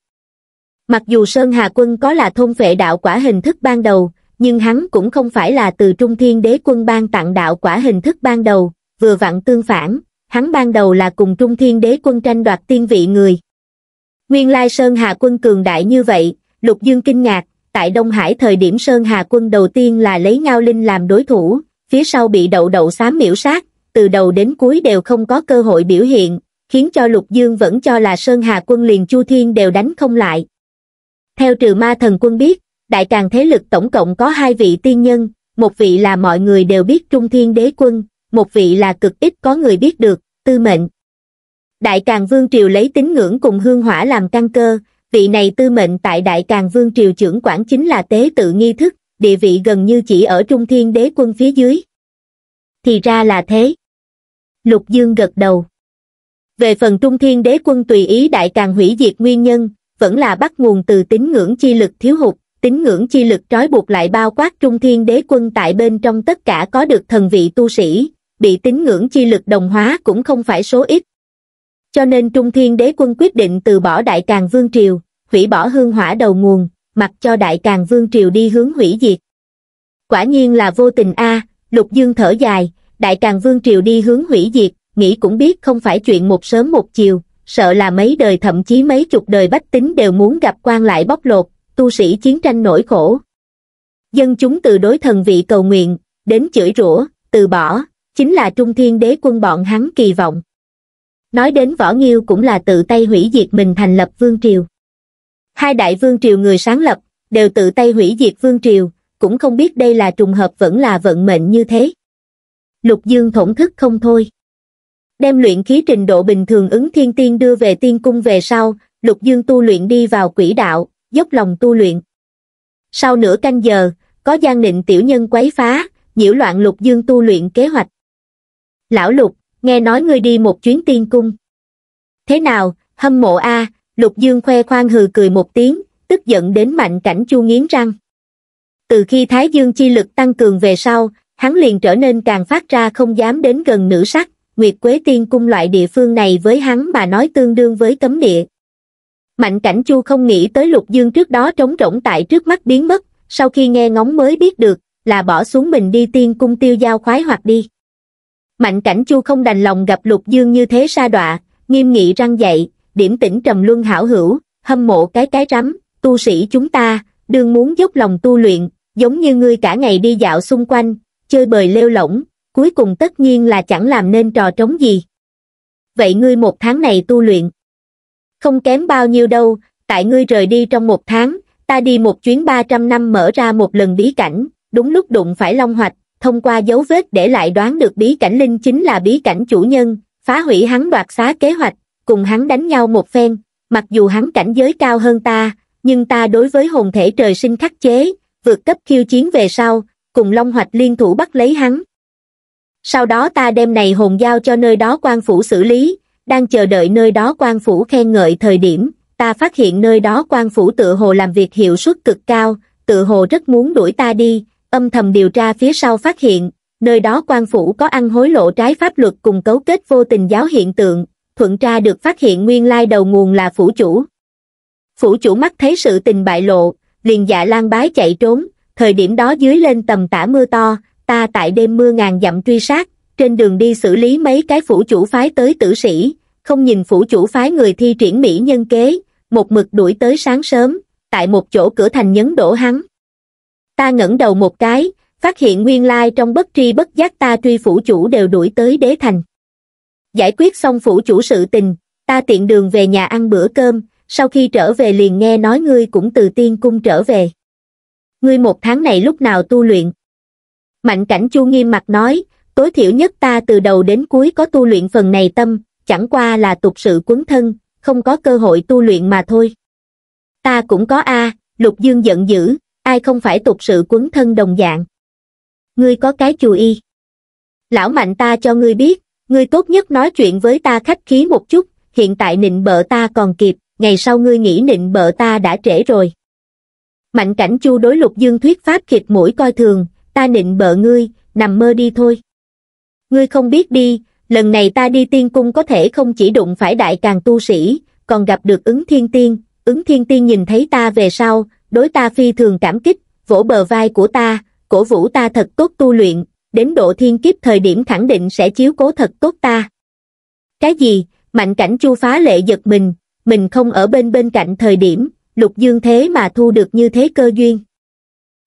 Mặc dù Sơn Hà quân có là thôn vệ đạo quả hình thức ban đầu, nhưng hắn cũng không phải là từ trung thiên đế quân ban tặng đạo quả hình thức ban đầu, vừa vặn tương phản, hắn ban đầu là cùng trung thiên đế quân tranh đoạt tiên vị người. Nguyên lai Sơn Hà quân cường đại như vậy, Lục Dương kinh ngạc, tại Đông Hải thời điểm Sơn Hà quân đầu tiên là lấy Ngao Linh làm đối thủ, phía sau bị đậu đậu xám miễu sát, từ đầu đến cuối đều không có cơ hội biểu hiện, khiến cho Lục Dương vẫn cho là Sơn Hà quân liền Chu Thiên đều đánh không lại. Theo trừ ma thần quân biết, đại càng thế lực tổng cộng có hai vị tiên nhân, một vị là mọi người đều biết Trung Thiên Đế Quân, một vị là cực ít có người biết được, tư mệnh. Đại Càng Vương Triều lấy tín ngưỡng cùng hương hỏa làm căn cơ, vị này tư mệnh tại Đại Càng Vương Triều trưởng quản chính là tế tự nghi thức, địa vị gần như chỉ ở Trung Thiên Đế Quân phía dưới. Thì ra là thế. Lục Dương gật đầu. Về phần Trung Thiên Đế Quân tùy ý Đại Càng hủy diệt nguyên nhân, vẫn là bắt nguồn từ tín ngưỡng chi lực thiếu hụt tín ngưỡng chi lực trói buộc lại bao quát trung thiên đế quân tại bên trong tất cả có được thần vị tu sĩ, bị tín ngưỡng chi lực đồng hóa cũng không phải số ít. Cho nên trung thiên đế quân quyết định từ bỏ đại càng vương triều, hủy bỏ hương hỏa đầu nguồn, mặc cho đại càng vương triều đi hướng hủy diệt. Quả nhiên là vô tình a lục dương thở dài, đại càng vương triều đi hướng hủy diệt, nghĩ cũng biết không phải chuyện một sớm một chiều, sợ là mấy đời thậm chí mấy chục đời bách tính đều muốn gặp quan lại bóc lột, tu sĩ chiến tranh nỗi khổ. Dân chúng từ đối thần vị cầu nguyện, đến chửi rủa, từ bỏ, chính là trung thiên đế quân bọn hắn kỳ vọng. Nói đến võ nghiêu cũng là tự tay hủy diệt mình thành lập vương triều. Hai đại vương triều người sáng lập, đều tự tay hủy diệt vương triều, cũng không biết đây là trùng hợp vẫn là vận mệnh như thế. Lục Dương thổn thức không thôi. Đem luyện khí trình độ bình thường ứng thiên tiên đưa về tiên cung về sau, Lục Dương tu luyện đi vào quỷ đạo, dốc lòng tu luyện. Sau nửa canh giờ, có gian định tiểu nhân quấy phá, nhiễu loạn lục dương tu luyện kế hoạch. Lão lục, nghe nói ngươi đi một chuyến tiên cung. Thế nào, hâm mộ a lục dương khoe khoang hừ cười một tiếng, tức giận đến mạnh cảnh chu nghiến răng. Từ khi thái dương chi lực tăng cường về sau, hắn liền trở nên càng phát ra không dám đến gần nữ sắc, Nguyệt Quế Tiên Cung loại địa phương này với hắn mà nói tương đương với cấm địa mạnh cảnh chu không nghĩ tới lục dương trước đó trống rỗng tại trước mắt biến mất sau khi nghe ngóng mới biết được là bỏ xuống mình đi tiên cung tiêu giao khoái hoặc đi mạnh cảnh chu không đành lòng gặp lục dương như thế sa đọa nghiêm nghị răng dậy điểm tỉnh trầm luân hảo hữu hâm mộ cái cái rắm tu sĩ chúng ta đương muốn dốc lòng tu luyện giống như ngươi cả ngày đi dạo xung quanh chơi bời lêu lỏng cuối cùng tất nhiên là chẳng làm nên trò trống gì vậy ngươi một tháng này tu luyện không kém bao nhiêu đâu, tại ngươi rời đi trong một tháng, ta đi một chuyến 300 năm mở ra một lần bí cảnh, đúng lúc đụng phải Long Hoạch, thông qua dấu vết để lại đoán được bí cảnh linh chính là bí cảnh chủ nhân, phá hủy hắn đoạt xá kế hoạch, cùng hắn đánh nhau một phen, mặc dù hắn cảnh giới cao hơn ta, nhưng ta đối với hồn thể trời sinh khắc chế, vượt cấp khiêu chiến về sau, cùng Long Hoạch liên thủ bắt lấy hắn. Sau đó ta đem này hồn giao cho nơi đó quan phủ xử lý, đang chờ đợi nơi đó quan phủ khen ngợi thời điểm, ta phát hiện nơi đó quan phủ tự hồ làm việc hiệu suất cực cao, tự hồ rất muốn đuổi ta đi, âm thầm điều tra phía sau phát hiện, nơi đó quan phủ có ăn hối lộ trái pháp luật cùng cấu kết vô tình giáo hiện tượng, thuận tra được phát hiện nguyên lai đầu nguồn là phủ chủ. Phủ chủ mắt thấy sự tình bại lộ, liền dạ lan bái chạy trốn, thời điểm đó dưới lên tầm tả mưa to, ta tại đêm mưa ngàn dặm truy sát, trên đường đi xử lý mấy cái phủ chủ phái tới tử sĩ, không nhìn phủ chủ phái người thi triển mỹ nhân kế, một mực đuổi tới sáng sớm, tại một chỗ cửa thành nhấn đổ hắn. Ta ngẩng đầu một cái, phát hiện nguyên lai trong bất tri bất giác ta truy phủ chủ đều đuổi tới đế thành. Giải quyết xong phủ chủ sự tình, ta tiện đường về nhà ăn bữa cơm, sau khi trở về liền nghe nói ngươi cũng từ tiên cung trở về. Ngươi một tháng này lúc nào tu luyện? Mạnh cảnh chu nghiêm mặt nói, tối thiểu nhất ta từ đầu đến cuối có tu luyện phần này tâm, chẳng qua là tục sự quấn thân, không có cơ hội tu luyện mà thôi. Ta cũng có a, Lục Dương giận dữ, ai không phải tục sự quấn thân đồng dạng. Ngươi có cái chù y. Lão mạnh ta cho ngươi biết, ngươi tốt nhất nói chuyện với ta khách khí một chút, hiện tại nịnh bợ ta còn kịp, ngày sau ngươi nghĩ nịnh bợ ta đã trễ rồi. Mạnh cảnh chu đối Lục Dương thuyết pháp khịt mũi coi thường, ta nịnh bợ ngươi, nằm mơ đi thôi ngươi không biết đi lần này ta đi tiên cung có thể không chỉ đụng phải đại càng tu sĩ còn gặp được ứng thiên tiên ứng thiên tiên nhìn thấy ta về sau đối ta phi thường cảm kích vỗ bờ vai của ta cổ vũ ta thật tốt tu luyện đến độ thiên kiếp thời điểm khẳng định sẽ chiếu cố thật tốt ta cái gì mạnh cảnh chu phá lệ giật mình mình không ở bên bên cạnh thời điểm lục dương thế mà thu được như thế cơ duyên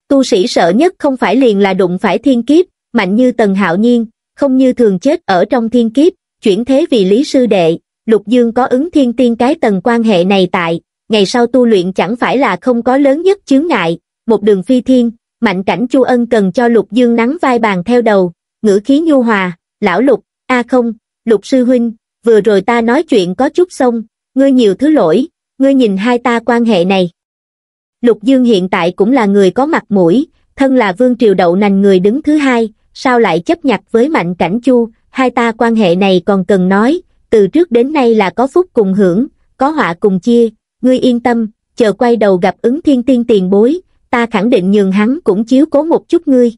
tu sĩ sợ nhất không phải liền là đụng phải thiên kiếp mạnh như tần hạo nhiên không như thường chết ở trong thiên kiếp, chuyển thế vì lý sư đệ, Lục Dương có ứng thiên tiên cái tầng quan hệ này tại, ngày sau tu luyện chẳng phải là không có lớn nhất chướng ngại, một đường phi thiên, mạnh cảnh Chu Ân cần cho Lục Dương nắng vai bàn theo đầu, ngữ khí nhu hòa, lão Lục, a không, Lục sư huynh, vừa rồi ta nói chuyện có chút xong, ngươi nhiều thứ lỗi, ngươi nhìn hai ta quan hệ này. Lục Dương hiện tại cũng là người có mặt mũi, thân là vương triều đậu nành người đứng thứ hai, sao lại chấp nhặt với Mạnh Cảnh Chu, hai ta quan hệ này còn cần nói, từ trước đến nay là có phúc cùng hưởng, có họa cùng chia, ngươi yên tâm, chờ quay đầu gặp ứng thiên tiên tiền bối, ta khẳng định nhường hắn cũng chiếu cố một chút ngươi.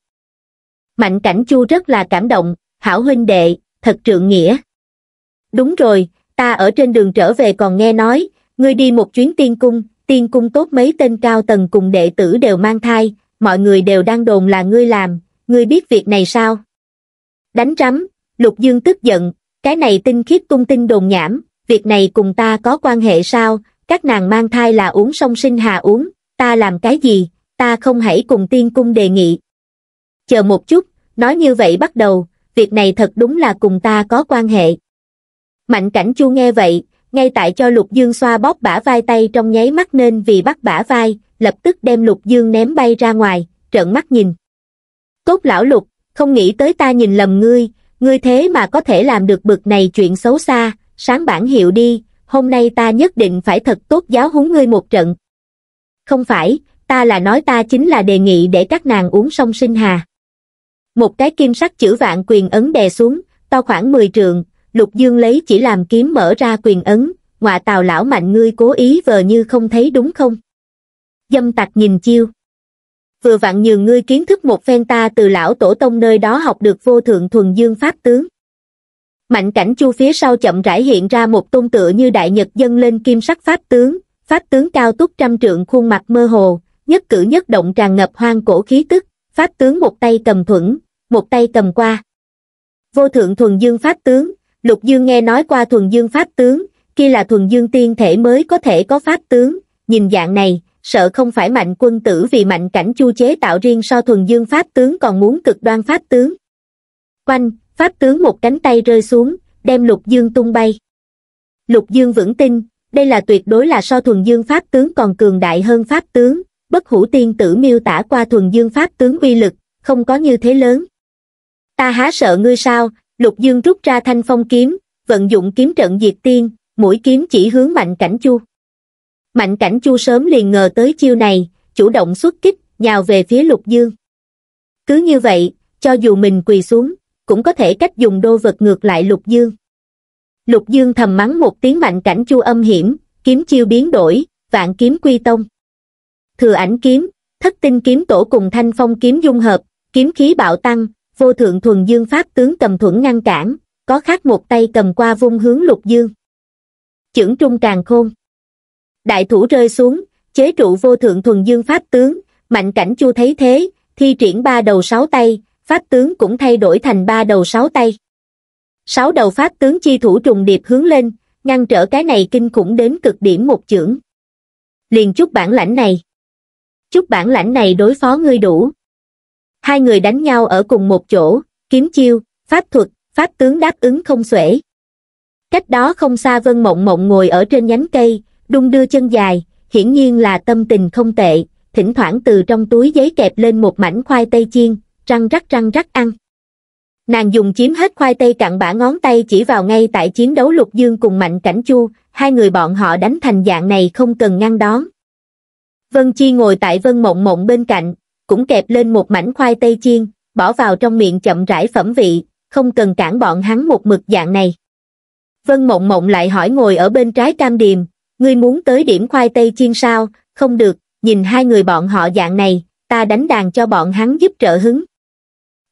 Mạnh Cảnh Chu rất là cảm động, hảo huynh đệ, thật trượng nghĩa. Đúng rồi, ta ở trên đường trở về còn nghe nói, ngươi đi một chuyến tiên cung, tiên cung tốt mấy tên cao tầng cùng đệ tử đều mang thai, mọi người đều đang đồn là ngươi làm, ngươi biết việc này sao? Đánh rắm, Lục Dương tức giận, cái này tinh khiết tung tinh đồn nhảm, việc này cùng ta có quan hệ sao, các nàng mang thai là uống song sinh hà uống, ta làm cái gì, ta không hãy cùng tiên cung đề nghị. Chờ một chút, nói như vậy bắt đầu, việc này thật đúng là cùng ta có quan hệ. Mạnh cảnh chu nghe vậy, ngay tại cho Lục Dương xoa bóp bả vai tay trong nháy mắt nên vì bắt bả vai, lập tức đem Lục Dương ném bay ra ngoài, trợn mắt nhìn. Tốt lão lục, không nghĩ tới ta nhìn lầm ngươi, ngươi thế mà có thể làm được bực này chuyện xấu xa, sáng bản hiệu đi, hôm nay ta nhất định phải thật tốt giáo huấn ngươi một trận. Không phải, ta là nói ta chính là đề nghị để các nàng uống song sinh hà. Một cái kim sắc chữ vạn quyền ấn đè xuống, to khoảng 10 trượng, lục dương lấy chỉ làm kiếm mở ra quyền ấn, ngoại tào lão mạnh ngươi cố ý vờ như không thấy đúng không? Dâm tặc nhìn chiêu vừa vặn nhường ngươi kiến thức một phen ta từ lão tổ tông nơi đó học được vô thượng thuần dương pháp tướng. Mạnh cảnh chu phía sau chậm rãi hiện ra một tôn tựa như đại nhật dân lên kim sắc pháp tướng, pháp tướng cao túc trăm trượng khuôn mặt mơ hồ, nhất cử nhất động tràn ngập hoang cổ khí tức, pháp tướng một tay cầm thuẫn, một tay cầm qua. Vô thượng thuần dương pháp tướng, lục dương nghe nói qua thuần dương pháp tướng, kia là thuần dương tiên thể mới có thể có pháp tướng, nhìn dạng này, sợ không phải mạnh quân tử vì mạnh cảnh chu chế tạo riêng so thuần dương pháp tướng còn muốn cực đoan pháp tướng. Quanh, pháp tướng một cánh tay rơi xuống, đem lục dương tung bay. Lục dương vững tin, đây là tuyệt đối là so thuần dương pháp tướng còn cường đại hơn pháp tướng, bất hủ tiên tử miêu tả qua thuần dương pháp tướng uy lực, không có như thế lớn. Ta há sợ ngươi sao, lục dương rút ra thanh phong kiếm, vận dụng kiếm trận diệt tiên, mũi kiếm chỉ hướng mạnh cảnh chu mạnh cảnh chu sớm liền ngờ tới chiêu này chủ động xuất kích nhào về phía lục dương cứ như vậy cho dù mình quỳ xuống cũng có thể cách dùng đô vật ngược lại lục dương lục dương thầm mắng một tiếng mạnh cảnh chu âm hiểm kiếm chiêu biến đổi vạn kiếm quy tông thừa ảnh kiếm thất tinh kiếm tổ cùng thanh phong kiếm dung hợp kiếm khí bạo tăng vô thượng thuần dương pháp tướng tầm thuẫn ngăn cản có khác một tay cầm qua vung hướng lục dương chưởng trung càng khôn đại thủ rơi xuống chế trụ vô thượng thuần dương pháp tướng mạnh cảnh chu thấy thế thi triển ba đầu sáu tay pháp tướng cũng thay đổi thành ba đầu sáu tay sáu đầu pháp tướng chi thủ trùng điệp hướng lên ngăn trở cái này kinh khủng đến cực điểm một chưởng liền chút bản lãnh này chút bản lãnh này đối phó ngươi đủ hai người đánh nhau ở cùng một chỗ kiếm chiêu pháp thuật pháp tướng đáp ứng không xuể cách đó không xa vân mộng mộng ngồi ở trên nhánh cây đung đưa chân dài hiển nhiên là tâm tình không tệ thỉnh thoảng từ trong túi giấy kẹp lên một mảnh khoai tây chiên răng rắc răng rắc ăn nàng dùng chiếm hết khoai tây cặn bã ngón tay chỉ vào ngay tại chiến đấu lục dương cùng mạnh cảnh chu hai người bọn họ đánh thành dạng này không cần ngăn đón vân chi ngồi tại vân mộng mộng bên cạnh cũng kẹp lên một mảnh khoai tây chiên bỏ vào trong miệng chậm rãi phẩm vị không cần cản bọn hắn một mực dạng này vân mộng mộng lại hỏi ngồi ở bên trái cam điềm ngươi muốn tới điểm khoai tây chiên sao, không được, nhìn hai người bọn họ dạng này, ta đánh đàn cho bọn hắn giúp trợ hứng.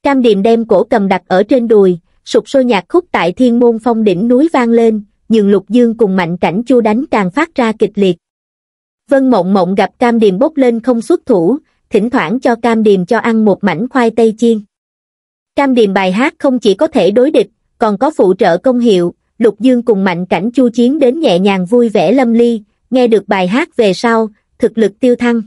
Cam điềm đem cổ cầm đặt ở trên đùi, sụp sôi nhạc khúc tại thiên môn phong đỉnh núi vang lên, nhường lục dương cùng mạnh cảnh chu đánh càng phát ra kịch liệt. Vân mộng mộng gặp cam điềm bốc lên không xuất thủ, thỉnh thoảng cho cam điềm cho ăn một mảnh khoai tây chiên. Cam điềm bài hát không chỉ có thể đối địch, còn có phụ trợ công hiệu, Lục Dương cùng mạnh cảnh chu chiến đến nhẹ nhàng vui vẻ lâm ly, nghe được bài hát về sau, thực lực tiêu thăng.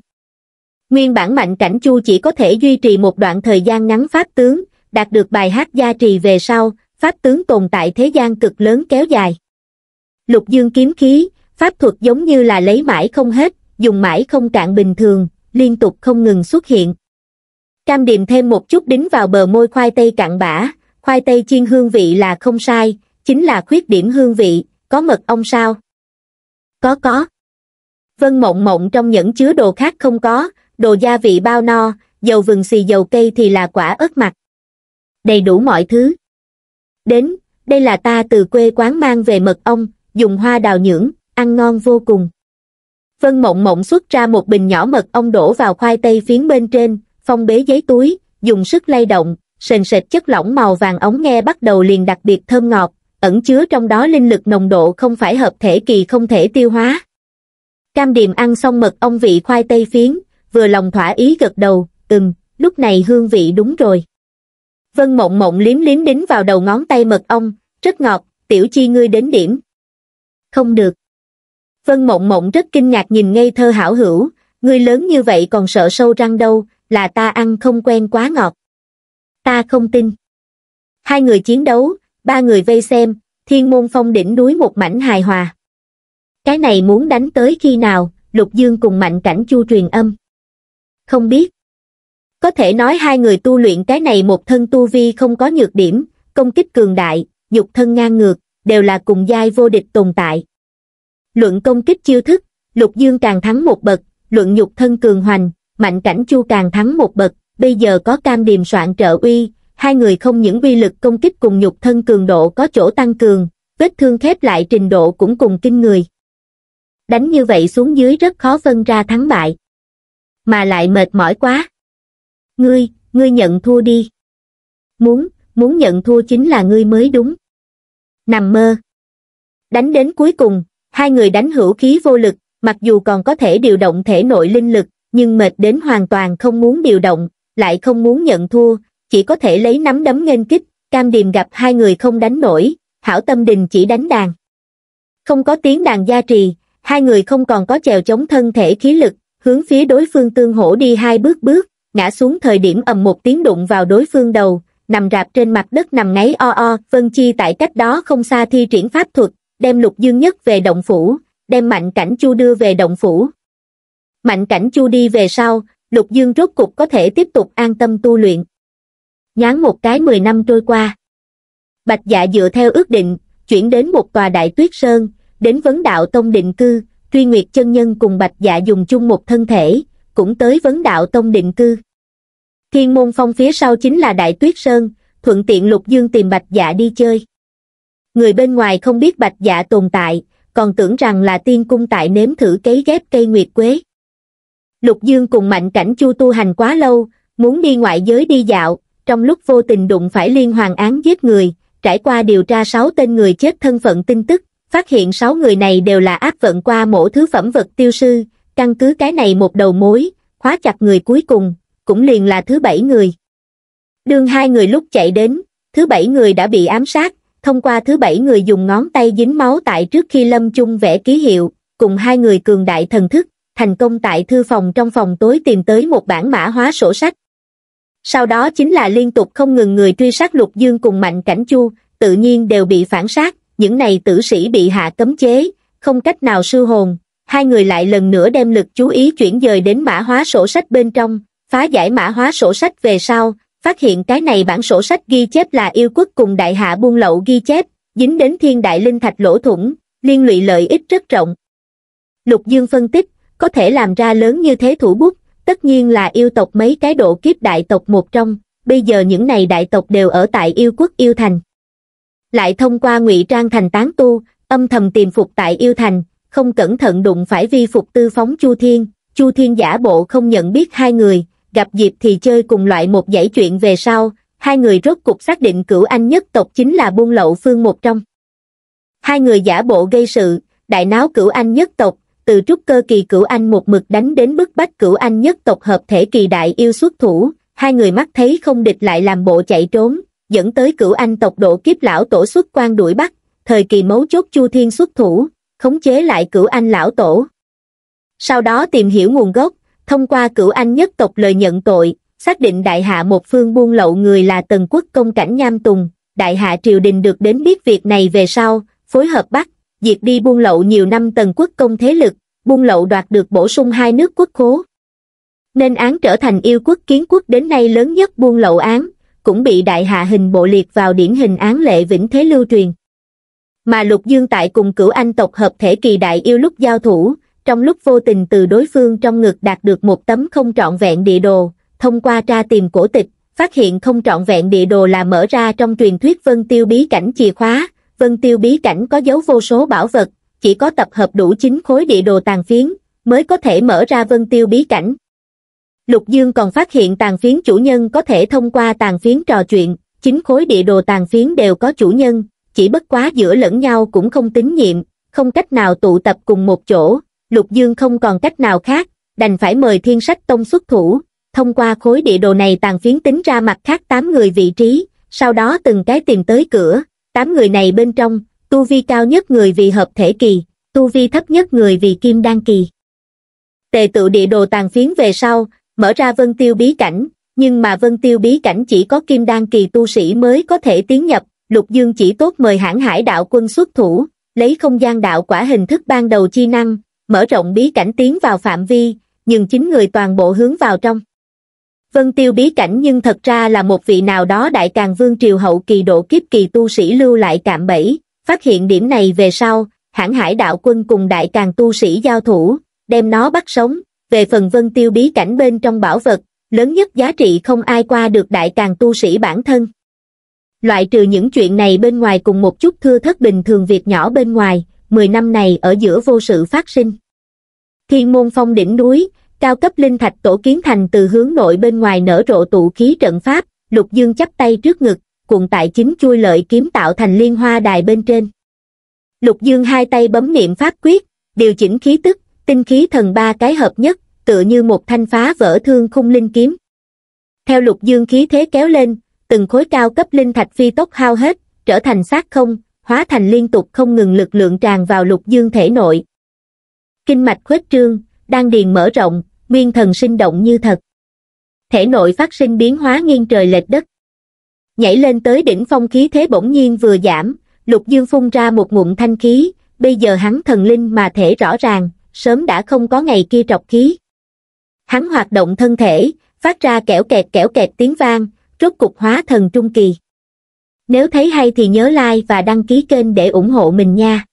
Nguyên bản mạnh cảnh chu chỉ có thể duy trì một đoạn thời gian ngắn pháp tướng, đạt được bài hát gia trì về sau, pháp tướng tồn tại thế gian cực lớn kéo dài. Lục dương kiếm khí, pháp thuật giống như là lấy mãi không hết, dùng mãi không cạn bình thường, liên tục không ngừng xuất hiện. Cam điềm thêm một chút đính vào bờ môi khoai tây cặn bã, khoai tây chiên hương vị là không sai, chính là khuyết điểm hương vị, có mật ong sao? Có có. Vân mộng mộng trong những chứa đồ khác không có, đồ gia vị bao no, dầu vừng xì dầu cây thì là quả ớt mặt. Đầy đủ mọi thứ. Đến, đây là ta từ quê quán mang về mật ong, dùng hoa đào nhưỡng, ăn ngon vô cùng. Vân mộng mộng xuất ra một bình nhỏ mật ong đổ vào khoai tây phiến bên trên, phong bế giấy túi, dùng sức lay động, sền sệt chất lỏng màu vàng ống nghe bắt đầu liền đặc biệt thơm ngọt, ẩn chứa trong đó linh lực nồng độ không phải hợp thể kỳ không thể tiêu hóa. Cam điềm ăn xong mật ong vị khoai tây phiến, vừa lòng thỏa ý gật đầu, ừm, lúc này hương vị đúng rồi. Vân mộng mộng liếm liếm đính vào đầu ngón tay mật ong, rất ngọt, tiểu chi ngươi đến điểm. Không được. Vân mộng mộng rất kinh ngạc nhìn ngây thơ hảo hữu, ngươi lớn như vậy còn sợ sâu răng đâu, là ta ăn không quen quá ngọt. Ta không tin. Hai người chiến đấu, ba người vây xem, thiên môn phong đỉnh núi một mảnh hài hòa. Cái này muốn đánh tới khi nào, Lục Dương cùng mạnh cảnh chu truyền âm. Không biết. Có thể nói hai người tu luyện cái này một thân tu vi không có nhược điểm, công kích cường đại, dục thân ngang ngược, đều là cùng giai vô địch tồn tại. Luận công kích chiêu thức, Lục Dương càng thắng một bậc, luận nhục thân cường hoành, mạnh cảnh chu càng thắng một bậc, bây giờ có cam điềm soạn trợ uy, hai người không những uy lực công kích cùng nhục thân cường độ có chỗ tăng cường, vết thương khép lại trình độ cũng cùng kinh người. Đánh như vậy xuống dưới rất khó phân ra thắng bại. Mà lại mệt mỏi quá. Ngươi, ngươi nhận thua đi. Muốn, muốn nhận thua chính là ngươi mới đúng. Nằm mơ. Đánh đến cuối cùng, hai người đánh hữu khí vô lực, mặc dù còn có thể điều động thể nội linh lực, nhưng mệt đến hoàn toàn không muốn điều động, lại không muốn nhận thua, chỉ có thể lấy nắm đấm nghênh kích, cam điềm gặp hai người không đánh nổi, hảo tâm đình chỉ đánh đàn. Không có tiếng đàn gia trì, hai người không còn có chèo chống thân thể khí lực, hướng phía đối phương tương hổ đi hai bước bước, ngã xuống thời điểm ầm một tiếng đụng vào đối phương đầu, nằm rạp trên mặt đất nằm ngáy o o, Vân Chi tại cách đó không xa thi triển pháp thuật, đem lục dương nhất về động phủ, đem mạnh cảnh chu đưa về động phủ. Mạnh cảnh chu đi về sau, lục dương rốt cục có thể tiếp tục an tâm tu luyện nhoáng một cái mười năm trôi qua. Bạch dạ dựa theo ước định, chuyển đến một tòa đại tuyết sơn, đến vấn đạo tông định cư, truy nguyệt chân nhân cùng bạch dạ dùng chung một thân thể, cũng tới vấn đạo tông định cư. Thiên môn phong phía sau chính là đại tuyết sơn, thuận tiện lục dương tìm bạch dạ đi chơi. Người bên ngoài không biết bạch dạ tồn tại, còn tưởng rằng là tiên cung tại nếm thử cấy ghép cây nguyệt quế. Lục dương cùng mạnh cảnh chu tu hành quá lâu, muốn đi ngoại giới đi dạo, trong lúc vô tình đụng phải liên hoàn án giết người, trải qua điều tra 6 tên người chết thân phận tin tức, phát hiện 6 người này đều là áp vận qua mổ thứ phẩm vật tiêu sư, căn cứ cái này một đầu mối, khóa chặt người cuối cùng, cũng liền là thứ bảy người. Đường hai người lúc chạy đến, thứ bảy người đã bị ám sát, thông qua thứ bảy người dùng ngón tay dính máu tại trước khi lâm chung vẽ ký hiệu, cùng hai người cường đại thần thức, thành công tại thư phòng trong phòng tối tìm tới một bản mã hóa sổ sách, sau đó chính là liên tục không ngừng người truy sát lục dương cùng mạnh cảnh chu, tự nhiên đều bị phản sát, những này tử sĩ bị hạ cấm chế, không cách nào sư hồn, hai người lại lần nữa đem lực chú ý chuyển dời đến mã hóa sổ sách bên trong, phá giải mã hóa sổ sách về sau, phát hiện cái này bản sổ sách ghi chép là yêu quốc cùng đại hạ buôn lậu ghi chép, dính đến thiên đại linh thạch lỗ thủng, liên lụy lợi ích rất rộng. Lục Dương phân tích, có thể làm ra lớn như thế thủ bút, tất nhiên là yêu tộc mấy cái độ kiếp đại tộc một trong, bây giờ những này đại tộc đều ở tại yêu quốc yêu thành. Lại thông qua ngụy trang thành tán tu, âm thầm tìm phục tại yêu thành, không cẩn thận đụng phải vi phục tư phóng Chu Thiên, Chu Thiên giả bộ không nhận biết hai người, gặp dịp thì chơi cùng loại một giải chuyện về sau, hai người rốt cục xác định cửu anh nhất tộc chính là buôn lậu phương một trong. Hai người giả bộ gây sự, đại náo cửu anh nhất tộc, từ trúc cơ kỳ cửu anh một mực đánh đến bức bách cửu anh nhất tộc hợp thể kỳ đại yêu xuất thủ hai người mắt thấy không địch lại làm bộ chạy trốn dẫn tới cửu anh tộc độ kiếp lão tổ xuất quan đuổi bắt thời kỳ mấu chốt chu thiên xuất thủ khống chế lại cửu anh lão tổ sau đó tìm hiểu nguồn gốc thông qua cửu anh nhất tộc lời nhận tội xác định đại hạ một phương buôn lậu người là tần quốc công cảnh nham tùng đại hạ triều đình được đến biết việc này về sau phối hợp bắt diệt đi buôn lậu nhiều năm tần quốc công thế lực, buôn lậu đoạt được bổ sung hai nước quốc khố. Nên án trở thành yêu quốc kiến quốc đến nay lớn nhất buôn lậu án, cũng bị đại hạ hình bộ liệt vào điển hình án lệ vĩnh thế lưu truyền. Mà Lục Dương tại cùng cửu anh tộc hợp thể kỳ đại yêu lúc giao thủ, trong lúc vô tình từ đối phương trong ngực đạt được một tấm không trọn vẹn địa đồ, thông qua tra tìm cổ tịch, phát hiện không trọn vẹn địa đồ là mở ra trong truyền thuyết vân tiêu bí cảnh chìa khóa, vân tiêu bí cảnh có dấu vô số bảo vật, chỉ có tập hợp đủ chín khối địa đồ tàn phiến, mới có thể mở ra vân tiêu bí cảnh. Lục Dương còn phát hiện tàn phiến chủ nhân có thể thông qua tàn phiến trò chuyện, chín khối địa đồ tàn phiến đều có chủ nhân, chỉ bất quá giữa lẫn nhau cũng không tín nhiệm, không cách nào tụ tập cùng một chỗ, Lục Dương không còn cách nào khác, đành phải mời thiên sách tông xuất thủ, thông qua khối địa đồ này tàn phiến tính ra mặt khác tám người vị trí, sau đó từng cái tìm tới cửa, tám người này bên trong, tu vi cao nhất người vì hợp thể kỳ, tu vi thấp nhất người vì kim đan kỳ. Tề tự địa đồ tàn phiến về sau, mở ra vân tiêu bí cảnh, nhưng mà vân tiêu bí cảnh chỉ có kim đan kỳ tu sĩ mới có thể tiến nhập, lục dương chỉ tốt mời hãng hải đạo quân xuất thủ, lấy không gian đạo quả hình thức ban đầu chi năng, mở rộng bí cảnh tiến vào phạm vi, nhưng chính người toàn bộ hướng vào trong. Vân Tiêu bí cảnh nhưng thật ra là một vị nào đó đại càng vương triều hậu kỳ độ kiếp kỳ tu sĩ lưu lại cạm bẫy, phát hiện điểm này về sau, hãng hải đạo quân cùng đại càng tu sĩ giao thủ, đem nó bắt sống, về phần Vân Tiêu bí cảnh bên trong bảo vật, lớn nhất giá trị không ai qua được đại càng tu sĩ bản thân. Loại trừ những chuyện này bên ngoài cùng một chút thưa thất bình thường việc nhỏ bên ngoài, 10 năm này ở giữa vô sự phát sinh. Thiên môn phong đỉnh núi, cao cấp linh thạch tổ kiến thành từ hướng nội bên ngoài nở rộ tụ khí trận pháp, lục dương chắp tay trước ngực, cuộn tại chính chui lợi kiếm tạo thành liên hoa đài bên trên. Lục dương hai tay bấm niệm pháp quyết, điều chỉnh khí tức, tinh khí thần ba cái hợp nhất, tựa như một thanh phá vỡ thương khung linh kiếm. Theo lục dương khí thế kéo lên, từng khối cao cấp linh thạch phi tốc hao hết, trở thành sát không, hóa thành liên tục không ngừng lực lượng tràn vào lục dương thể nội. Kinh mạch khuếch trương, đang điền mở rộng, nguyên thần sinh động như thật. Thể nội phát sinh biến hóa nghiêng trời lệch đất. Nhảy lên tới đỉnh phong khí thế bỗng nhiên vừa giảm, lục dương phun ra một ngụm thanh khí, bây giờ hắn thần linh mà thể rõ ràng, sớm đã không có ngày kia trọc khí. Hắn hoạt động thân thể, phát ra kẻo kẹt kẻo kẹt tiếng vang, rốt cục hóa thần trung kỳ. Nếu thấy hay thì nhớ like và đăng ký kênh để ủng hộ mình nha.